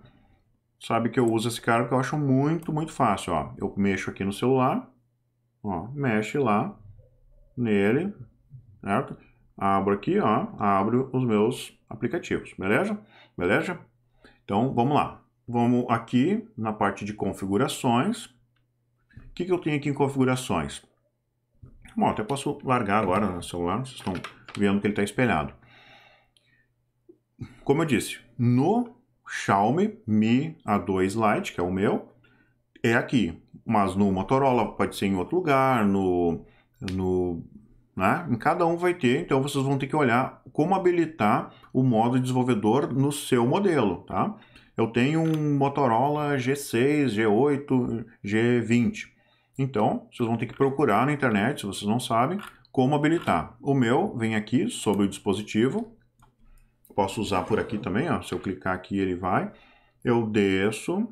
S2: Sabe que eu uso esse cara porque eu acho muito, muito fácil, ó. Eu mexo aqui no celular, ó, mexe lá nele, certo? abro aqui, ó, abro os meus aplicativos, beleza? Beleza? Então, vamos lá. Vamos aqui na parte de configurações. O que, que eu tenho aqui em configurações? Bom, até posso largar agora no celular, vocês estão vendo que ele está espelhado. Como eu disse, no Xiaomi Mi A2 Lite, que é o meu, é aqui. Mas no Motorola pode ser em outro lugar, no, no né? Em cada um vai ter, então vocês vão ter que olhar como habilitar o modo desenvolvedor no seu modelo. Tá? Eu tenho um Motorola G6, G8, G20. Então, vocês vão ter que procurar na internet, se vocês não sabem, como habilitar. O meu vem aqui sobre o dispositivo. Posso usar por aqui também, ó. se eu clicar aqui ele vai. Eu desço,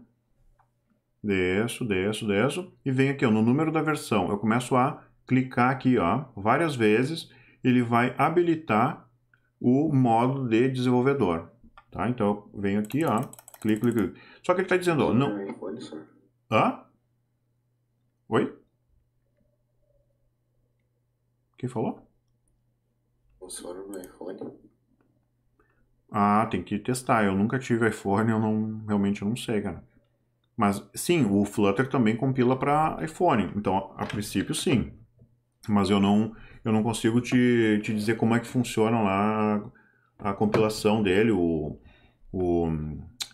S2: desço, desço, desço, e vem aqui ó, no número da versão. Eu começo a clicar aqui ó, várias vezes, ele vai habilitar o modo de desenvolvedor. Tá? Então eu venho aqui, ó, clico, clico, clico. Só que ele está dizendo, ó, não... Hã? Oi?
S1: Quem falou? Funciona no iPhone.
S2: Ah, tem que testar. Eu nunca tive iPhone, eu não realmente não sei, cara. Mas sim, o Flutter também compila para iPhone. Então, a, a princípio, sim mas eu não, eu não consigo te, te dizer como é que funciona lá a compilação dele, o, o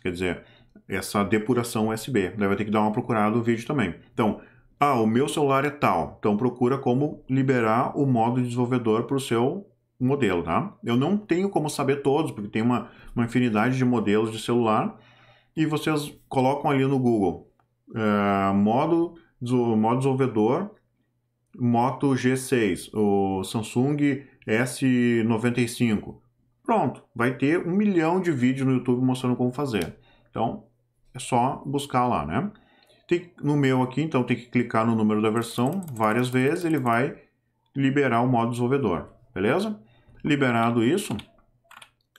S2: quer dizer, essa depuração USB. deve vai ter que dar uma procurada no vídeo também. Então, ah, o meu celular é tal. Então procura como liberar o modo desenvolvedor para o seu modelo, tá? Eu não tenho como saber todos, porque tem uma, uma infinidade de modelos de celular. E vocês colocam ali no Google é, modo, modo desenvolvedor Moto G6, o Samsung S95. Pronto, vai ter um milhão de vídeos no YouTube mostrando como fazer. Então, é só buscar lá, né? Tem, no meu aqui, então, tem que clicar no número da versão várias vezes, ele vai liberar o modo desenvolvedor, beleza? Liberado isso,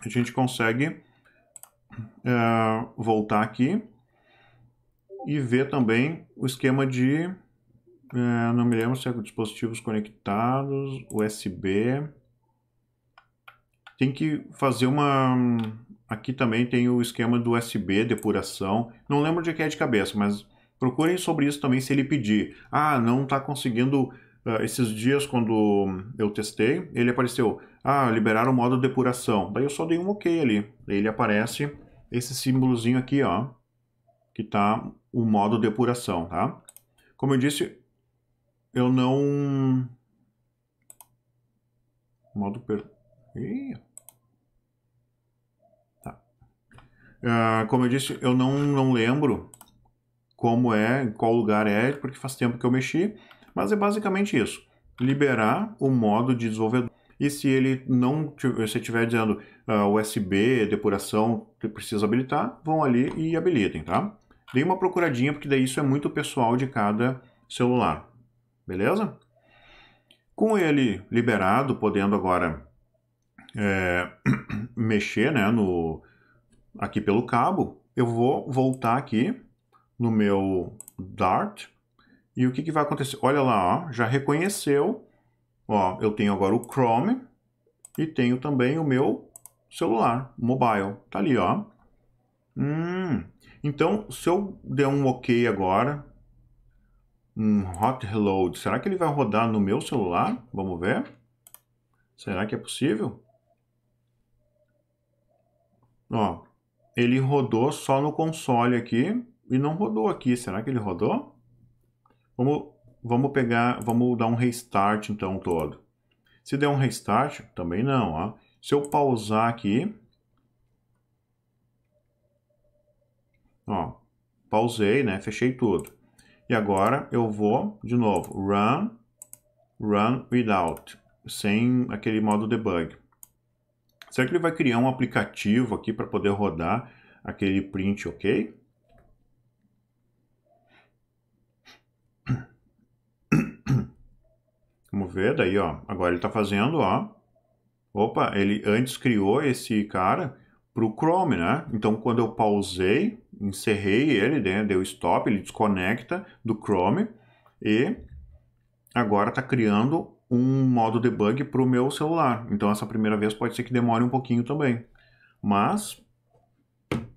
S2: a gente consegue é, voltar aqui e ver também o esquema de é, não me lembro se é dispositivos conectados, USB. Tem que fazer uma... Aqui também tem o esquema do USB, depuração. Não lembro de que é de cabeça, mas procurem sobre isso também se ele pedir. Ah, não está conseguindo... Uh, esses dias, quando eu testei, ele apareceu. Ah, liberaram o modo depuração. Daí eu só dei um OK ali. Daí ele aparece esse símbolozinho aqui, ó. Que tá o modo depuração, tá? Como eu disse, eu não... Modo per... Ih. Tá. Uh, como eu disse, eu não, não lembro como é, qual lugar é, porque faz tempo que eu mexi, mas é basicamente isso. Liberar o modo de desenvolvedor. E se ele não se tiver dizendo uh, ah, USB, depuração, que precisa habilitar, vão ali e habilitem, tá? Dei uma procuradinha, porque daí isso é muito pessoal de cada celular. Beleza? Com ele liberado, podendo agora é, *clears throat* mexer né, no, aqui pelo cabo, eu vou voltar aqui no meu Dart. E o que, que vai acontecer? Olha lá, ó, já reconheceu. Ó, eu tenho agora o Chrome e tenho também o meu celular, mobile. Tá ali, ó. Hum, então, se eu der um OK agora, um hot reload. Será que ele vai rodar no meu celular? Vamos ver. Será que é possível? Ó, ele rodou só no console aqui e não rodou aqui. Será que ele rodou? Vamos, vamos pegar, vamos dar um restart então todo. Se der um restart, também não, ó. Se eu pausar aqui, ó, pausei, né? Fechei tudo. E agora eu vou, de novo, run, run without, sem aquele modo debug. Será que ele vai criar um aplicativo aqui para poder rodar aquele print ok? *coughs* Vamos ver, daí ó, agora ele está fazendo, ó. Opa, ele antes criou esse cara para o Chrome, né? Então, quando eu pausei, encerrei ele, né? deu stop, ele desconecta do Chrome e agora está criando um modo debug para o meu celular. Então, essa primeira vez pode ser que demore um pouquinho também. Mas,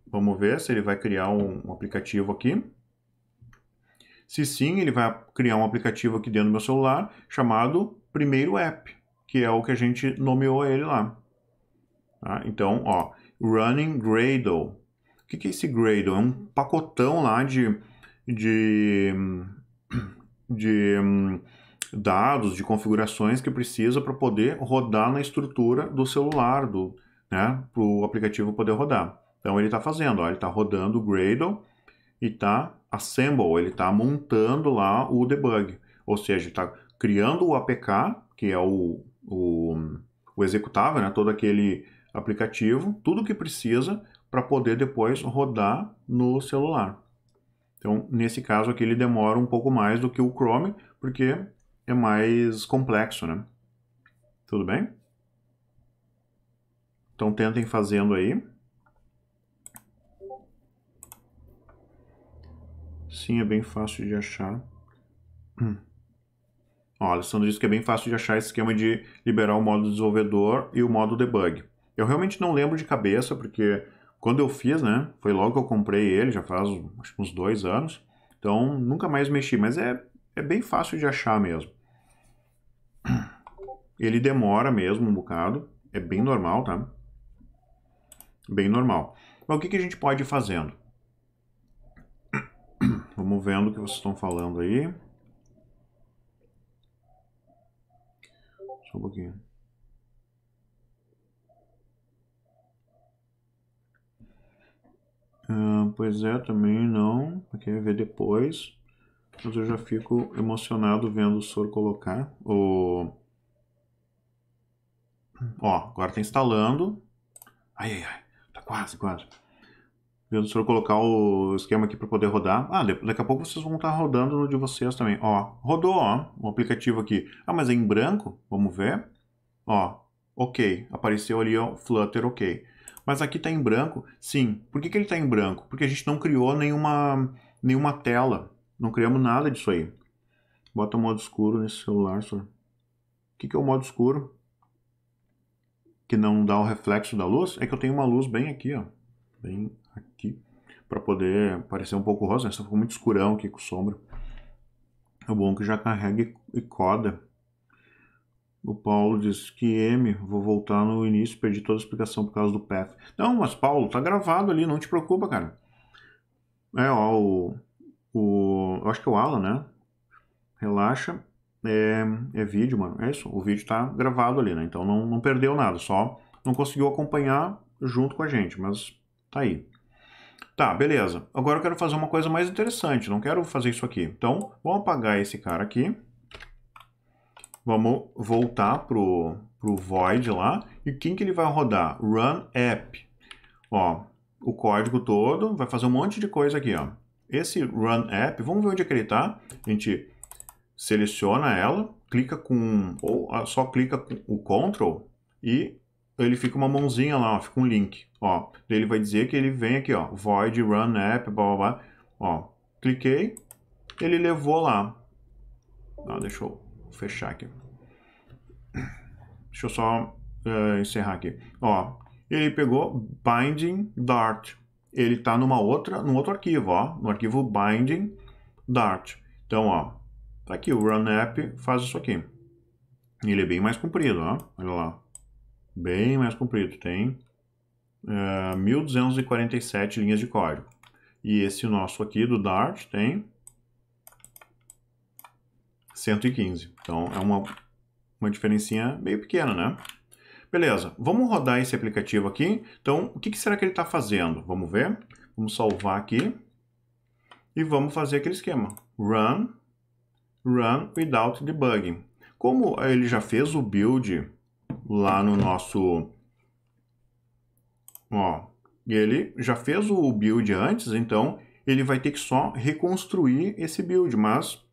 S2: vamos ver se ele vai criar um, um aplicativo aqui. Se sim, ele vai criar um aplicativo aqui dentro do meu celular chamado Primeiro App, que é o que a gente nomeou ele lá. Tá? Então, ó, Running Gradle. O que é esse Gradle? É um pacotão lá de, de, de dados, de configurações que precisa para poder rodar na estrutura do celular, do, né, para o aplicativo poder rodar. Então ele está fazendo, ó, ele está rodando o Gradle e está assemble, ele está montando lá o debug, ou seja, está criando o APK, que é o, o, o executável, né, todo aquele aplicativo, tudo o que precisa para poder depois rodar no celular. Então, nesse caso aqui, ele demora um pouco mais do que o Chrome, porque é mais complexo, né? Tudo bem? Então, tentem fazendo aí. Sim, é bem fácil de achar. olha hum. Ó, Alessandro disse que é bem fácil de achar esse esquema de liberar o modo desenvolvedor e o modo debug. Eu realmente não lembro de cabeça, porque quando eu fiz, né? Foi logo que eu comprei ele, já faz uns dois anos. Então nunca mais mexi, mas é, é bem fácil de achar mesmo. Ele demora mesmo um bocado, é bem normal, tá? Bem normal. Mas o que, que a gente pode ir fazendo? *coughs* Vamos vendo o que vocês estão falando aí. Só um pouquinho. pois é, também não, quer ver depois. Mas eu já fico emocionado vendo o Sor colocar o... Ó, agora tá instalando. Ai, ai, ai, tá quase, quase. Vendo o Sor colocar o esquema aqui para poder rodar. Ah, daqui a pouco vocês vão estar tá rodando no de vocês também. Ó, rodou, ó, o aplicativo aqui. Ah, mas é em branco? Vamos ver. Ó, ok, apareceu ali o Flutter ok. Mas aqui está em branco. Sim. Por que, que ele está em branco? Porque a gente não criou nenhuma, nenhuma tela. Não criamos nada disso aí. Bota o modo escuro nesse celular, senhor. O que, que é o modo escuro? Que não dá o reflexo da luz? É que eu tenho uma luz bem aqui, ó. Bem aqui. para poder parecer um pouco rosa. Essa né? ficou muito escurão aqui com sombra. É bom que já carrega e coda o Paulo diz que M, vou voltar no início, perdi toda a explicação por causa do path. Não, mas Paulo, tá gravado ali, não te preocupa, cara. É, ó, o. o eu acho que é o Alan, né? Relaxa. É, é vídeo, mano. É isso. O vídeo tá gravado ali, né? Então não, não perdeu nada, só não conseguiu acompanhar junto com a gente, mas tá aí. Tá, beleza. Agora eu quero fazer uma coisa mais interessante, não quero fazer isso aqui. Então, vamos apagar esse cara aqui. Vamos voltar pro, pro void lá. E quem que ele vai rodar? Run app. Ó, o código todo, vai fazer um monte de coisa aqui, ó. Esse run app, vamos ver onde é que ele tá. A gente seleciona ela, clica com, ou ah, só clica com o control e ele fica uma mãozinha lá, ó, fica um link, ó. ele vai dizer que ele vem aqui, ó, void run app, blá blá blá. Ó, cliquei, ele levou lá. Ah, deixa eu fechar aqui. Deixa eu só uh, encerrar aqui. Ó, ele pegou binding dart. Ele está numa outra, num outro arquivo, ó, no arquivo binding dart. Então, ó, tá aqui o run app faz isso aqui. Ele é bem mais comprido, ó. Olha lá. Bem mais comprido, tem uh, eh, 1247 linhas de código. E esse nosso aqui do Dart tem 115. Então é uma, uma diferencinha meio pequena, né? Beleza, vamos rodar esse aplicativo aqui. Então, o que, que será que ele está fazendo? Vamos ver. Vamos salvar aqui. E vamos fazer aquele esquema. Run, run without debugging. Como ele já fez o build lá no nosso... Ó, ele já fez o build antes, então ele vai ter que só reconstruir esse build, mas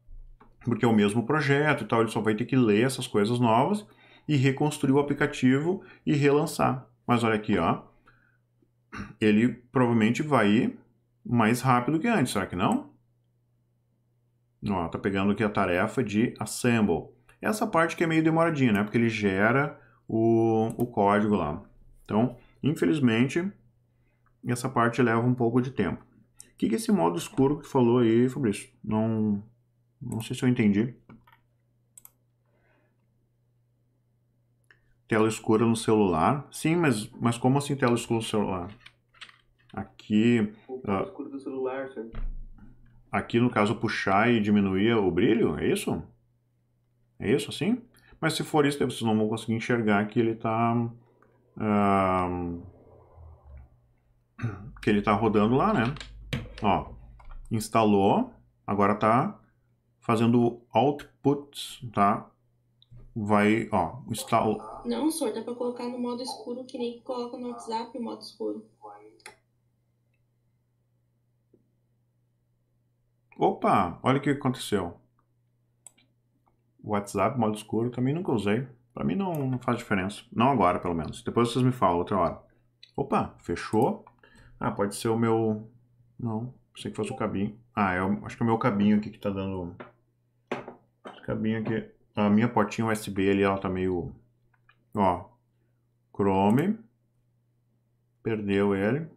S2: porque é o mesmo projeto e tal, ele só vai ter que ler essas coisas novas e reconstruir o aplicativo e relançar. Mas olha aqui, ó, ele provavelmente vai ir mais rápido que antes, será que não? Ó, tá pegando aqui a tarefa de assemble. Essa parte que é meio demoradinha, né? Porque ele gera o, o código lá. Então, infelizmente, essa parte leva um pouco de tempo. O que, que é esse modo escuro que tu falou aí, Fabrício? Não, não sei se eu entendi. Tela escura no celular. Sim, mas, mas como assim tela escura no celular? Aqui... Ah, tela uh,
S1: escuro do celular, senhor.
S2: Aqui, no caso, puxar e diminuir o brilho? É isso? É isso, assim? Mas se for isso, vocês não vão conseguir enxergar que ele está... Uh, ah, que ele está rodando lá, né? Ó, instalou, agora está fazendo output tá? Vai, ó, install.
S1: Não, senhor, dá pra colocar no modo escuro que nem que coloca no WhatsApp o modo escuro.
S2: Opa, olha o que aconteceu. WhatsApp, modo escuro, também nunca usei. Pra mim não, não faz diferença. Não agora, pelo menos. Depois vocês me falam, outra hora. Opa, fechou. Ah, pode ser o meu... Não, pensei que fosse o cabinho. Ah, eu é acho que é o meu cabinho aqui que tá dando cabinha aqui. A minha portinha USB ali, ela tá meio... Ó. Chrome. Perdeu ele.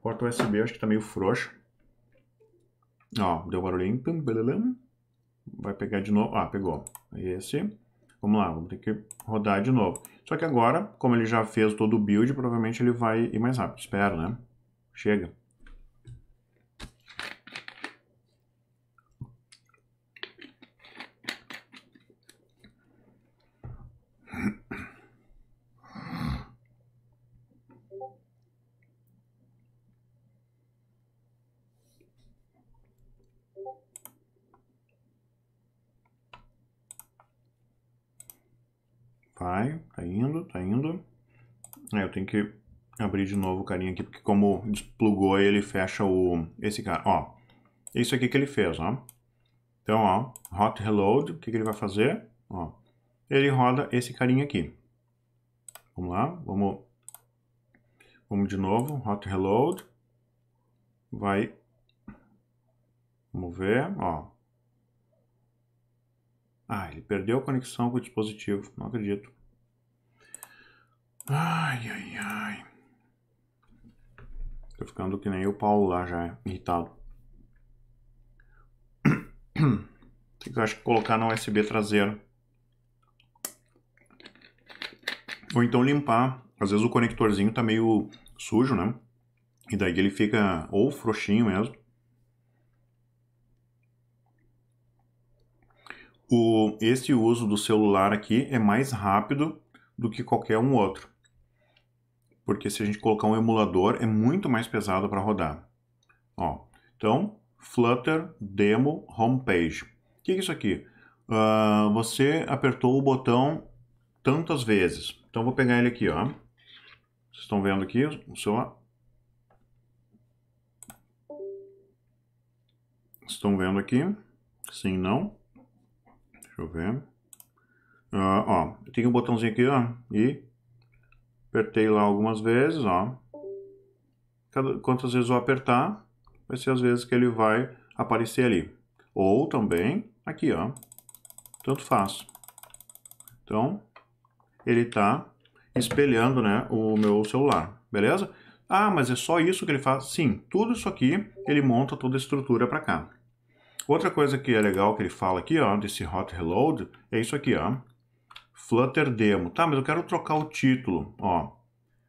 S2: Porta USB, acho que tá meio frouxa. Ó, deu barulhinho. Vai pegar de novo. Ah, pegou. Esse. Vamos lá, vamos ter que rodar de novo. Só que agora, como ele já fez todo o build, provavelmente ele vai ir mais rápido. Espero, né? Chega. que abrir de novo o carinha aqui, porque como desplugou ele fecha o esse cara, ó. Isso aqui que ele fez, ó. Então, ó, hot reload, o que, que ele vai fazer? Ó, ele roda esse carinha aqui. Vamos lá, vamos, vamos de novo, hot reload, vai, vamos ver, ó. Ah, ele perdeu a conexão com o dispositivo, não acredito.
S1: Ai, ai, ai.
S2: Tô ficando que nem o Paulo lá já, irritado. Tem que, acho que colocar na USB traseira. Ou então limpar. Às vezes o conectorzinho tá meio sujo, né? E daí ele fica ou frouxinho mesmo. O, esse uso do celular aqui é mais rápido do que qualquer um outro porque se a gente colocar um emulador é muito mais pesado para rodar. Ó, então, Flutter Demo Homepage. O que é isso aqui? Uh, você apertou o botão tantas vezes. Então vou pegar ele aqui, ó. Vocês estão vendo aqui? Só. Estão vendo aqui? Sim, não. Deixa eu ver. Uh, ó, tem um botãozinho aqui, ó, e Apertei lá algumas vezes, ó. quantas vezes eu apertar, vai ser as vezes que ele vai aparecer ali. Ou também, aqui, ó. Tanto faz. Então, ele está espelhando né, o meu celular, beleza? Ah, mas é só isso que ele faz? Sim, tudo isso aqui, ele monta toda a estrutura para cá. Outra coisa que é legal que ele fala aqui, ó, desse hot reload, é isso aqui, ó. Flutter Demo. Tá, mas eu quero trocar o título, ó.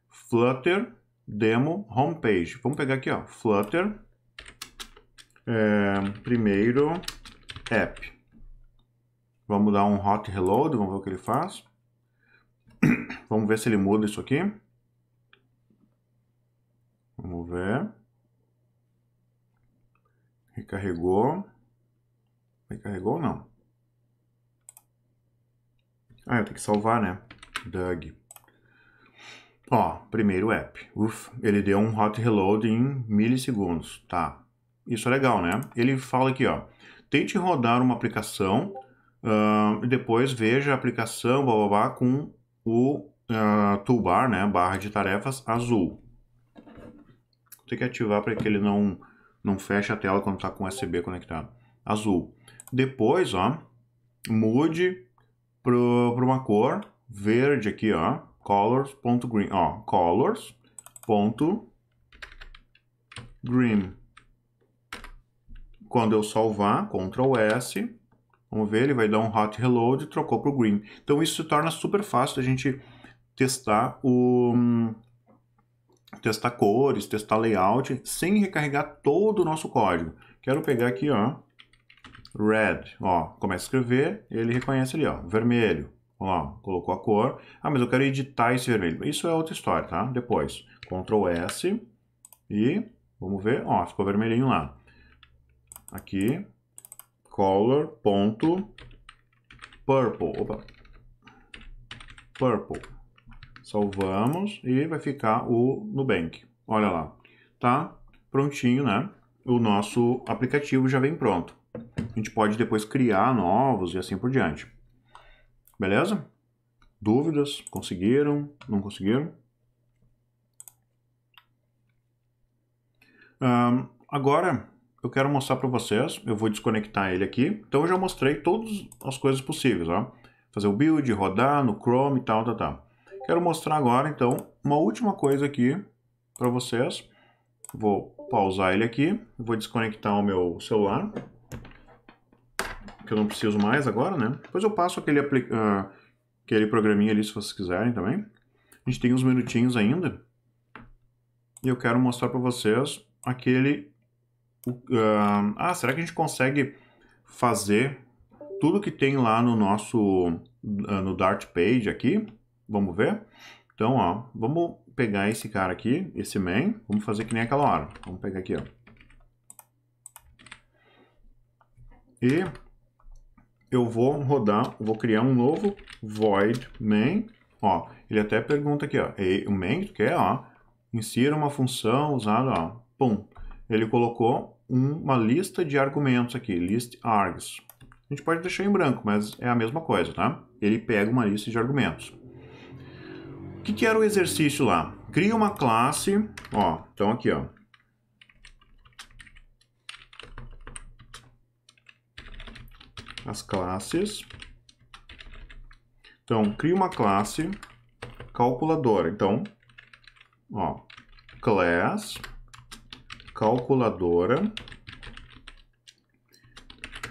S2: Flutter Demo Homepage. Vamos pegar aqui, ó. Flutter é, primeiro app. Vamos dar um hot reload, vamos ver o que ele faz. *coughs* vamos ver se ele muda isso aqui. Vamos ver. Recarregou. Recarregou não? Ah, eu tenho que salvar, né? Doug. Ó, primeiro app. Uf, ele deu um hot reload em milissegundos. Tá. Isso é legal, né? Ele fala aqui, ó. Tente rodar uma aplicação uh, e depois veja a aplicação blá, blá, blá, com o uh, toolbar, né? Barra de tarefas azul. Tem que ativar para que ele não, não feche a tela quando está com USB conectado. Azul. Depois, ó, mude para uma cor verde aqui, ó, colors.green, ó, colors.green. Quando eu salvar, Ctrl S, vamos ver, ele vai dar um hot reload e trocou para o green. Então isso se torna super fácil da gente testar o testar cores, testar layout, sem recarregar todo o nosso código. Quero pegar aqui, ó, red, ó, começa a escrever, ele reconhece ali, ó, vermelho. Ó, colocou a cor. Ah, mas eu quero editar esse vermelho. Isso é outra história, tá? Depois, Ctrl S e vamos ver, ó, ficou vermelhinho lá. Aqui, color.purple, opa, purple. Salvamos e vai ficar o Nubank. Olha lá, tá prontinho, né? O nosso aplicativo já vem pronto a gente pode depois criar novos e assim por diante. Beleza? Dúvidas? Conseguiram? Não conseguiram? Um, agora eu quero mostrar para vocês, eu vou desconectar ele aqui. Então eu já mostrei todas as coisas possíveis, ó. Fazer o build, rodar no Chrome e tal, tal, tal. Quero mostrar agora, então, uma última coisa aqui para vocês. Vou pausar ele aqui, vou desconectar o meu celular que eu não preciso mais agora, né? Depois eu passo aquele, uh, aquele programinha ali, se vocês quiserem também. A gente tem uns minutinhos ainda. E eu quero mostrar para vocês aquele... Uh, ah, será que a gente consegue fazer tudo que tem lá no nosso... Uh, no Dart Page aqui? Vamos ver? Então, ó, vamos pegar esse cara aqui, esse main. vamos fazer que nem aquela hora. Vamos pegar aqui, ó. E eu vou rodar, vou criar um novo void main, ó, ele até pergunta aqui, ó, o main que tu quer, ó, insira uma função usada, ó, pum, ele colocou um, uma lista de argumentos aqui, list args, a gente pode deixar em branco, mas é a mesma coisa, tá? Ele pega uma lista de argumentos. O que, que era o exercício lá? Cria uma classe, ó, então aqui, ó, as classes. Então, cria uma classe calculadora. Então, ó, class calculadora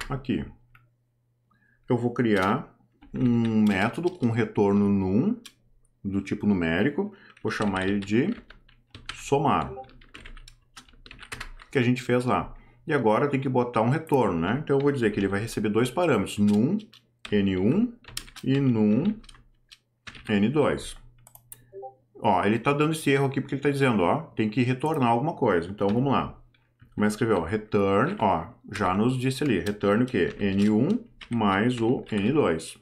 S2: aqui. Eu vou criar um método com retorno num do tipo numérico, vou chamar ele de somar que a gente fez lá. E agora tem que botar um retorno, né? Então eu vou dizer que ele vai receber dois parâmetros, num n1 e num n2. Ó, ele está dando esse erro aqui porque ele está dizendo, ó, tem que retornar alguma coisa. Então vamos lá. Começa a escrever, ó, return, ó, já nos disse ali, return o quê? n1 mais o n2.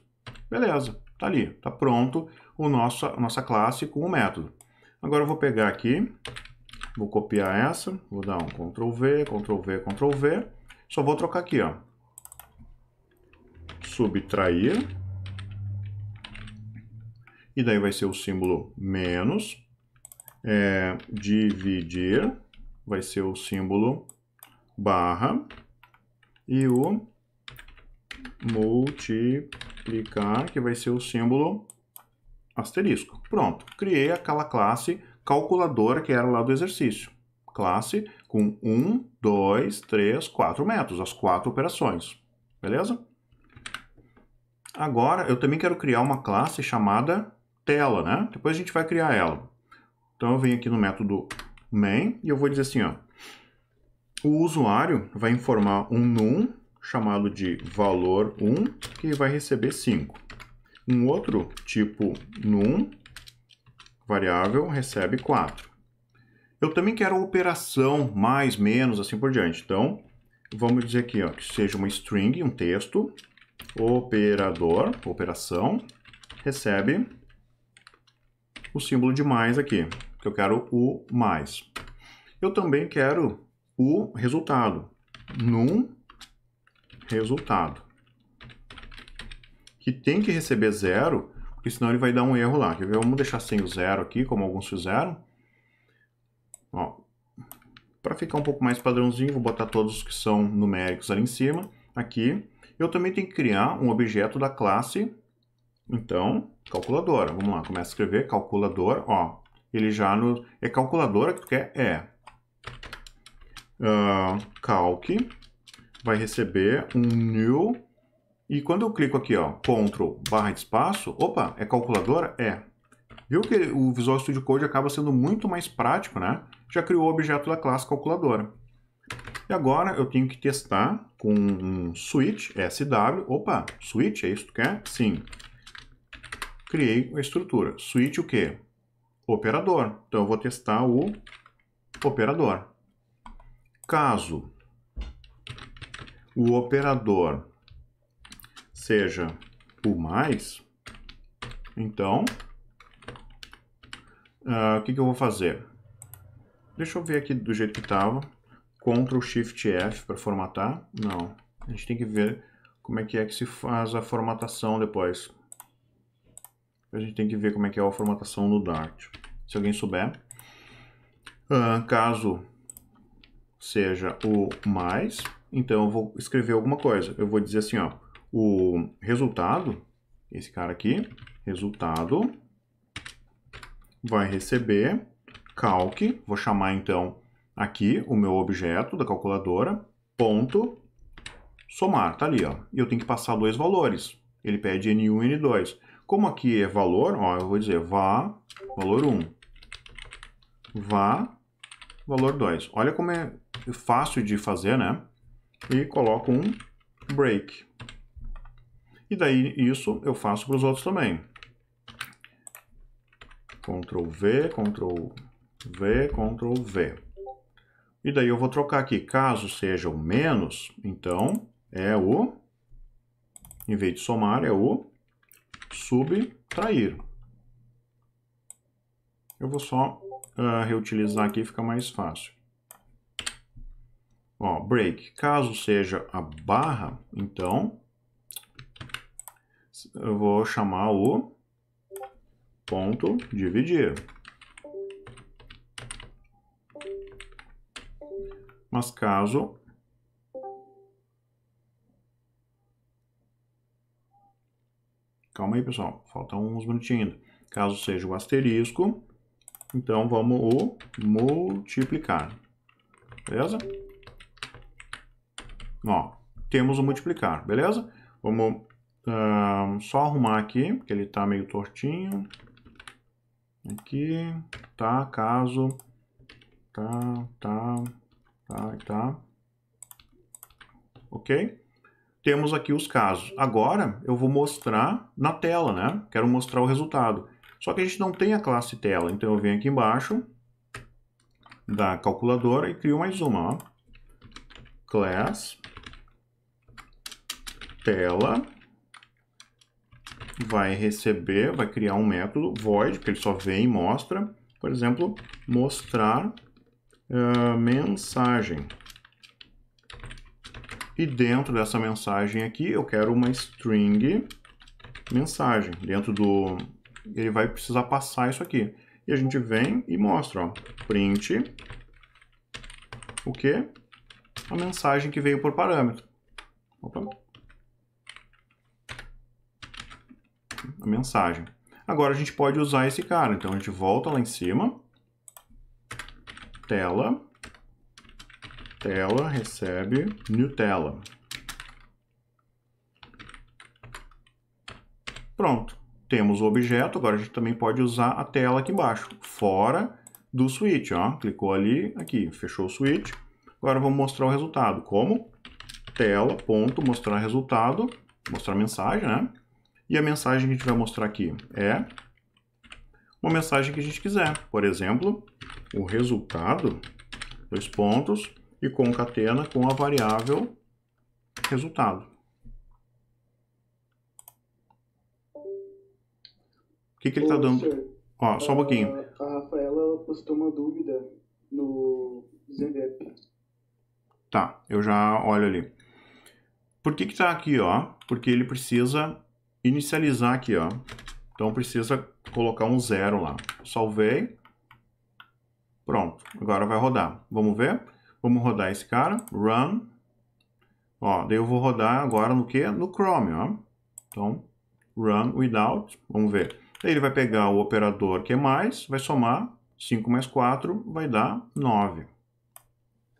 S2: Beleza, tá ali, tá pronto o nosso, a nossa classe com o método. Agora eu vou pegar aqui Vou copiar essa, vou dar um Ctrl V, Ctrl V, Ctrl V. Só vou trocar aqui, ó. Subtrair. E daí vai ser o símbolo menos. É, dividir vai ser o símbolo barra. E o multiplicar, que vai ser o símbolo asterisco. Pronto, criei aquela classe calculadora que era lá do exercício. Classe com 1, 2, 3, 4 métodos, as quatro operações. Beleza? Agora, eu também quero criar uma classe chamada tela, né? Depois a gente vai criar ela. Então, eu venho aqui no método main e eu vou dizer assim, ó. O usuário vai informar um num chamado de valor 1, que vai receber 5. Um outro tipo num variável recebe 4. Eu também quero operação, mais, menos, assim por diante. Então, vamos dizer aqui ó, que seja uma string, um texto, operador, operação, recebe o símbolo de mais aqui, que eu quero o mais. Eu também quero o resultado, num resultado, que tem que receber zero porque senão ele vai dar um erro lá. Quer ver? Vamos deixar sem o zero aqui, como alguns fizeram. Ó. Para ficar um pouco mais padrãozinho, vou botar todos que são numéricos ali em cima. Aqui. Eu também tenho que criar um objeto da classe. Então, calculadora. Vamos lá, começa a escrever calculadora. Ó, ele já no... É calculadora que tu quer? É. Uh, ah, calc vai receber um new e quando eu clico aqui, ó, Ctrl, barra de espaço, opa, é calculadora? É. Viu que o Visual Studio Code acaba sendo muito mais prático, né? Já criou o objeto da classe calculadora. E agora eu tenho que testar com um switch SW. Opa, switch, é isso que tu quer? Sim. Criei a estrutura. Switch o quê? Operador. Então eu vou testar o operador. Caso o operador seja o mais, então, uh, o que, que eu vou fazer? Deixa eu ver aqui do jeito que estava. Ctrl Shift F para formatar. Não, a gente tem que ver como é que é que se faz a formatação depois. A gente tem que ver como é que é a formatação no Dart. Se alguém souber. Uh, caso seja o mais, então eu vou escrever alguma coisa. Eu vou dizer assim, ó, o resultado, esse cara aqui, resultado, vai receber calc, vou chamar então aqui o meu objeto da calculadora, ponto, somar, tá ali, ó. E eu tenho que passar dois valores. Ele pede N1 e N2. Como aqui é valor, ó, eu vou dizer vá, valor 1, vá, valor 2. Olha como é fácil de fazer, né? E coloco um break. E daí isso eu faço para os outros também. Ctrl V, Ctrl V, Ctrl V. E daí eu vou trocar aqui. Caso seja o menos, então é o, em vez de somar, é o subtrair. Eu vou só uh, reutilizar aqui, fica mais fácil. Ó, break. Caso seja a barra, então eu vou chamar o ponto dividir. Mas caso Calma aí, pessoal. Faltam uns minutinhos ainda. Caso seja o asterisco, então vamos o multiplicar. Beleza? Ó, temos o multiplicar, beleza? Vamos um, só arrumar aqui, porque ele está meio tortinho. Aqui, tá, caso, tá, tá, tá, tá. Ok? Temos aqui os casos. Agora eu vou mostrar na tela, né? Quero mostrar o resultado. Só que a gente não tem a classe tela, então eu venho aqui embaixo da calculadora e crio mais uma, ó. Class tela vai receber, vai criar um método void, que ele só vem e mostra, por exemplo, mostrar uh, mensagem. E dentro dessa mensagem aqui, eu quero uma string mensagem. Dentro do... Ele vai precisar passar isso aqui. E a gente vem e mostra, ó, print, o que? A mensagem que veio por parâmetro. Opa. mensagem. Agora a gente pode usar esse cara. Então a gente volta lá em cima. Tela. Tela recebe new tela. Pronto. Temos o objeto. Agora a gente também pode usar a tela aqui embaixo. Fora do switch. Ó. Clicou ali, aqui, fechou o switch. Agora vamos mostrar o resultado. Como? Tela, ponto, mostrar resultado. Mostrar mensagem, né? E a mensagem que a gente vai mostrar aqui é uma mensagem que a gente quiser. Por exemplo, o resultado, dois pontos, e concatena com a variável resultado. O que, que ele está dando? Ó, só um pouquinho.
S1: A, Rafaela postou uma dúvida no Zendep.
S2: Tá, eu já olho ali. Por que que tá aqui, ó? Porque ele precisa inicializar aqui, ó. Então precisa colocar um zero lá. Salvei. Pronto, agora vai rodar. Vamos ver? Vamos rodar esse cara, run. Ó, daí eu vou rodar agora no que? No Chrome, ó. Então, run without, vamos ver. Daí ele vai pegar o operador que é mais, vai somar 5 mais 4, vai dar 9.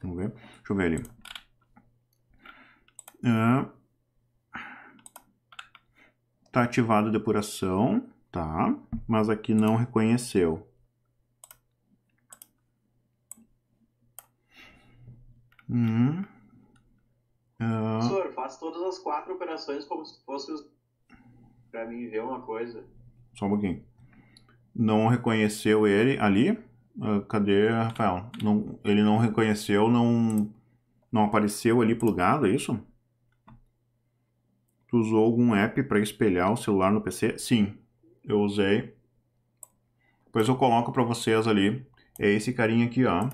S2: Vamos ver? Deixa eu ver ali. Está ativado a depuração, tá? Mas aqui não reconheceu. Hum. Uh... Professor,
S1: faz todas as quatro operações como se fosse para mim ver uma coisa.
S2: Só um pouquinho. Não reconheceu ele ali? Uh, cadê, Rafael? Não, ele não reconheceu, não, não apareceu ali plugado, é isso? Tu usou algum app para espelhar o celular no PC? Sim, eu usei. Depois eu coloco para vocês ali. É esse carinha aqui, ó.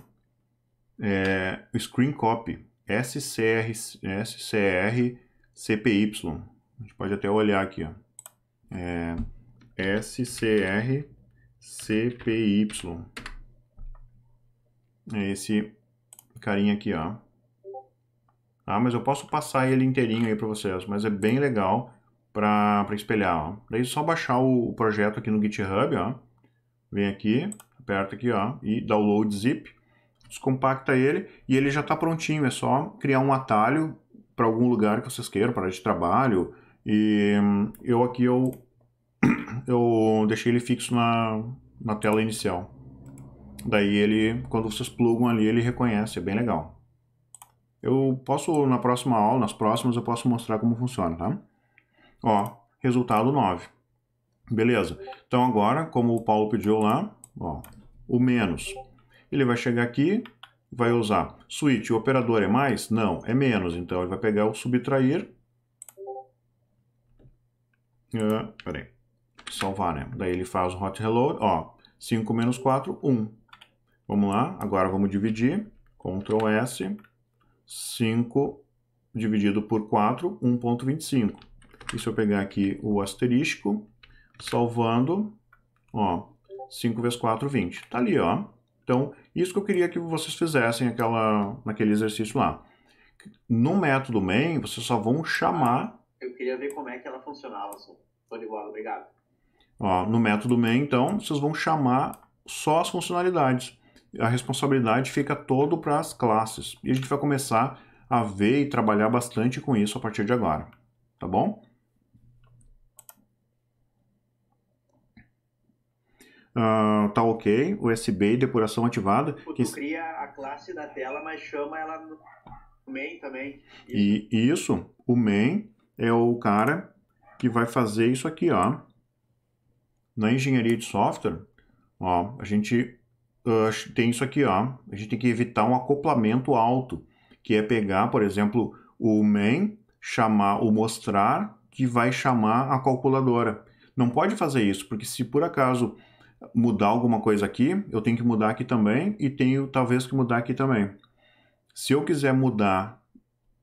S2: É, screen Copy. SCR, SCR CPY. A gente pode até olhar aqui, ó. É, SCR CPY. É esse carinha aqui, ó. Ah, mas eu posso passar ele inteirinho aí para vocês, mas é bem legal para espelhar, ó. Daí é só baixar o, o, projeto aqui no GitHub, ó. Vem aqui, aperta aqui, ó, e download zip. Descompacta ele e ele já está prontinho, é só criar um atalho para algum lugar que vocês queiram, para de trabalho. E eu aqui eu, *coughs* eu deixei ele fixo na, na tela inicial. Daí ele, quando vocês plugam ali, ele reconhece, é bem legal. Eu posso, na próxima aula, nas próximas, eu posso mostrar como funciona, tá? Ó, resultado 9. Beleza. Então agora, como o Paulo pediu lá, ó, o menos. Ele vai chegar aqui, vai usar switch. O operador é mais? Não, é menos. Então ele vai pegar o subtrair. Uh, peraí. Salvar, né? Daí ele faz o hot reload. Ó, 5 menos 4, 1. Vamos lá. Agora vamos dividir. Ctrl S. 5 dividido por 4, 1.25. E se eu pegar aqui o asterisco, salvando, ó, 5 vezes 4, 20. Tá ali, ó. Então, isso que eu queria que vocês fizessem aquela, naquele exercício lá. No método main, vocês só vão chamar...
S1: Eu queria ver como é que ela funcionava, bola, obrigado.
S2: Ó, no método main, então, vocês vão chamar só as funcionalidades a responsabilidade fica todo para as classes. E a gente vai começar a ver e trabalhar bastante com isso a partir de agora, tá bom? Uh, tá ok, USB e depuração ativada. Tu que...
S1: cria a classe da tela, mas chama ela no main também.
S2: Isso. E isso, o main é o cara que vai fazer isso aqui, ó. Na engenharia de software, ó, a gente uh, tem isso aqui, ó. A gente tem que evitar um acoplamento alto, que é pegar, por exemplo, o main, chamar o mostrar, que vai chamar a calculadora. Não pode fazer isso, porque se por acaso mudar alguma coisa aqui, eu tenho que mudar aqui também e tenho talvez que mudar aqui também. Se eu quiser mudar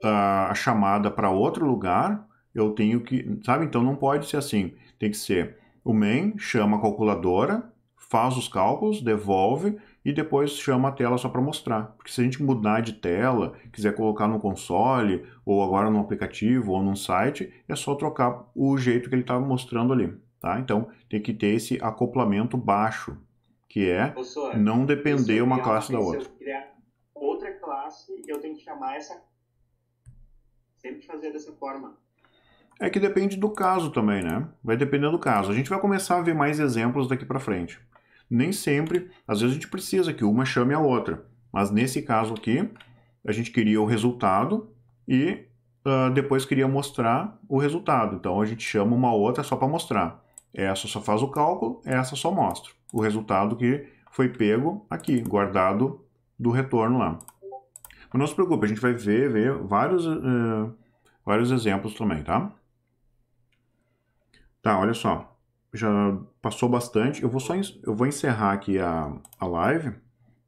S2: uh, a chamada para outro lugar, eu tenho que, sabe? Então não pode ser assim. Tem que ser o main chama a calculadora, faz os cálculos, devolve e depois chama a tela só para mostrar. Porque se a gente mudar de tela, quiser colocar no console, ou agora no aplicativo, ou num site, é só trocar o jeito que ele estava tá mostrando ali. Tá? Então tem que ter esse acoplamento baixo, que é não depender uma classe da outra. Assim, se eu
S1: criar outra classe, eu tenho que chamar essa. Sempre fazer dessa forma.
S2: É que depende do caso também, né? Vai depender do caso. A gente vai começar a ver mais exemplos daqui para frente. Nem sempre, às vezes a gente precisa que uma chame a outra, mas nesse caso aqui, a gente queria o resultado e uh, depois queria mostrar o resultado. Então a gente chama uma outra só para mostrar. Essa só faz o cálculo, essa só mostra o resultado que foi pego aqui, guardado do retorno lá. Mas não se preocupe, a gente vai ver, ver vários, uh, vários exemplos também, tá? Tá, olha só. Já passou bastante. Eu vou só eu vou encerrar aqui a, a live,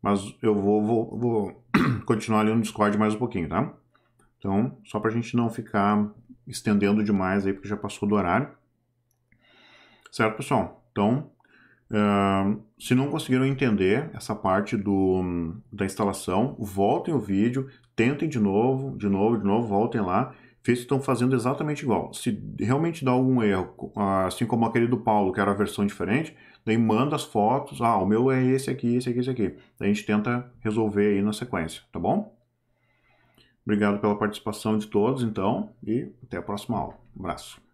S2: mas eu vou, vou, vou *clears throat* continuar ali no Discord mais um pouquinho, tá? Então, só para a gente não ficar estendendo demais aí, porque já passou do horário. Certo, pessoal? Então, uh, se não conseguiram entender essa parte do, da instalação, voltem o vídeo, tentem de novo, de novo, de novo, voltem lá fez estão fazendo exatamente igual. Se realmente dá algum erro, assim como aquele do Paulo, que era a versão diferente, daí manda as fotos, ah, o meu é esse aqui, esse aqui, esse aqui. Daí a gente tenta resolver aí na sequência, tá bom? Obrigado pela participação de todos, então, e até a
S1: próxima aula. Um abraço.